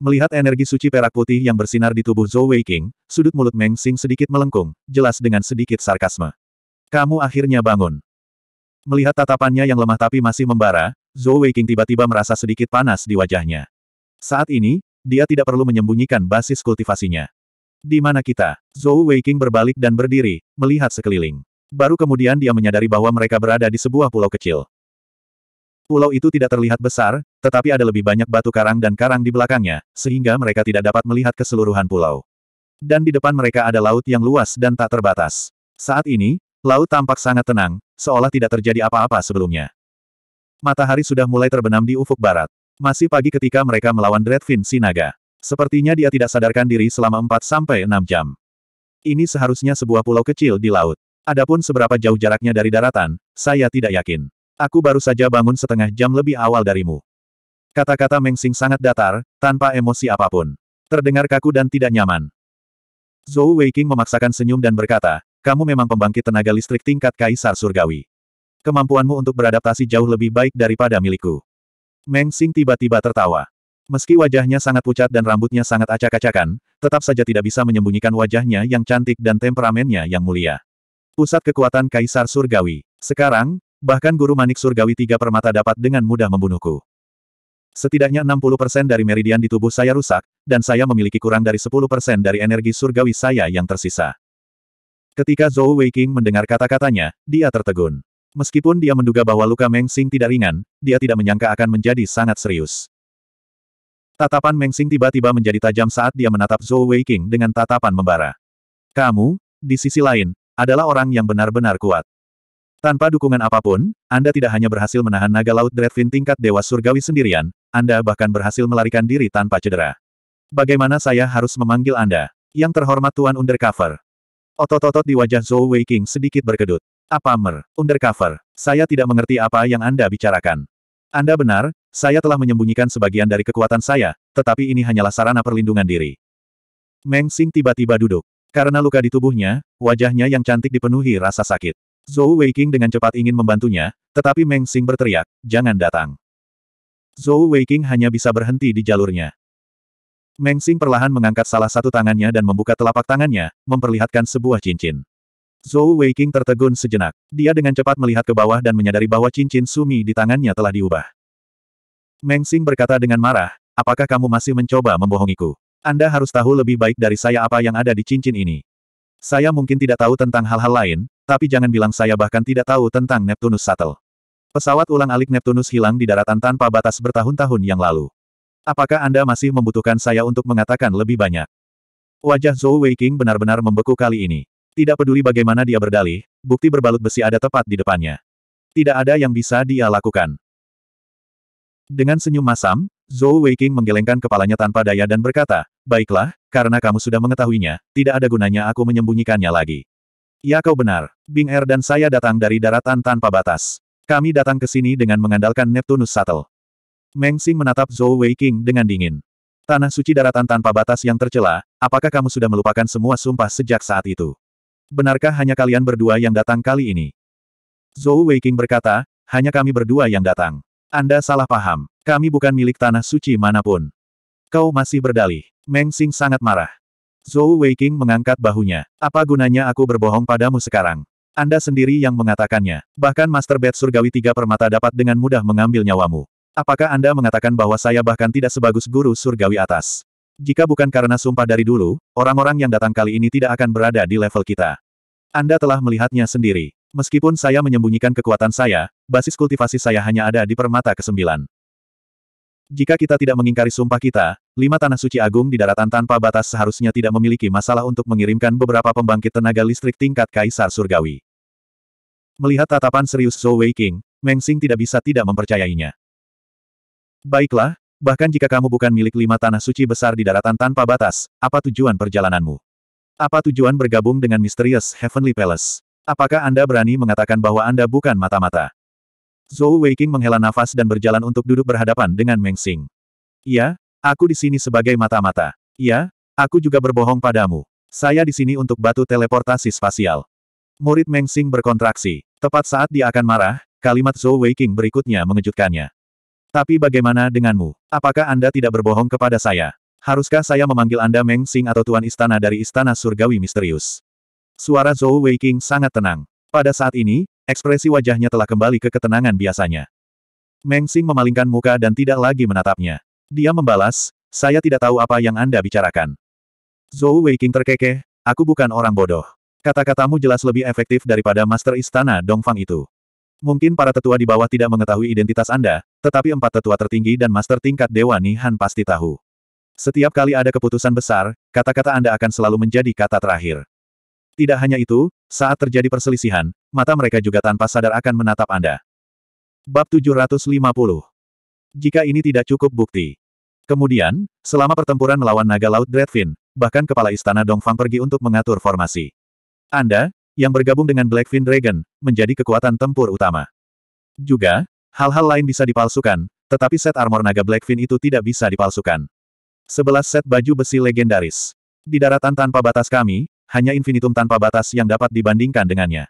Melihat energi suci perak putih yang bersinar di tubuh Zhou Weiqing, sudut mulut Meng Xing sedikit melengkung, jelas dengan sedikit sarkasme. Kamu akhirnya bangun. Melihat tatapannya yang lemah tapi masih membara, Zhou Weiqing tiba-tiba merasa sedikit panas di wajahnya. Saat ini, dia tidak perlu menyembunyikan basis kultivasinya. Di mana kita? Zhou Weiqing berbalik dan berdiri, melihat sekeliling. Baru kemudian dia menyadari bahwa mereka berada di sebuah pulau kecil. Pulau itu tidak terlihat besar, tetapi ada lebih banyak batu karang dan karang di belakangnya, sehingga mereka tidak dapat melihat keseluruhan pulau. Dan di depan mereka ada laut yang luas dan tak terbatas. Saat ini, laut tampak sangat tenang, seolah tidak terjadi apa-apa sebelumnya. Matahari sudah mulai terbenam di ufuk barat. Masih pagi ketika mereka melawan Dreadfin Sinaga. Sepertinya dia tidak sadarkan diri selama 4-6 jam. Ini seharusnya sebuah pulau kecil di laut. Adapun seberapa jauh jaraknya dari daratan, saya tidak yakin. Aku baru saja bangun setengah jam lebih awal darimu. Kata-kata Meng sangat datar, tanpa emosi apapun. Terdengar kaku dan tidak nyaman. Zhou Weiqing memaksakan senyum dan berkata, kamu memang pembangkit tenaga listrik tingkat kaisar surgawi. Kemampuanmu untuk beradaptasi jauh lebih baik daripada milikku. Meng Xing tiba-tiba tertawa. Meski wajahnya sangat pucat dan rambutnya sangat acak-acakan, tetap saja tidak bisa menyembunyikan wajahnya yang cantik dan temperamennya yang mulia. Pusat kekuatan Kaisar Surgawi. Sekarang, bahkan guru manik Surgawi tiga permata dapat dengan mudah membunuhku. Setidaknya 60% dari meridian di tubuh saya rusak, dan saya memiliki kurang dari 10% dari energi surgawi saya yang tersisa. Ketika Zhou Weiqing mendengar kata-katanya, dia tertegun. Meskipun dia menduga bahwa luka Meng Xing tidak ringan, dia tidak menyangka akan menjadi sangat serius. Tatapan Meng Xing tiba-tiba menjadi tajam saat dia menatap Zhou Weiqing dengan tatapan membara. Kamu, di sisi lain, adalah orang yang benar-benar kuat. Tanpa dukungan apapun, Anda tidak hanya berhasil menahan naga laut Dreadfin tingkat Dewa Surgawi sendirian, Anda bahkan berhasil melarikan diri tanpa cedera. Bagaimana saya harus memanggil Anda? Yang terhormat Tuan Undercover. Otot-otot di wajah Zhou Wei King sedikit berkedut. Apa mer, Undercover, saya tidak mengerti apa yang Anda bicarakan. Anda benar, saya telah menyembunyikan sebagian dari kekuatan saya, tetapi ini hanyalah sarana perlindungan diri. Meng Xing tiba-tiba duduk. Karena luka di tubuhnya, wajahnya yang cantik dipenuhi rasa sakit. Zhou Weiqing dengan cepat ingin membantunya, tetapi Meng Xing berteriak, jangan datang. Zhou Weiqing hanya bisa berhenti di jalurnya. Meng Xing perlahan mengangkat salah satu tangannya dan membuka telapak tangannya, memperlihatkan sebuah cincin. Zhou Weiqing tertegun sejenak. Dia dengan cepat melihat ke bawah dan menyadari bahwa cincin sumi di tangannya telah diubah. Meng Xing berkata dengan marah, apakah kamu masih mencoba membohongiku? Anda harus tahu lebih baik dari saya apa yang ada di cincin ini. Saya mungkin tidak tahu tentang hal-hal lain, tapi jangan bilang saya bahkan tidak tahu tentang Neptunus Shuttle. Pesawat ulang-alik Neptunus hilang di daratan tanpa batas bertahun-tahun yang lalu. Apakah Anda masih membutuhkan saya untuk mengatakan lebih banyak? Wajah Zhou Weiqing benar-benar membeku kali ini. Tidak peduli bagaimana dia berdalih, bukti berbalut besi ada tepat di depannya. Tidak ada yang bisa dia lakukan. Dengan senyum masam, Zhou Weiqing menggelengkan kepalanya tanpa daya dan berkata, Baiklah, karena kamu sudah mengetahuinya, tidak ada gunanya aku menyembunyikannya lagi. Ya kau benar, Bing Er dan saya datang dari daratan tanpa batas. Kami datang ke sini dengan mengandalkan Neptunus Satel. Meng Xing menatap Zhou Weiqing dengan dingin. Tanah suci daratan tanpa batas yang tercela, apakah kamu sudah melupakan semua sumpah sejak saat itu? Benarkah hanya kalian berdua yang datang kali ini? Zhou Weiqing berkata, hanya kami berdua yang datang. Anda salah paham. Kami bukan milik tanah suci manapun. Kau masih berdalih. Meng Xing sangat marah. Zhou Weiqing mengangkat bahunya. Apa gunanya aku berbohong padamu sekarang? Anda sendiri yang mengatakannya. Bahkan Master Bed Surgawi Tiga Permata dapat dengan mudah mengambil nyawamu. Apakah Anda mengatakan bahwa saya bahkan tidak sebagus guru surgawi atas? Jika bukan karena sumpah dari dulu, orang-orang yang datang kali ini tidak akan berada di level kita. Anda telah melihatnya sendiri. Meskipun saya menyembunyikan kekuatan saya, basis kultivasi saya hanya ada di permata kesembilan. Jika kita tidak mengingkari sumpah kita, lima tanah suci agung di daratan tanpa batas seharusnya tidak memiliki masalah untuk mengirimkan beberapa pembangkit tenaga listrik tingkat Kaisar Surgawi. Melihat tatapan serius Zhou Weiqing, Meng Xing tidak bisa tidak mempercayainya. Baiklah, bahkan jika kamu bukan milik lima tanah suci besar di daratan tanpa batas, apa tujuan perjalananmu? Apa tujuan bergabung dengan Misterius Heavenly Palace? Apakah Anda berani mengatakan bahwa Anda bukan mata-mata? Zhou Weiqing menghela nafas dan berjalan untuk duduk berhadapan dengan Meng Xing. Iya, aku di sini sebagai mata-mata. Iya, aku juga berbohong padamu. Saya di sini untuk batu teleportasi spasial. Murid Meng Xing berkontraksi. Tepat saat dia akan marah, kalimat Zhou Weiqing berikutnya mengejutkannya. Tapi bagaimana denganmu? Apakah Anda tidak berbohong kepada saya? Haruskah saya memanggil Anda Meng Xing atau Tuan Istana dari Istana Surgawi Misterius? Suara Zhou Weiqing sangat tenang. Pada saat ini, Ekspresi wajahnya telah kembali ke ketenangan biasanya. Meng Xing memalingkan muka dan tidak lagi menatapnya. Dia membalas, saya tidak tahu apa yang Anda bicarakan. Zhou Weiqing terkekeh, aku bukan orang bodoh. Kata-katamu jelas lebih efektif daripada Master Istana Dongfang itu. Mungkin para tetua di bawah tidak mengetahui identitas Anda, tetapi empat tetua tertinggi dan master tingkat Dewa Nihan pasti tahu. Setiap kali ada keputusan besar, kata-kata Anda akan selalu menjadi kata terakhir. Tidak hanya itu, saat terjadi perselisihan, mata mereka juga tanpa sadar akan menatap Anda. Bab 750 Jika ini tidak cukup bukti. Kemudian, selama pertempuran melawan naga laut Dreadfin, bahkan kepala istana Dongfang pergi untuk mengatur formasi. Anda, yang bergabung dengan Blackfin Dragon, menjadi kekuatan tempur utama. Juga, hal-hal lain bisa dipalsukan, tetapi set armor naga Blackfin itu tidak bisa dipalsukan. 11 set baju besi legendaris. Di daratan tanpa batas kami, hanya infinitum tanpa batas yang dapat dibandingkan dengannya.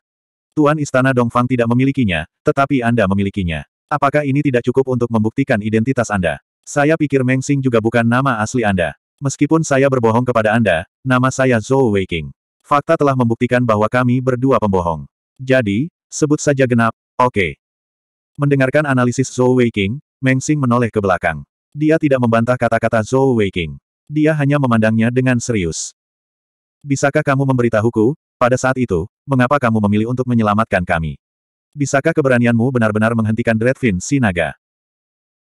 Tuan Istana Dongfang tidak memilikinya, tetapi Anda memilikinya. Apakah ini tidak cukup untuk membuktikan identitas Anda? Saya pikir Meng Xing juga bukan nama asli Anda. Meskipun saya berbohong kepada Anda, nama saya Zhou Weiking. Fakta telah membuktikan bahwa kami berdua pembohong. Jadi, sebut saja genap, oke. Okay. Mendengarkan analisis Zhou Weiking, Meng Xing menoleh ke belakang. Dia tidak membantah kata-kata Zhou Weiking. Dia hanya memandangnya dengan serius. Bisakah kamu memberitahuku, pada saat itu, mengapa kamu memilih untuk menyelamatkan kami? Bisakah keberanianmu benar-benar menghentikan Dreadfin Sinaga?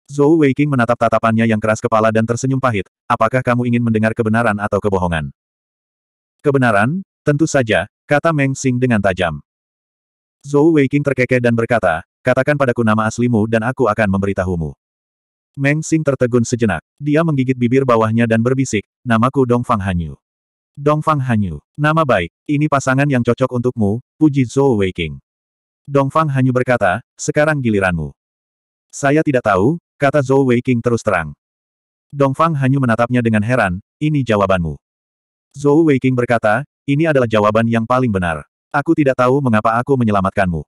Zhou Weiqing menatap tatapannya yang keras kepala dan tersenyum pahit, apakah kamu ingin mendengar kebenaran atau kebohongan? Kebenaran, tentu saja, kata Meng Xing dengan tajam. Zhou Weiqing terkekeh dan berkata, katakan padaku nama aslimu dan aku akan memberitahumu. Meng Xing tertegun sejenak, dia menggigit bibir bawahnya dan berbisik, namaku Dong Fang Hanyu. Dongfang Hanyu. Nama baik, ini pasangan yang cocok untukmu, puji Zhou Weiqing. Dongfang Hanyu berkata, sekarang giliranmu. Saya tidak tahu, kata Zhou Weiqing terus terang. Dongfang Hanyu menatapnya dengan heran, ini jawabanmu. Zhou Weiqing berkata, ini adalah jawaban yang paling benar. Aku tidak tahu mengapa aku menyelamatkanmu.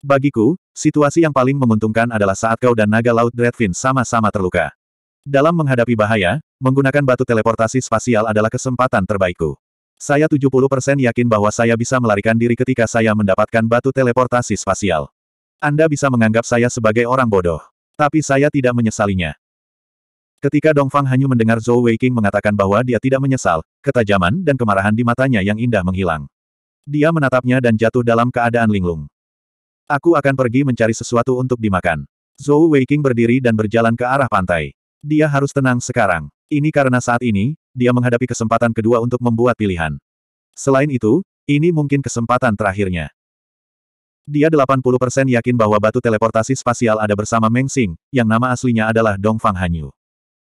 Bagiku, situasi yang paling menguntungkan adalah saat kau dan naga laut Dreadfin sama-sama terluka. Dalam menghadapi bahaya, Menggunakan batu teleportasi spasial adalah kesempatan terbaikku. Saya 70% yakin bahwa saya bisa melarikan diri ketika saya mendapatkan batu teleportasi spasial. Anda bisa menganggap saya sebagai orang bodoh. Tapi saya tidak menyesalinya. Ketika Dongfang Fang hanya mendengar Zhou Weiqing mengatakan bahwa dia tidak menyesal, ketajaman dan kemarahan di matanya yang indah menghilang. Dia menatapnya dan jatuh dalam keadaan linglung. Aku akan pergi mencari sesuatu untuk dimakan. Zhou Weiqing berdiri dan berjalan ke arah pantai. Dia harus tenang sekarang. Ini karena saat ini, dia menghadapi kesempatan kedua untuk membuat pilihan. Selain itu, ini mungkin kesempatan terakhirnya. Dia 80% yakin bahwa batu teleportasi spasial ada bersama Meng Xing, yang nama aslinya adalah Dong Fang Hanyu.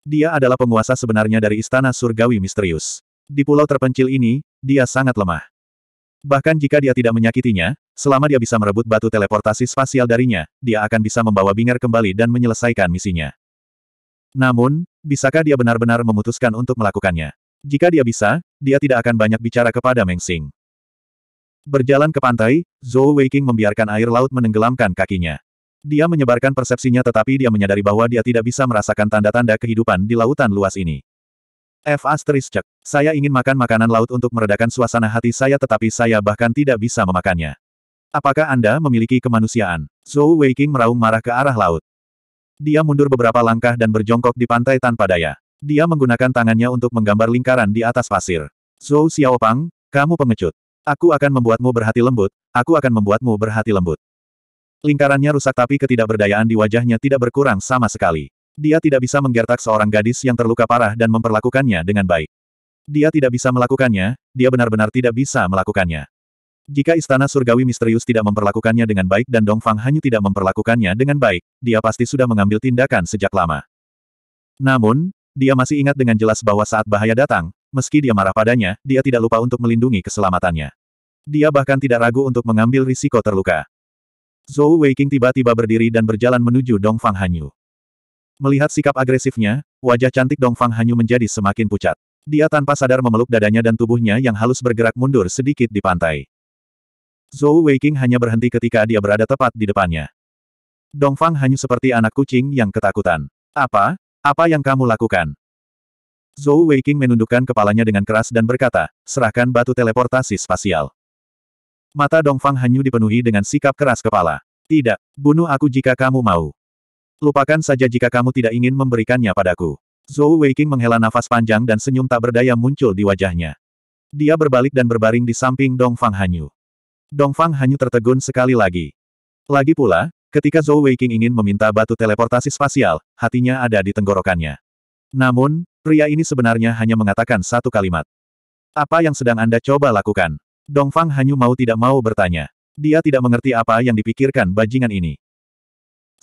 Dia adalah penguasa sebenarnya dari Istana Surgawi Misterius. Di pulau terpencil ini, dia sangat lemah. Bahkan jika dia tidak menyakitinya, selama dia bisa merebut batu teleportasi spasial darinya, dia akan bisa membawa Bing'er kembali dan menyelesaikan misinya. Namun, bisakah dia benar-benar memutuskan untuk melakukannya? Jika dia bisa, dia tidak akan banyak bicara kepada Meng Xing. Berjalan ke pantai, Zhou Weiqing membiarkan air laut menenggelamkan kakinya. Dia menyebarkan persepsinya tetapi dia menyadari bahwa dia tidak bisa merasakan tanda-tanda kehidupan di lautan luas ini. F. Asterisk, Saya ingin makan makanan laut untuk meredakan suasana hati saya tetapi saya bahkan tidak bisa memakannya. Apakah Anda memiliki kemanusiaan? Zhou Weiqing meraung marah ke arah laut. Dia mundur beberapa langkah dan berjongkok di pantai tanpa daya. Dia menggunakan tangannya untuk menggambar lingkaran di atas pasir. Zhou Xiaopang, kamu pengecut. Aku akan membuatmu berhati lembut, aku akan membuatmu berhati lembut. Lingkarannya rusak tapi ketidakberdayaan di wajahnya tidak berkurang sama sekali. Dia tidak bisa menggertak seorang gadis yang terluka parah dan memperlakukannya dengan baik. Dia tidak bisa melakukannya, dia benar-benar tidak bisa melakukannya. Jika istana surgawi misterius tidak memperlakukannya dengan baik dan Dongfang Hanyu tidak memperlakukannya dengan baik, dia pasti sudah mengambil tindakan sejak lama. Namun, dia masih ingat dengan jelas bahwa saat bahaya datang, meski dia marah padanya, dia tidak lupa untuk melindungi keselamatannya. Dia bahkan tidak ragu untuk mengambil risiko terluka. Zhou Weiqing tiba-tiba berdiri dan berjalan menuju Dongfang Hanyu. Melihat sikap agresifnya, wajah cantik Dongfang Hanyu menjadi semakin pucat. Dia tanpa sadar memeluk dadanya dan tubuhnya yang halus bergerak mundur sedikit di pantai. Zhou Weiqing hanya berhenti ketika dia berada tepat di depannya. Dongfang hanya seperti anak kucing yang ketakutan. Apa? Apa yang kamu lakukan? Zhou Weiqing menundukkan kepalanya dengan keras dan berkata, serahkan batu teleportasi spasial. Mata Dongfang Hanyu dipenuhi dengan sikap keras kepala. Tidak, bunuh aku jika kamu mau. Lupakan saja jika kamu tidak ingin memberikannya padaku. Zhou Weiqing menghela nafas panjang dan senyum tak berdaya muncul di wajahnya. Dia berbalik dan berbaring di samping Dongfang Hanyu. Dongfang Hanyu tertegun sekali lagi. Lagi pula, Ketika Zhou Weiqing ingin meminta batu teleportasi spasial, hatinya ada di tenggorokannya. Namun, pria ini sebenarnya hanya mengatakan satu kalimat. Apa yang sedang Anda coba lakukan? Dongfang Hanyu mau tidak mau bertanya. Dia tidak mengerti apa yang dipikirkan bajingan ini.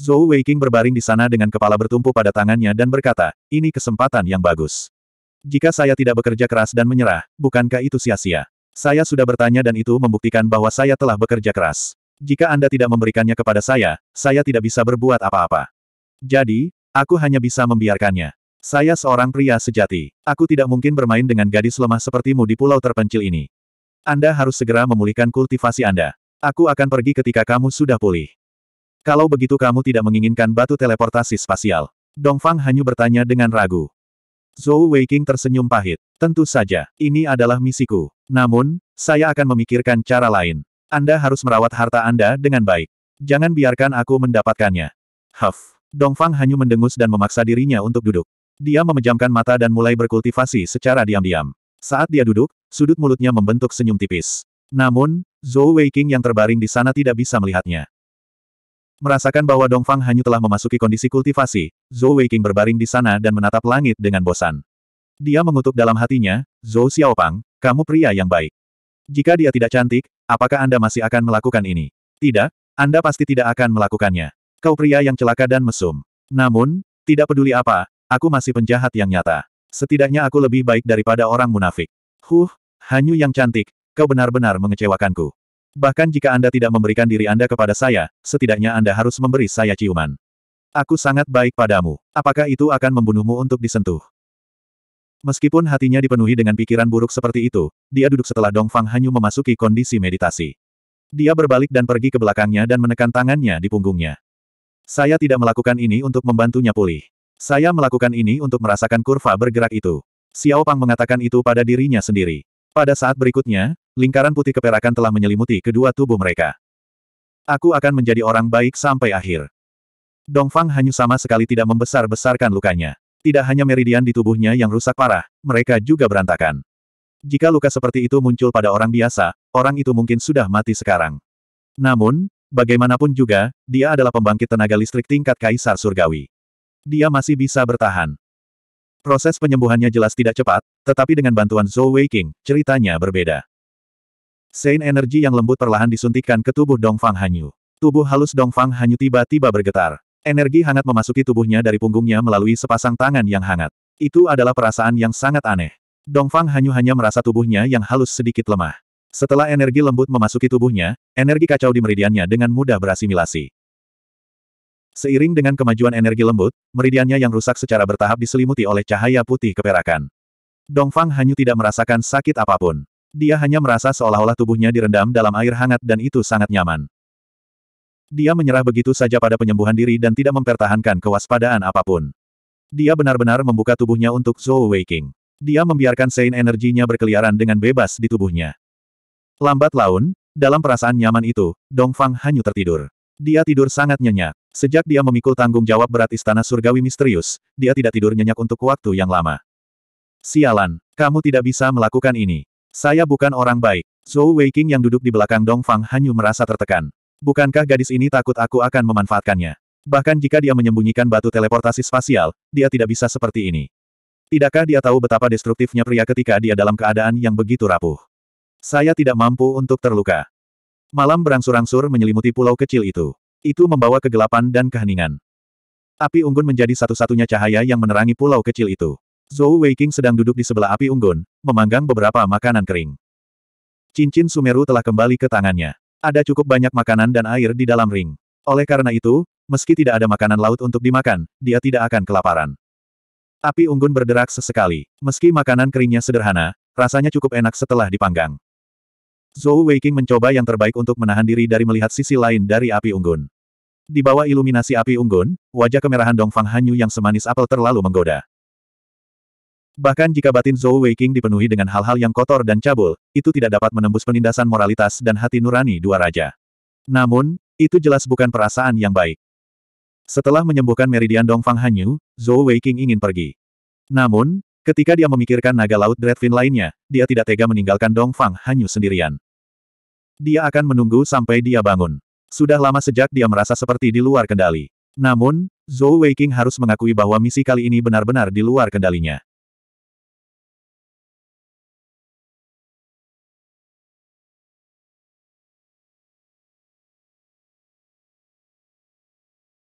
Zhou Weiqing berbaring di sana dengan kepala bertumpu pada tangannya dan berkata, ini kesempatan yang bagus. Jika saya tidak bekerja keras dan menyerah, bukankah itu sia-sia? Saya sudah bertanya dan itu membuktikan bahwa saya telah bekerja keras. Jika Anda tidak memberikannya kepada saya, saya tidak bisa berbuat apa-apa. Jadi, aku hanya bisa membiarkannya. Saya seorang pria sejati. Aku tidak mungkin bermain dengan gadis lemah sepertimu di pulau terpencil ini. Anda harus segera memulihkan kultivasi Anda. Aku akan pergi ketika kamu sudah pulih. Kalau begitu kamu tidak menginginkan batu teleportasi spasial. Dongfang hanya bertanya dengan ragu. Zhou Weiqing tersenyum pahit. Tentu saja, ini adalah misiku. Namun, saya akan memikirkan cara lain. Anda harus merawat harta Anda dengan baik. Jangan biarkan aku mendapatkannya. Huff. Dongfang hanya mendengus dan memaksa dirinya untuk duduk. Dia memejamkan mata dan mulai berkultivasi secara diam-diam. Saat dia duduk, sudut mulutnya membentuk senyum tipis. Namun, Zhou Weiqing yang terbaring di sana tidak bisa melihatnya. Merasakan bahwa Dongfang Hanyu telah memasuki kondisi kultivasi, Zhou Weiqing berbaring di sana dan menatap langit dengan bosan. Dia mengutuk dalam hatinya, Zhou Xiaopang, kamu pria yang baik. Jika dia tidak cantik, apakah Anda masih akan melakukan ini? Tidak, Anda pasti tidak akan melakukannya. Kau pria yang celaka dan mesum. Namun, tidak peduli apa, aku masih penjahat yang nyata. Setidaknya aku lebih baik daripada orang munafik. Huh, Hanyu yang cantik, kau benar-benar mengecewakanku. Bahkan jika Anda tidak memberikan diri Anda kepada saya, setidaknya Anda harus memberi saya ciuman. Aku sangat baik padamu. Apakah itu akan membunuhmu untuk disentuh? Meskipun hatinya dipenuhi dengan pikiran buruk seperti itu, dia duduk setelah Dong Fang Hanyu memasuki kondisi meditasi. Dia berbalik dan pergi ke belakangnya dan menekan tangannya di punggungnya. Saya tidak melakukan ini untuk membantunya pulih. Saya melakukan ini untuk merasakan kurva bergerak itu. Xiao Pang mengatakan itu pada dirinya sendiri. Pada saat berikutnya, lingkaran putih keperakan telah menyelimuti kedua tubuh mereka. Aku akan menjadi orang baik sampai akhir. Dongfang Hanyu sama sekali tidak membesar-besarkan lukanya. Tidak hanya meridian di tubuhnya yang rusak parah, mereka juga berantakan. Jika luka seperti itu muncul pada orang biasa, orang itu mungkin sudah mati sekarang. Namun, bagaimanapun juga, dia adalah pembangkit tenaga listrik tingkat Kaisar Surgawi. Dia masih bisa bertahan. Proses penyembuhannya jelas tidak cepat, tetapi dengan bantuan Zhou Wei King, ceritanya berbeda. Sein energi yang lembut perlahan disuntikkan ke tubuh Dongfang Hanyu. Tubuh halus Dongfang Hanyu tiba-tiba bergetar. Energi hangat memasuki tubuhnya dari punggungnya melalui sepasang tangan yang hangat. Itu adalah perasaan yang sangat aneh. Dongfang hanya-hanya merasa tubuhnya yang halus sedikit lemah. Setelah energi lembut memasuki tubuhnya, energi kacau di meridiannya dengan mudah berasimilasi. Seiring dengan kemajuan energi lembut, meridiannya yang rusak secara bertahap diselimuti oleh cahaya putih keperakan. Dongfang hanya tidak merasakan sakit apapun. Dia hanya merasa seolah-olah tubuhnya direndam dalam air hangat dan itu sangat nyaman. Dia menyerah begitu saja pada penyembuhan diri dan tidak mempertahankan kewaspadaan apapun. Dia benar-benar membuka tubuhnya untuk Zhou Weiqing. Dia membiarkan Sein energinya berkeliaran dengan bebas di tubuhnya. Lambat laun, dalam perasaan nyaman itu, Dong Fang hanyut tertidur. Dia tidur sangat nyenyak. Sejak dia memikul tanggung jawab berat istana surgawi misterius, dia tidak tidur nyenyak untuk waktu yang lama. Sialan, kamu tidak bisa melakukan ini. Saya bukan orang baik. Zhou Weiqing yang duduk di belakang Dong Fang Hanyu merasa tertekan. Bukankah gadis ini takut aku akan memanfaatkannya? Bahkan jika dia menyembunyikan batu teleportasi spasial, dia tidak bisa seperti ini. Tidakkah dia tahu betapa destruktifnya pria ketika dia dalam keadaan yang begitu rapuh? Saya tidak mampu untuk terluka. Malam berangsur-angsur menyelimuti pulau kecil itu. Itu membawa kegelapan dan keheningan. Api unggun menjadi satu-satunya cahaya yang menerangi pulau kecil itu. Zhou Weiqing sedang duduk di sebelah api unggun, memanggang beberapa makanan kering. Cincin Sumeru telah kembali ke tangannya. Ada cukup banyak makanan dan air di dalam ring. Oleh karena itu, meski tidak ada makanan laut untuk dimakan, dia tidak akan kelaparan. Api unggun berderak sesekali. Meski makanan keringnya sederhana, rasanya cukup enak setelah dipanggang. Zhou Weiqing mencoba yang terbaik untuk menahan diri dari melihat sisi lain dari api unggun. Di bawah iluminasi api unggun, wajah kemerahan Dongfang Hanyu yang semanis apel terlalu menggoda. Bahkan jika batin Zhou Weiqing dipenuhi dengan hal-hal yang kotor dan cabul, itu tidak dapat menembus penindasan moralitas dan hati nurani dua raja. Namun, itu jelas bukan perasaan yang baik. Setelah menyembuhkan meridian Dongfang Hanyu, Zhou Weiqing ingin pergi. Namun, ketika dia memikirkan naga laut Dreadfin lainnya, dia tidak tega meninggalkan Dongfang Hanyu sendirian. Dia akan menunggu sampai dia bangun. Sudah lama sejak dia merasa seperti di luar kendali. Namun, Zhou Weiqing harus mengakui bahwa misi kali ini benar-benar di luar kendalinya.